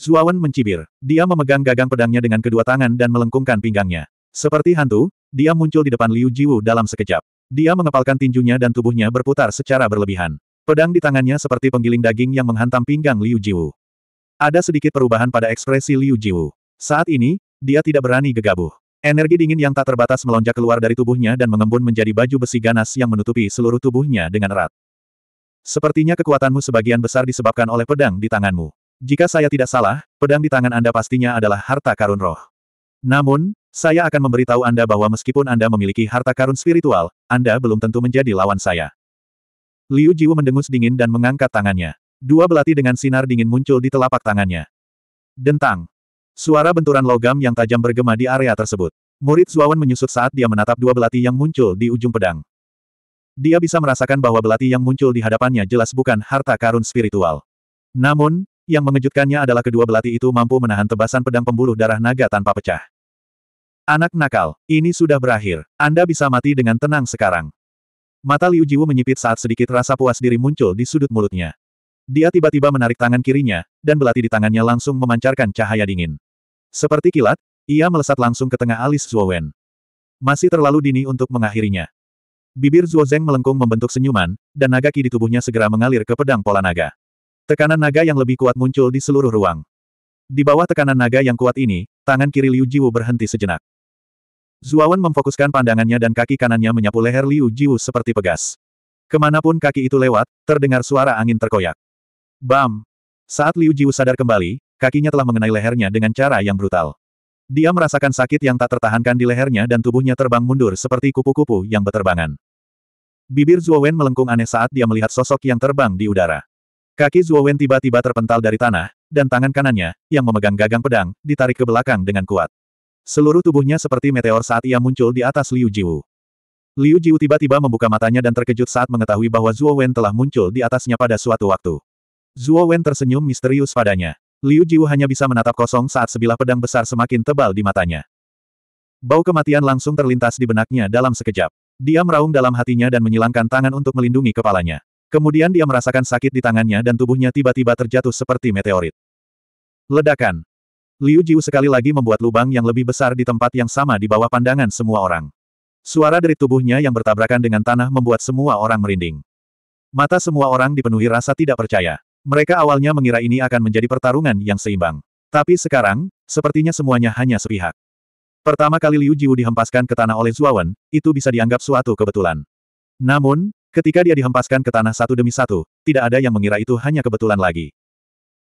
Wen mencibir. Dia memegang gagang pedangnya dengan kedua tangan dan melengkungkan pinggangnya. Seperti hantu, dia muncul di depan Liu Jiwu dalam sekejap. Dia mengepalkan tinjunya dan tubuhnya berputar secara berlebihan. Pedang di tangannya seperti penggiling daging yang menghantam pinggang Liu Jiwu. Ada sedikit perubahan pada ekspresi Liu Jiwu. Saat ini, dia tidak berani gegabah. Energi dingin yang tak terbatas melonjak keluar dari tubuhnya dan mengembun menjadi baju besi ganas yang menutupi seluruh tubuhnya dengan erat. Sepertinya kekuatanmu sebagian besar disebabkan oleh pedang di tanganmu. Jika saya tidak salah, pedang di tangan Anda pastinya adalah harta karun roh. Namun, saya akan memberitahu Anda bahwa meskipun Anda memiliki harta karun spiritual, Anda belum tentu menjadi lawan saya. Liu Jiwo mendengus dingin dan mengangkat tangannya. Dua belati dengan sinar dingin muncul di telapak tangannya. Dentang. Suara benturan logam yang tajam bergema di area tersebut. Murid Zuawan menyusut saat dia menatap dua belati yang muncul di ujung pedang. Dia bisa merasakan bahwa belati yang muncul di hadapannya jelas bukan harta karun spiritual. Namun, yang mengejutkannya adalah kedua belati itu mampu menahan tebasan pedang pembuluh darah naga tanpa pecah. Anak nakal, ini sudah berakhir. Anda bisa mati dengan tenang sekarang. Mata Liu Jiwu menyipit saat sedikit rasa puas diri muncul di sudut mulutnya. Dia tiba-tiba menarik tangan kirinya, dan belati di tangannya langsung memancarkan cahaya dingin. Seperti kilat, ia melesat langsung ke tengah alis Zuo Wen. Masih terlalu dini untuk mengakhirinya. Bibir Zuo Zeng melengkung membentuk senyuman, dan naga ki di tubuhnya segera mengalir ke pedang pola naga. Tekanan naga yang lebih kuat muncul di seluruh ruang. Di bawah tekanan naga yang kuat ini, tangan kiri Liu Jiwu berhenti sejenak. Zuawan memfokuskan pandangannya dan kaki kanannya menyapu leher Liu Jiwu seperti pegas. Kemanapun kaki itu lewat, terdengar suara angin terkoyak. Bam! Saat Liu Jiwu sadar kembali, kakinya telah mengenai lehernya dengan cara yang brutal. Dia merasakan sakit yang tak tertahankan di lehernya dan tubuhnya terbang mundur seperti kupu-kupu yang beterbangan. Bibir Zuowen melengkung aneh saat dia melihat sosok yang terbang di udara. Kaki Zuowen tiba-tiba terpental dari tanah, dan tangan kanannya, yang memegang gagang pedang, ditarik ke belakang dengan kuat. Seluruh tubuhnya seperti meteor saat ia muncul di atas Liu Jiwu. Liu Jiwu tiba-tiba membuka matanya dan terkejut saat mengetahui bahwa Zhuo Wen telah muncul di atasnya pada suatu waktu. Zhuo Wen tersenyum misterius padanya. Liu Jiwu hanya bisa menatap kosong saat sebilah pedang besar semakin tebal di matanya. Bau kematian langsung terlintas di benaknya dalam sekejap. Dia meraung dalam hatinya dan menyilangkan tangan untuk melindungi kepalanya. Kemudian dia merasakan sakit di tangannya dan tubuhnya tiba-tiba terjatuh seperti meteorit. Ledakan. Liu Jiu sekali lagi membuat lubang yang lebih besar di tempat yang sama di bawah pandangan semua orang. Suara dari tubuhnya yang bertabrakan dengan tanah membuat semua orang merinding. Mata semua orang dipenuhi rasa tidak percaya. Mereka awalnya mengira ini akan menjadi pertarungan yang seimbang. Tapi sekarang, sepertinya semuanya hanya sepihak. Pertama kali Liu Jiu dihempaskan ke tanah oleh Zuawan, itu bisa dianggap suatu kebetulan. Namun, ketika dia dihempaskan ke tanah satu demi satu, tidak ada yang mengira itu hanya kebetulan lagi.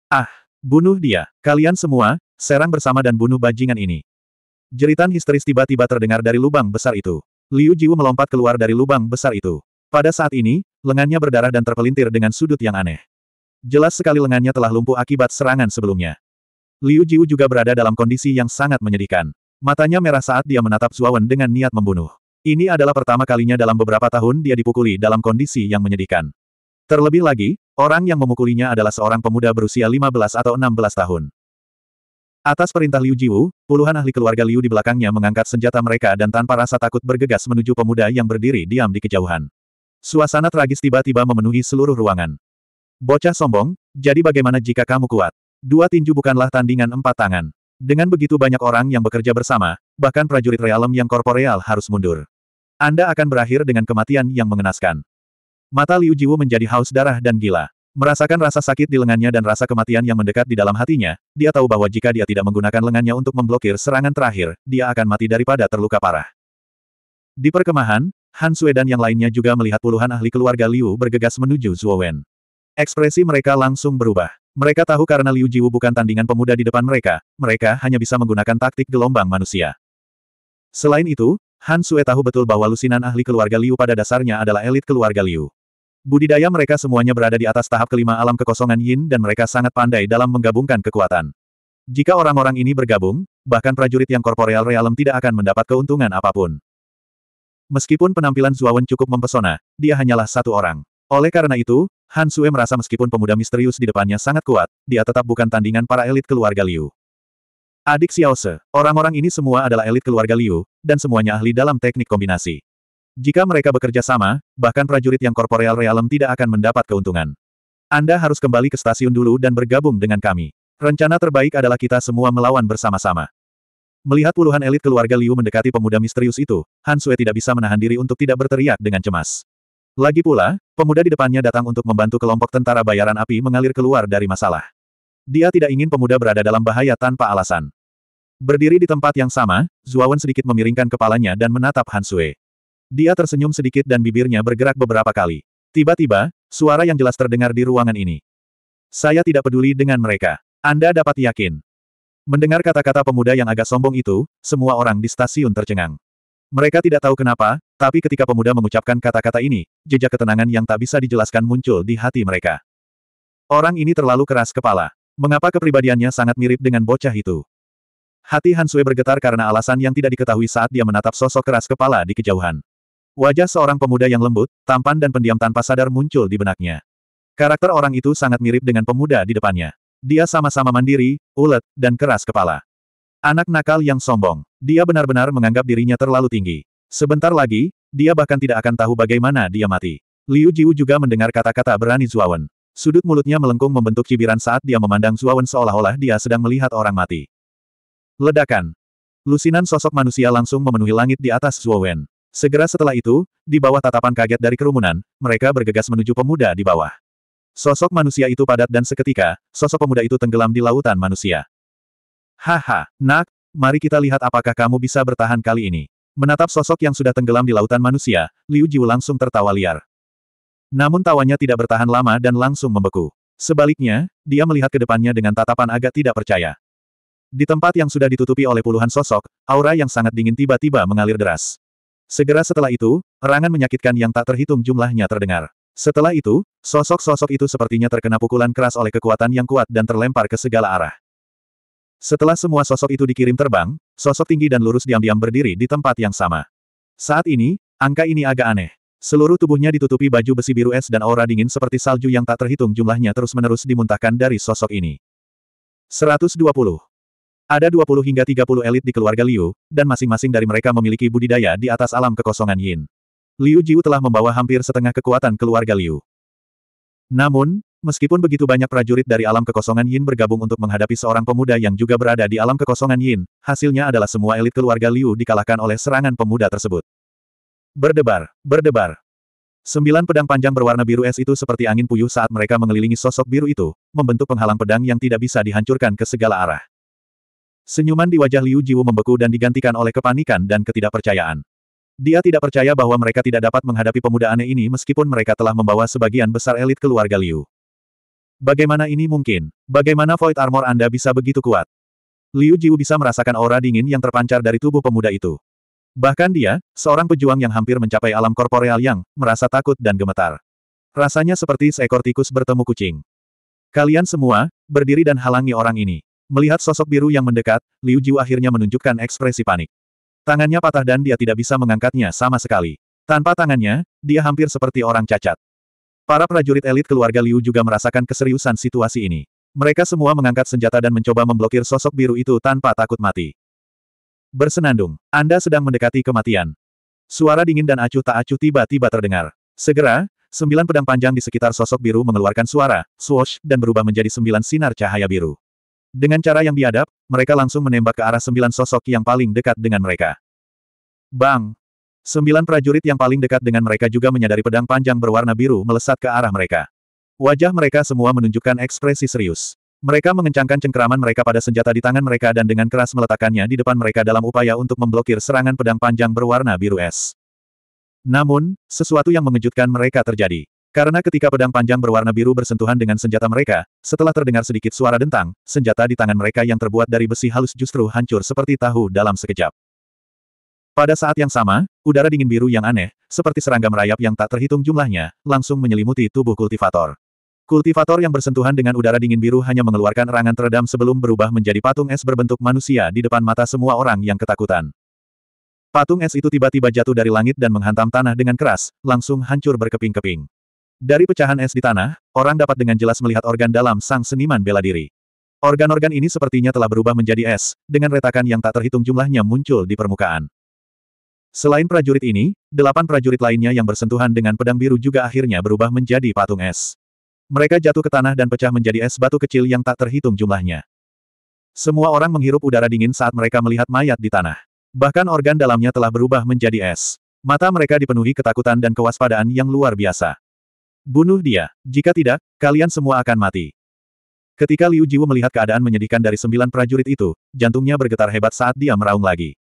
Ah, bunuh dia, kalian semua, Serang bersama dan bunuh bajingan ini. Jeritan histeris tiba-tiba terdengar dari lubang besar itu. Liu Jiwu melompat keluar dari lubang besar itu. Pada saat ini, lengannya berdarah dan terpelintir dengan sudut yang aneh. Jelas sekali lengannya telah lumpuh akibat serangan sebelumnya. Liu Jiwu juga berada dalam kondisi yang sangat menyedihkan. Matanya merah saat dia menatap Zuawan dengan niat membunuh. Ini adalah pertama kalinya dalam beberapa tahun dia dipukuli dalam kondisi yang menyedihkan. Terlebih lagi, orang yang memukulinya adalah seorang pemuda berusia 15 atau 16 tahun. Atas perintah Liu Jiwu, puluhan ahli keluarga Liu di belakangnya mengangkat senjata mereka dan tanpa rasa takut bergegas menuju pemuda yang berdiri diam di kejauhan. Suasana tragis tiba-tiba memenuhi seluruh ruangan. Bocah sombong, jadi bagaimana jika kamu kuat? Dua tinju bukanlah tandingan empat tangan. Dengan begitu banyak orang yang bekerja bersama, bahkan prajurit realem yang korporeal harus mundur. Anda akan berakhir dengan kematian yang mengenaskan. Mata Liu Jiwu menjadi haus darah dan gila. Merasakan rasa sakit di lengannya dan rasa kematian yang mendekat di dalam hatinya, dia tahu bahwa jika dia tidak menggunakan lengannya untuk memblokir serangan terakhir, dia akan mati daripada terluka parah. Di perkemahan, Han Sui dan yang lainnya juga melihat puluhan ahli keluarga Liu bergegas menuju Zhuo Wen. Ekspresi mereka langsung berubah. Mereka tahu karena Liu Jiwu bukan tandingan pemuda di depan mereka, mereka hanya bisa menggunakan taktik gelombang manusia. Selain itu, Han Sui tahu betul bahwa lusinan ahli keluarga Liu pada dasarnya adalah elit keluarga Liu. Budidaya mereka semuanya berada di atas tahap kelima alam kekosongan yin dan mereka sangat pandai dalam menggabungkan kekuatan. Jika orang-orang ini bergabung, bahkan prajurit yang korporeal realem tidak akan mendapat keuntungan apapun. Meskipun penampilan Zuawan cukup mempesona, dia hanyalah satu orang. Oleh karena itu, Han Sue merasa meskipun pemuda misterius di depannya sangat kuat, dia tetap bukan tandingan para elit keluarga Liu. Adik Xiao Se, orang-orang ini semua adalah elit keluarga Liu, dan semuanya ahli dalam teknik kombinasi. Jika mereka bekerja sama, bahkan prajurit yang korporeal realem tidak akan mendapat keuntungan. Anda harus kembali ke stasiun dulu dan bergabung dengan kami. Rencana terbaik adalah kita semua melawan bersama-sama. Melihat puluhan elit keluarga Liu mendekati pemuda misterius itu, Han Sui tidak bisa menahan diri untuk tidak berteriak dengan cemas. Lagi pula, pemuda di depannya datang untuk membantu kelompok tentara bayaran api mengalir keluar dari masalah. Dia tidak ingin pemuda berada dalam bahaya tanpa alasan. Berdiri di tempat yang sama, Zuawan sedikit memiringkan kepalanya dan menatap Han Sui. Dia tersenyum sedikit dan bibirnya bergerak beberapa kali. Tiba-tiba, suara yang jelas terdengar di ruangan ini. Saya tidak peduli dengan mereka. Anda dapat yakin. Mendengar kata-kata pemuda yang agak sombong itu, semua orang di stasiun tercengang. Mereka tidak tahu kenapa, tapi ketika pemuda mengucapkan kata-kata ini, jejak ketenangan yang tak bisa dijelaskan muncul di hati mereka. Orang ini terlalu keras kepala. Mengapa kepribadiannya sangat mirip dengan bocah itu? Hati Hansue bergetar karena alasan yang tidak diketahui saat dia menatap sosok keras kepala di kejauhan. Wajah seorang pemuda yang lembut, tampan dan pendiam tanpa sadar muncul di benaknya. Karakter orang itu sangat mirip dengan pemuda di depannya. Dia sama-sama mandiri, ulet, dan keras kepala. Anak nakal yang sombong. Dia benar-benar menganggap dirinya terlalu tinggi. Sebentar lagi, dia bahkan tidak akan tahu bagaimana dia mati. Liu Jiu juga mendengar kata-kata berani Zuawan. Sudut mulutnya melengkung membentuk cibiran saat dia memandang Zuawan seolah-olah dia sedang melihat orang mati. Ledakan. Lusinan sosok manusia langsung memenuhi langit di atas Zuawan. Segera setelah itu, di bawah tatapan kaget dari kerumunan, mereka bergegas menuju pemuda di bawah. Sosok manusia itu padat dan seketika, sosok pemuda itu tenggelam di lautan manusia. Haha, nak, mari kita lihat apakah kamu bisa bertahan kali ini. Menatap sosok yang sudah tenggelam di lautan manusia, Liu Jiu langsung tertawa liar. Namun tawanya tidak bertahan lama dan langsung membeku. Sebaliknya, dia melihat ke depannya dengan tatapan agak tidak percaya. Di tempat yang sudah ditutupi oleh puluhan sosok, aura yang sangat dingin tiba-tiba mengalir deras. Segera setelah itu, erangan menyakitkan yang tak terhitung jumlahnya terdengar. Setelah itu, sosok-sosok itu sepertinya terkena pukulan keras oleh kekuatan yang kuat dan terlempar ke segala arah. Setelah semua sosok itu dikirim terbang, sosok tinggi dan lurus diam-diam berdiri di tempat yang sama. Saat ini, angka ini agak aneh. Seluruh tubuhnya ditutupi baju besi biru es dan aura dingin seperti salju yang tak terhitung jumlahnya terus-menerus dimuntahkan dari sosok ini. 120. Ada 20 hingga 30 elit di keluarga Liu, dan masing-masing dari mereka memiliki budidaya di atas alam kekosongan Yin. Liu Jiu telah membawa hampir setengah kekuatan keluarga Liu. Namun, meskipun begitu banyak prajurit dari alam kekosongan Yin bergabung untuk menghadapi seorang pemuda yang juga berada di alam kekosongan Yin, hasilnya adalah semua elit keluarga Liu dikalahkan oleh serangan pemuda tersebut. Berdebar, berdebar. Sembilan pedang panjang berwarna biru es itu seperti angin puyuh saat mereka mengelilingi sosok biru itu, membentuk penghalang pedang yang tidak bisa dihancurkan ke segala arah. Senyuman di wajah Liu Jiwu membeku dan digantikan oleh kepanikan dan ketidakpercayaan. Dia tidak percaya bahwa mereka tidak dapat menghadapi pemuda aneh ini meskipun mereka telah membawa sebagian besar elit keluarga Liu. Bagaimana ini mungkin? Bagaimana Void Armor Anda bisa begitu kuat? Liu Jiwu bisa merasakan aura dingin yang terpancar dari tubuh pemuda itu. Bahkan dia, seorang pejuang yang hampir mencapai alam korporeal yang, merasa takut dan gemetar. Rasanya seperti seekor tikus bertemu kucing. Kalian semua, berdiri dan halangi orang ini. Melihat sosok biru yang mendekat, Liu Jiu akhirnya menunjukkan ekspresi panik. Tangannya patah dan dia tidak bisa mengangkatnya sama sekali. Tanpa tangannya, dia hampir seperti orang cacat. Para prajurit elit keluarga Liu juga merasakan keseriusan situasi ini. Mereka semua mengangkat senjata dan mencoba memblokir sosok biru itu tanpa takut mati. Bersenandung, Anda sedang mendekati kematian. Suara dingin dan acuh tak acuh tiba-tiba terdengar. Segera, sembilan pedang panjang di sekitar sosok biru mengeluarkan suara, swoosh, dan berubah menjadi sembilan sinar cahaya biru. Dengan cara yang biadab, mereka langsung menembak ke arah sembilan sosok yang paling dekat dengan mereka. Bang! Sembilan prajurit yang paling dekat dengan mereka juga menyadari pedang panjang berwarna biru melesat ke arah mereka. Wajah mereka semua menunjukkan ekspresi serius. Mereka mengencangkan cengkeraman mereka pada senjata di tangan mereka dan dengan keras meletakkannya di depan mereka dalam upaya untuk memblokir serangan pedang panjang berwarna biru es. Namun, sesuatu yang mengejutkan mereka terjadi. Karena ketika pedang panjang berwarna biru bersentuhan dengan senjata mereka, setelah terdengar sedikit suara dentang, senjata di tangan mereka yang terbuat dari besi halus justru hancur seperti tahu dalam sekejap. Pada saat yang sama, udara dingin biru yang aneh, seperti serangga merayap yang tak terhitung jumlahnya, langsung menyelimuti tubuh kultivator. Kultivator yang bersentuhan dengan udara dingin biru hanya mengeluarkan rangan teredam sebelum berubah menjadi patung es berbentuk manusia di depan mata semua orang yang ketakutan. Patung es itu tiba-tiba jatuh dari langit dan menghantam tanah dengan keras, langsung hancur berkeping-keping. Dari pecahan es di tanah, orang dapat dengan jelas melihat organ dalam sang seniman bela diri. Organ-organ ini sepertinya telah berubah menjadi es, dengan retakan yang tak terhitung jumlahnya muncul di permukaan. Selain prajurit ini, delapan prajurit lainnya yang bersentuhan dengan pedang biru juga akhirnya berubah menjadi patung es. Mereka jatuh ke tanah dan pecah menjadi es batu kecil yang tak terhitung jumlahnya. Semua orang menghirup udara dingin saat mereka melihat mayat di tanah. Bahkan organ dalamnya telah berubah menjadi es. Mata mereka dipenuhi ketakutan dan kewaspadaan yang luar biasa. Bunuh dia. Jika tidak, kalian semua akan mati. Ketika Liu Jiwu melihat keadaan menyedihkan dari sembilan prajurit itu, jantungnya bergetar hebat saat dia meraung lagi.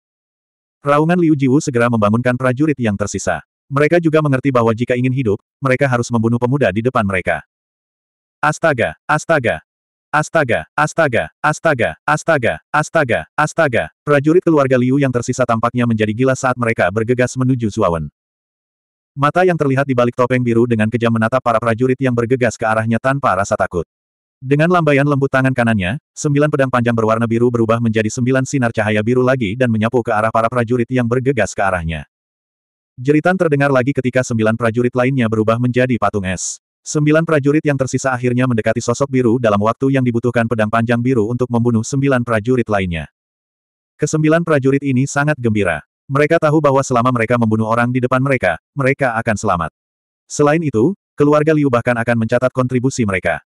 Raungan Liu Jiwu segera membangunkan prajurit yang tersisa. Mereka juga mengerti bahwa jika ingin hidup, mereka harus membunuh pemuda di depan mereka. Astaga, astaga, Astaga, astaga, astaga, astaga, astaga, astaga. Prajurit keluarga Liu yang tersisa tampaknya menjadi gila saat mereka bergegas menuju Zuawan. Mata yang terlihat di balik topeng biru dengan kejam menatap para prajurit yang bergegas ke arahnya tanpa rasa takut. Dengan lambaian lembut tangan kanannya, sembilan pedang panjang berwarna biru berubah menjadi sembilan sinar cahaya biru lagi dan menyapu ke arah para prajurit yang bergegas ke arahnya. Jeritan terdengar lagi ketika sembilan prajurit lainnya berubah menjadi patung es. Sembilan prajurit yang tersisa akhirnya mendekati sosok biru dalam waktu yang dibutuhkan pedang panjang biru untuk membunuh sembilan prajurit lainnya. Kesembilan prajurit ini sangat gembira. Mereka tahu bahwa selama mereka membunuh orang di depan mereka, mereka akan selamat. Selain itu, keluarga Liu bahkan akan mencatat kontribusi mereka.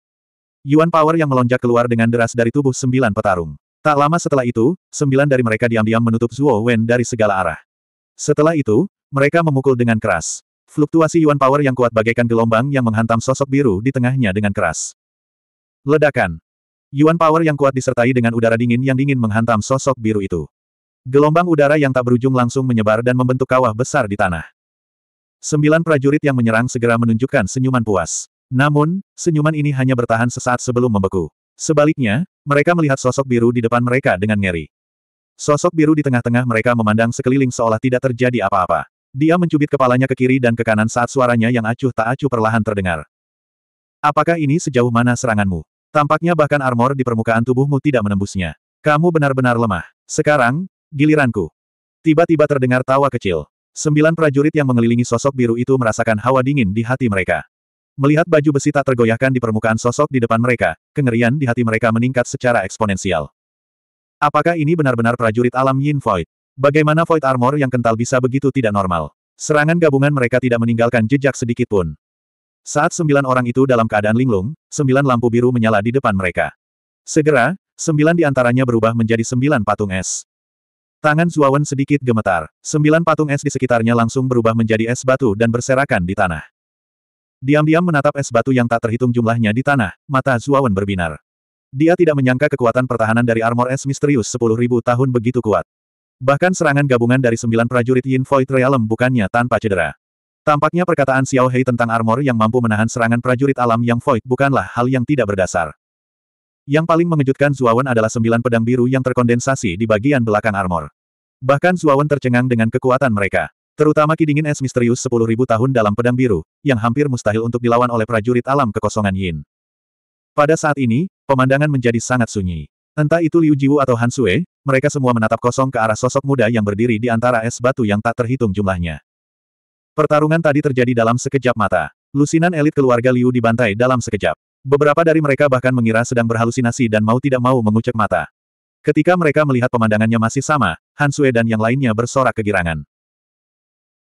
Yuan Power yang melonjak keluar dengan deras dari tubuh sembilan petarung. Tak lama setelah itu, sembilan dari mereka diam-diam menutup Zuo Wen dari segala arah. Setelah itu, mereka memukul dengan keras. Fluktuasi Yuan Power yang kuat bagaikan gelombang yang menghantam sosok biru di tengahnya dengan keras. Ledakan. Yuan Power yang kuat disertai dengan udara dingin yang dingin menghantam sosok biru itu. Gelombang udara yang tak berujung langsung menyebar dan membentuk kawah besar di tanah. Sembilan prajurit yang menyerang segera menunjukkan senyuman puas. Namun, senyuman ini hanya bertahan sesaat sebelum membeku. Sebaliknya, mereka melihat sosok biru di depan mereka dengan ngeri. Sosok biru di tengah-tengah mereka memandang sekeliling seolah tidak terjadi apa-apa. Dia mencubit kepalanya ke kiri dan ke kanan saat suaranya yang acuh tak acuh perlahan terdengar. Apakah ini sejauh mana seranganmu? Tampaknya bahkan armor di permukaan tubuhmu tidak menembusnya. Kamu benar-benar lemah. Sekarang, Giliranku. Tiba-tiba terdengar tawa kecil. Sembilan prajurit yang mengelilingi sosok biru itu merasakan hawa dingin di hati mereka. Melihat baju besi tak tergoyahkan di permukaan sosok di depan mereka, kengerian di hati mereka meningkat secara eksponensial. Apakah ini benar-benar prajurit alam Yin Void? Bagaimana Void Armor yang kental bisa begitu tidak normal? Serangan gabungan mereka tidak meninggalkan jejak sedikit pun. Saat sembilan orang itu dalam keadaan linglung, sembilan lampu biru menyala di depan mereka. Segera, sembilan di antaranya berubah menjadi sembilan patung es. Tangan Zuawan sedikit gemetar. Sembilan patung es di sekitarnya langsung berubah menjadi es batu dan berserakan di tanah. Diam-diam menatap es batu yang tak terhitung jumlahnya di tanah, mata Zuawan berbinar. Dia tidak menyangka kekuatan pertahanan dari armor es misterius sepuluh ribu tahun begitu kuat. Bahkan serangan gabungan dari sembilan prajurit Yin Void Realm bukannya tanpa cedera. Tampaknya perkataan Xiao Hei tentang armor yang mampu menahan serangan prajurit alam yang void bukanlah hal yang tidak berdasar. Yang paling mengejutkan Zuawan adalah sembilan pedang biru yang terkondensasi di bagian belakang armor. Bahkan Zuawan tercengang dengan kekuatan mereka. Terutama ki es misterius 10.000 tahun dalam pedang biru, yang hampir mustahil untuk dilawan oleh prajurit alam kekosongan Yin. Pada saat ini, pemandangan menjadi sangat sunyi. Entah itu Liu Jiwu atau Han Sue, mereka semua menatap kosong ke arah sosok muda yang berdiri di antara es batu yang tak terhitung jumlahnya. Pertarungan tadi terjadi dalam sekejap mata. Lusinan elit keluarga Liu dibantai dalam sekejap. Beberapa dari mereka bahkan mengira sedang berhalusinasi dan mau tidak mau mengucek mata. Ketika mereka melihat pemandangannya masih sama, Han Sue dan yang lainnya bersorak kegirangan.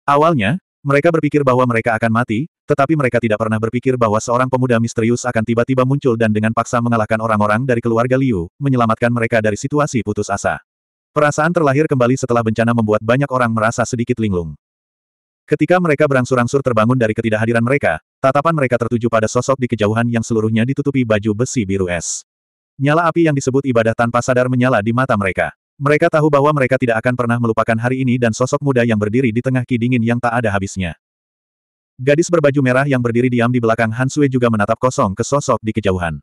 Awalnya, mereka berpikir bahwa mereka akan mati, tetapi mereka tidak pernah berpikir bahwa seorang pemuda misterius akan tiba-tiba muncul dan dengan paksa mengalahkan orang-orang dari keluarga Liu, menyelamatkan mereka dari situasi putus asa. Perasaan terlahir kembali setelah bencana membuat banyak orang merasa sedikit linglung. Ketika mereka berangsur-angsur terbangun dari ketidakhadiran mereka, Tatapan mereka tertuju pada sosok di kejauhan yang seluruhnya ditutupi baju besi biru es. Nyala api yang disebut ibadah tanpa sadar menyala di mata mereka. Mereka tahu bahwa mereka tidak akan pernah melupakan hari ini dan sosok muda yang berdiri di tengah ki dingin yang tak ada habisnya. Gadis berbaju merah yang berdiri diam di belakang Hansue juga menatap kosong ke sosok di kejauhan.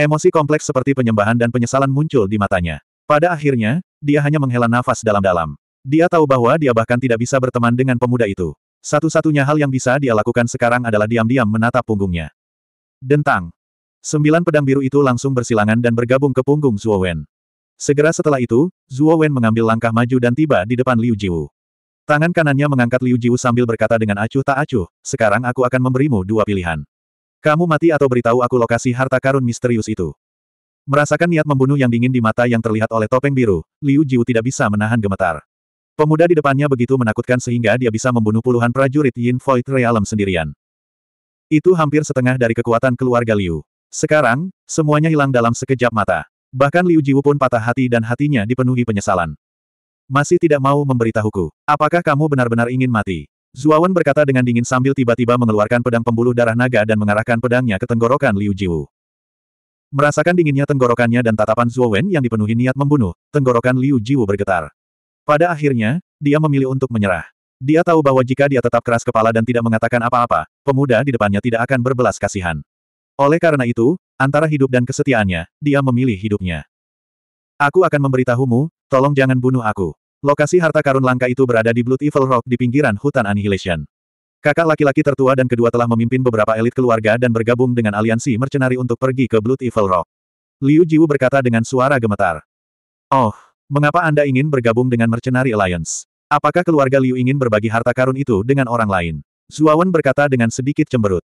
Emosi kompleks seperti penyembahan dan penyesalan muncul di matanya. Pada akhirnya, dia hanya menghela nafas dalam-dalam. Dia tahu bahwa dia bahkan tidak bisa berteman dengan pemuda itu. Satu-satunya hal yang bisa dia lakukan sekarang adalah diam-diam menatap punggungnya. Dentang. Sembilan pedang biru itu langsung bersilangan dan bergabung ke punggung Zuo Wen. Segera setelah itu, Zuo Wen mengambil langkah maju dan tiba di depan Liu Jiwu. Tangan kanannya mengangkat Liu Jiwu sambil berkata dengan acuh tak acuh, sekarang aku akan memberimu dua pilihan. Kamu mati atau beritahu aku lokasi harta karun misterius itu. Merasakan niat membunuh yang dingin di mata yang terlihat oleh topeng biru, Liu Jiwu tidak bisa menahan gemetar. Pemuda di depannya begitu menakutkan sehingga dia bisa membunuh puluhan prajurit Yin Void Realm sendirian. Itu hampir setengah dari kekuatan keluarga Liu. Sekarang, semuanya hilang dalam sekejap mata. Bahkan Liu Jiwu pun patah hati dan hatinya dipenuhi penyesalan. Masih tidak mau memberitahuku. Apakah kamu benar-benar ingin mati? Zuawan berkata dengan dingin sambil tiba-tiba mengeluarkan pedang pembuluh darah naga dan mengarahkan pedangnya ke tenggorokan Liu Jiwu. Merasakan dinginnya tenggorokannya dan tatapan Zuawan yang dipenuhi niat membunuh, tenggorokan Liu Jiwu bergetar. Pada akhirnya, dia memilih untuk menyerah. Dia tahu bahwa jika dia tetap keras kepala dan tidak mengatakan apa-apa, pemuda di depannya tidak akan berbelas kasihan. Oleh karena itu, antara hidup dan kesetiaannya, dia memilih hidupnya. Aku akan memberitahumu, tolong jangan bunuh aku. Lokasi harta karun langka itu berada di Blood Evil Rock di pinggiran hutan Annihilation. Kakak laki-laki tertua dan kedua telah memimpin beberapa elit keluarga dan bergabung dengan aliansi mercenari untuk pergi ke Blood Evil Rock. Liu Jiwu berkata dengan suara gemetar. Oh, Mengapa Anda ingin bergabung dengan Mercenary Alliance? Apakah keluarga Liu ingin berbagi harta karun itu dengan orang lain? Zuawan berkata dengan sedikit cemberut.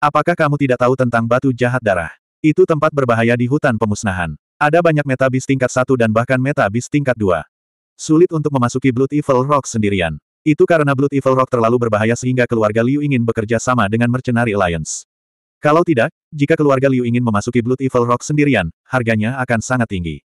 Apakah kamu tidak tahu tentang batu jahat darah? Itu tempat berbahaya di hutan pemusnahan. Ada banyak Meta bis tingkat satu dan bahkan Meta bis tingkat dua. Sulit untuk memasuki Blood Evil Rock sendirian. Itu karena Blood Evil Rock terlalu berbahaya sehingga keluarga Liu ingin bekerja sama dengan Mercenary Alliance. Kalau tidak, jika keluarga Liu ingin memasuki Blood Evil Rock sendirian, harganya akan sangat tinggi.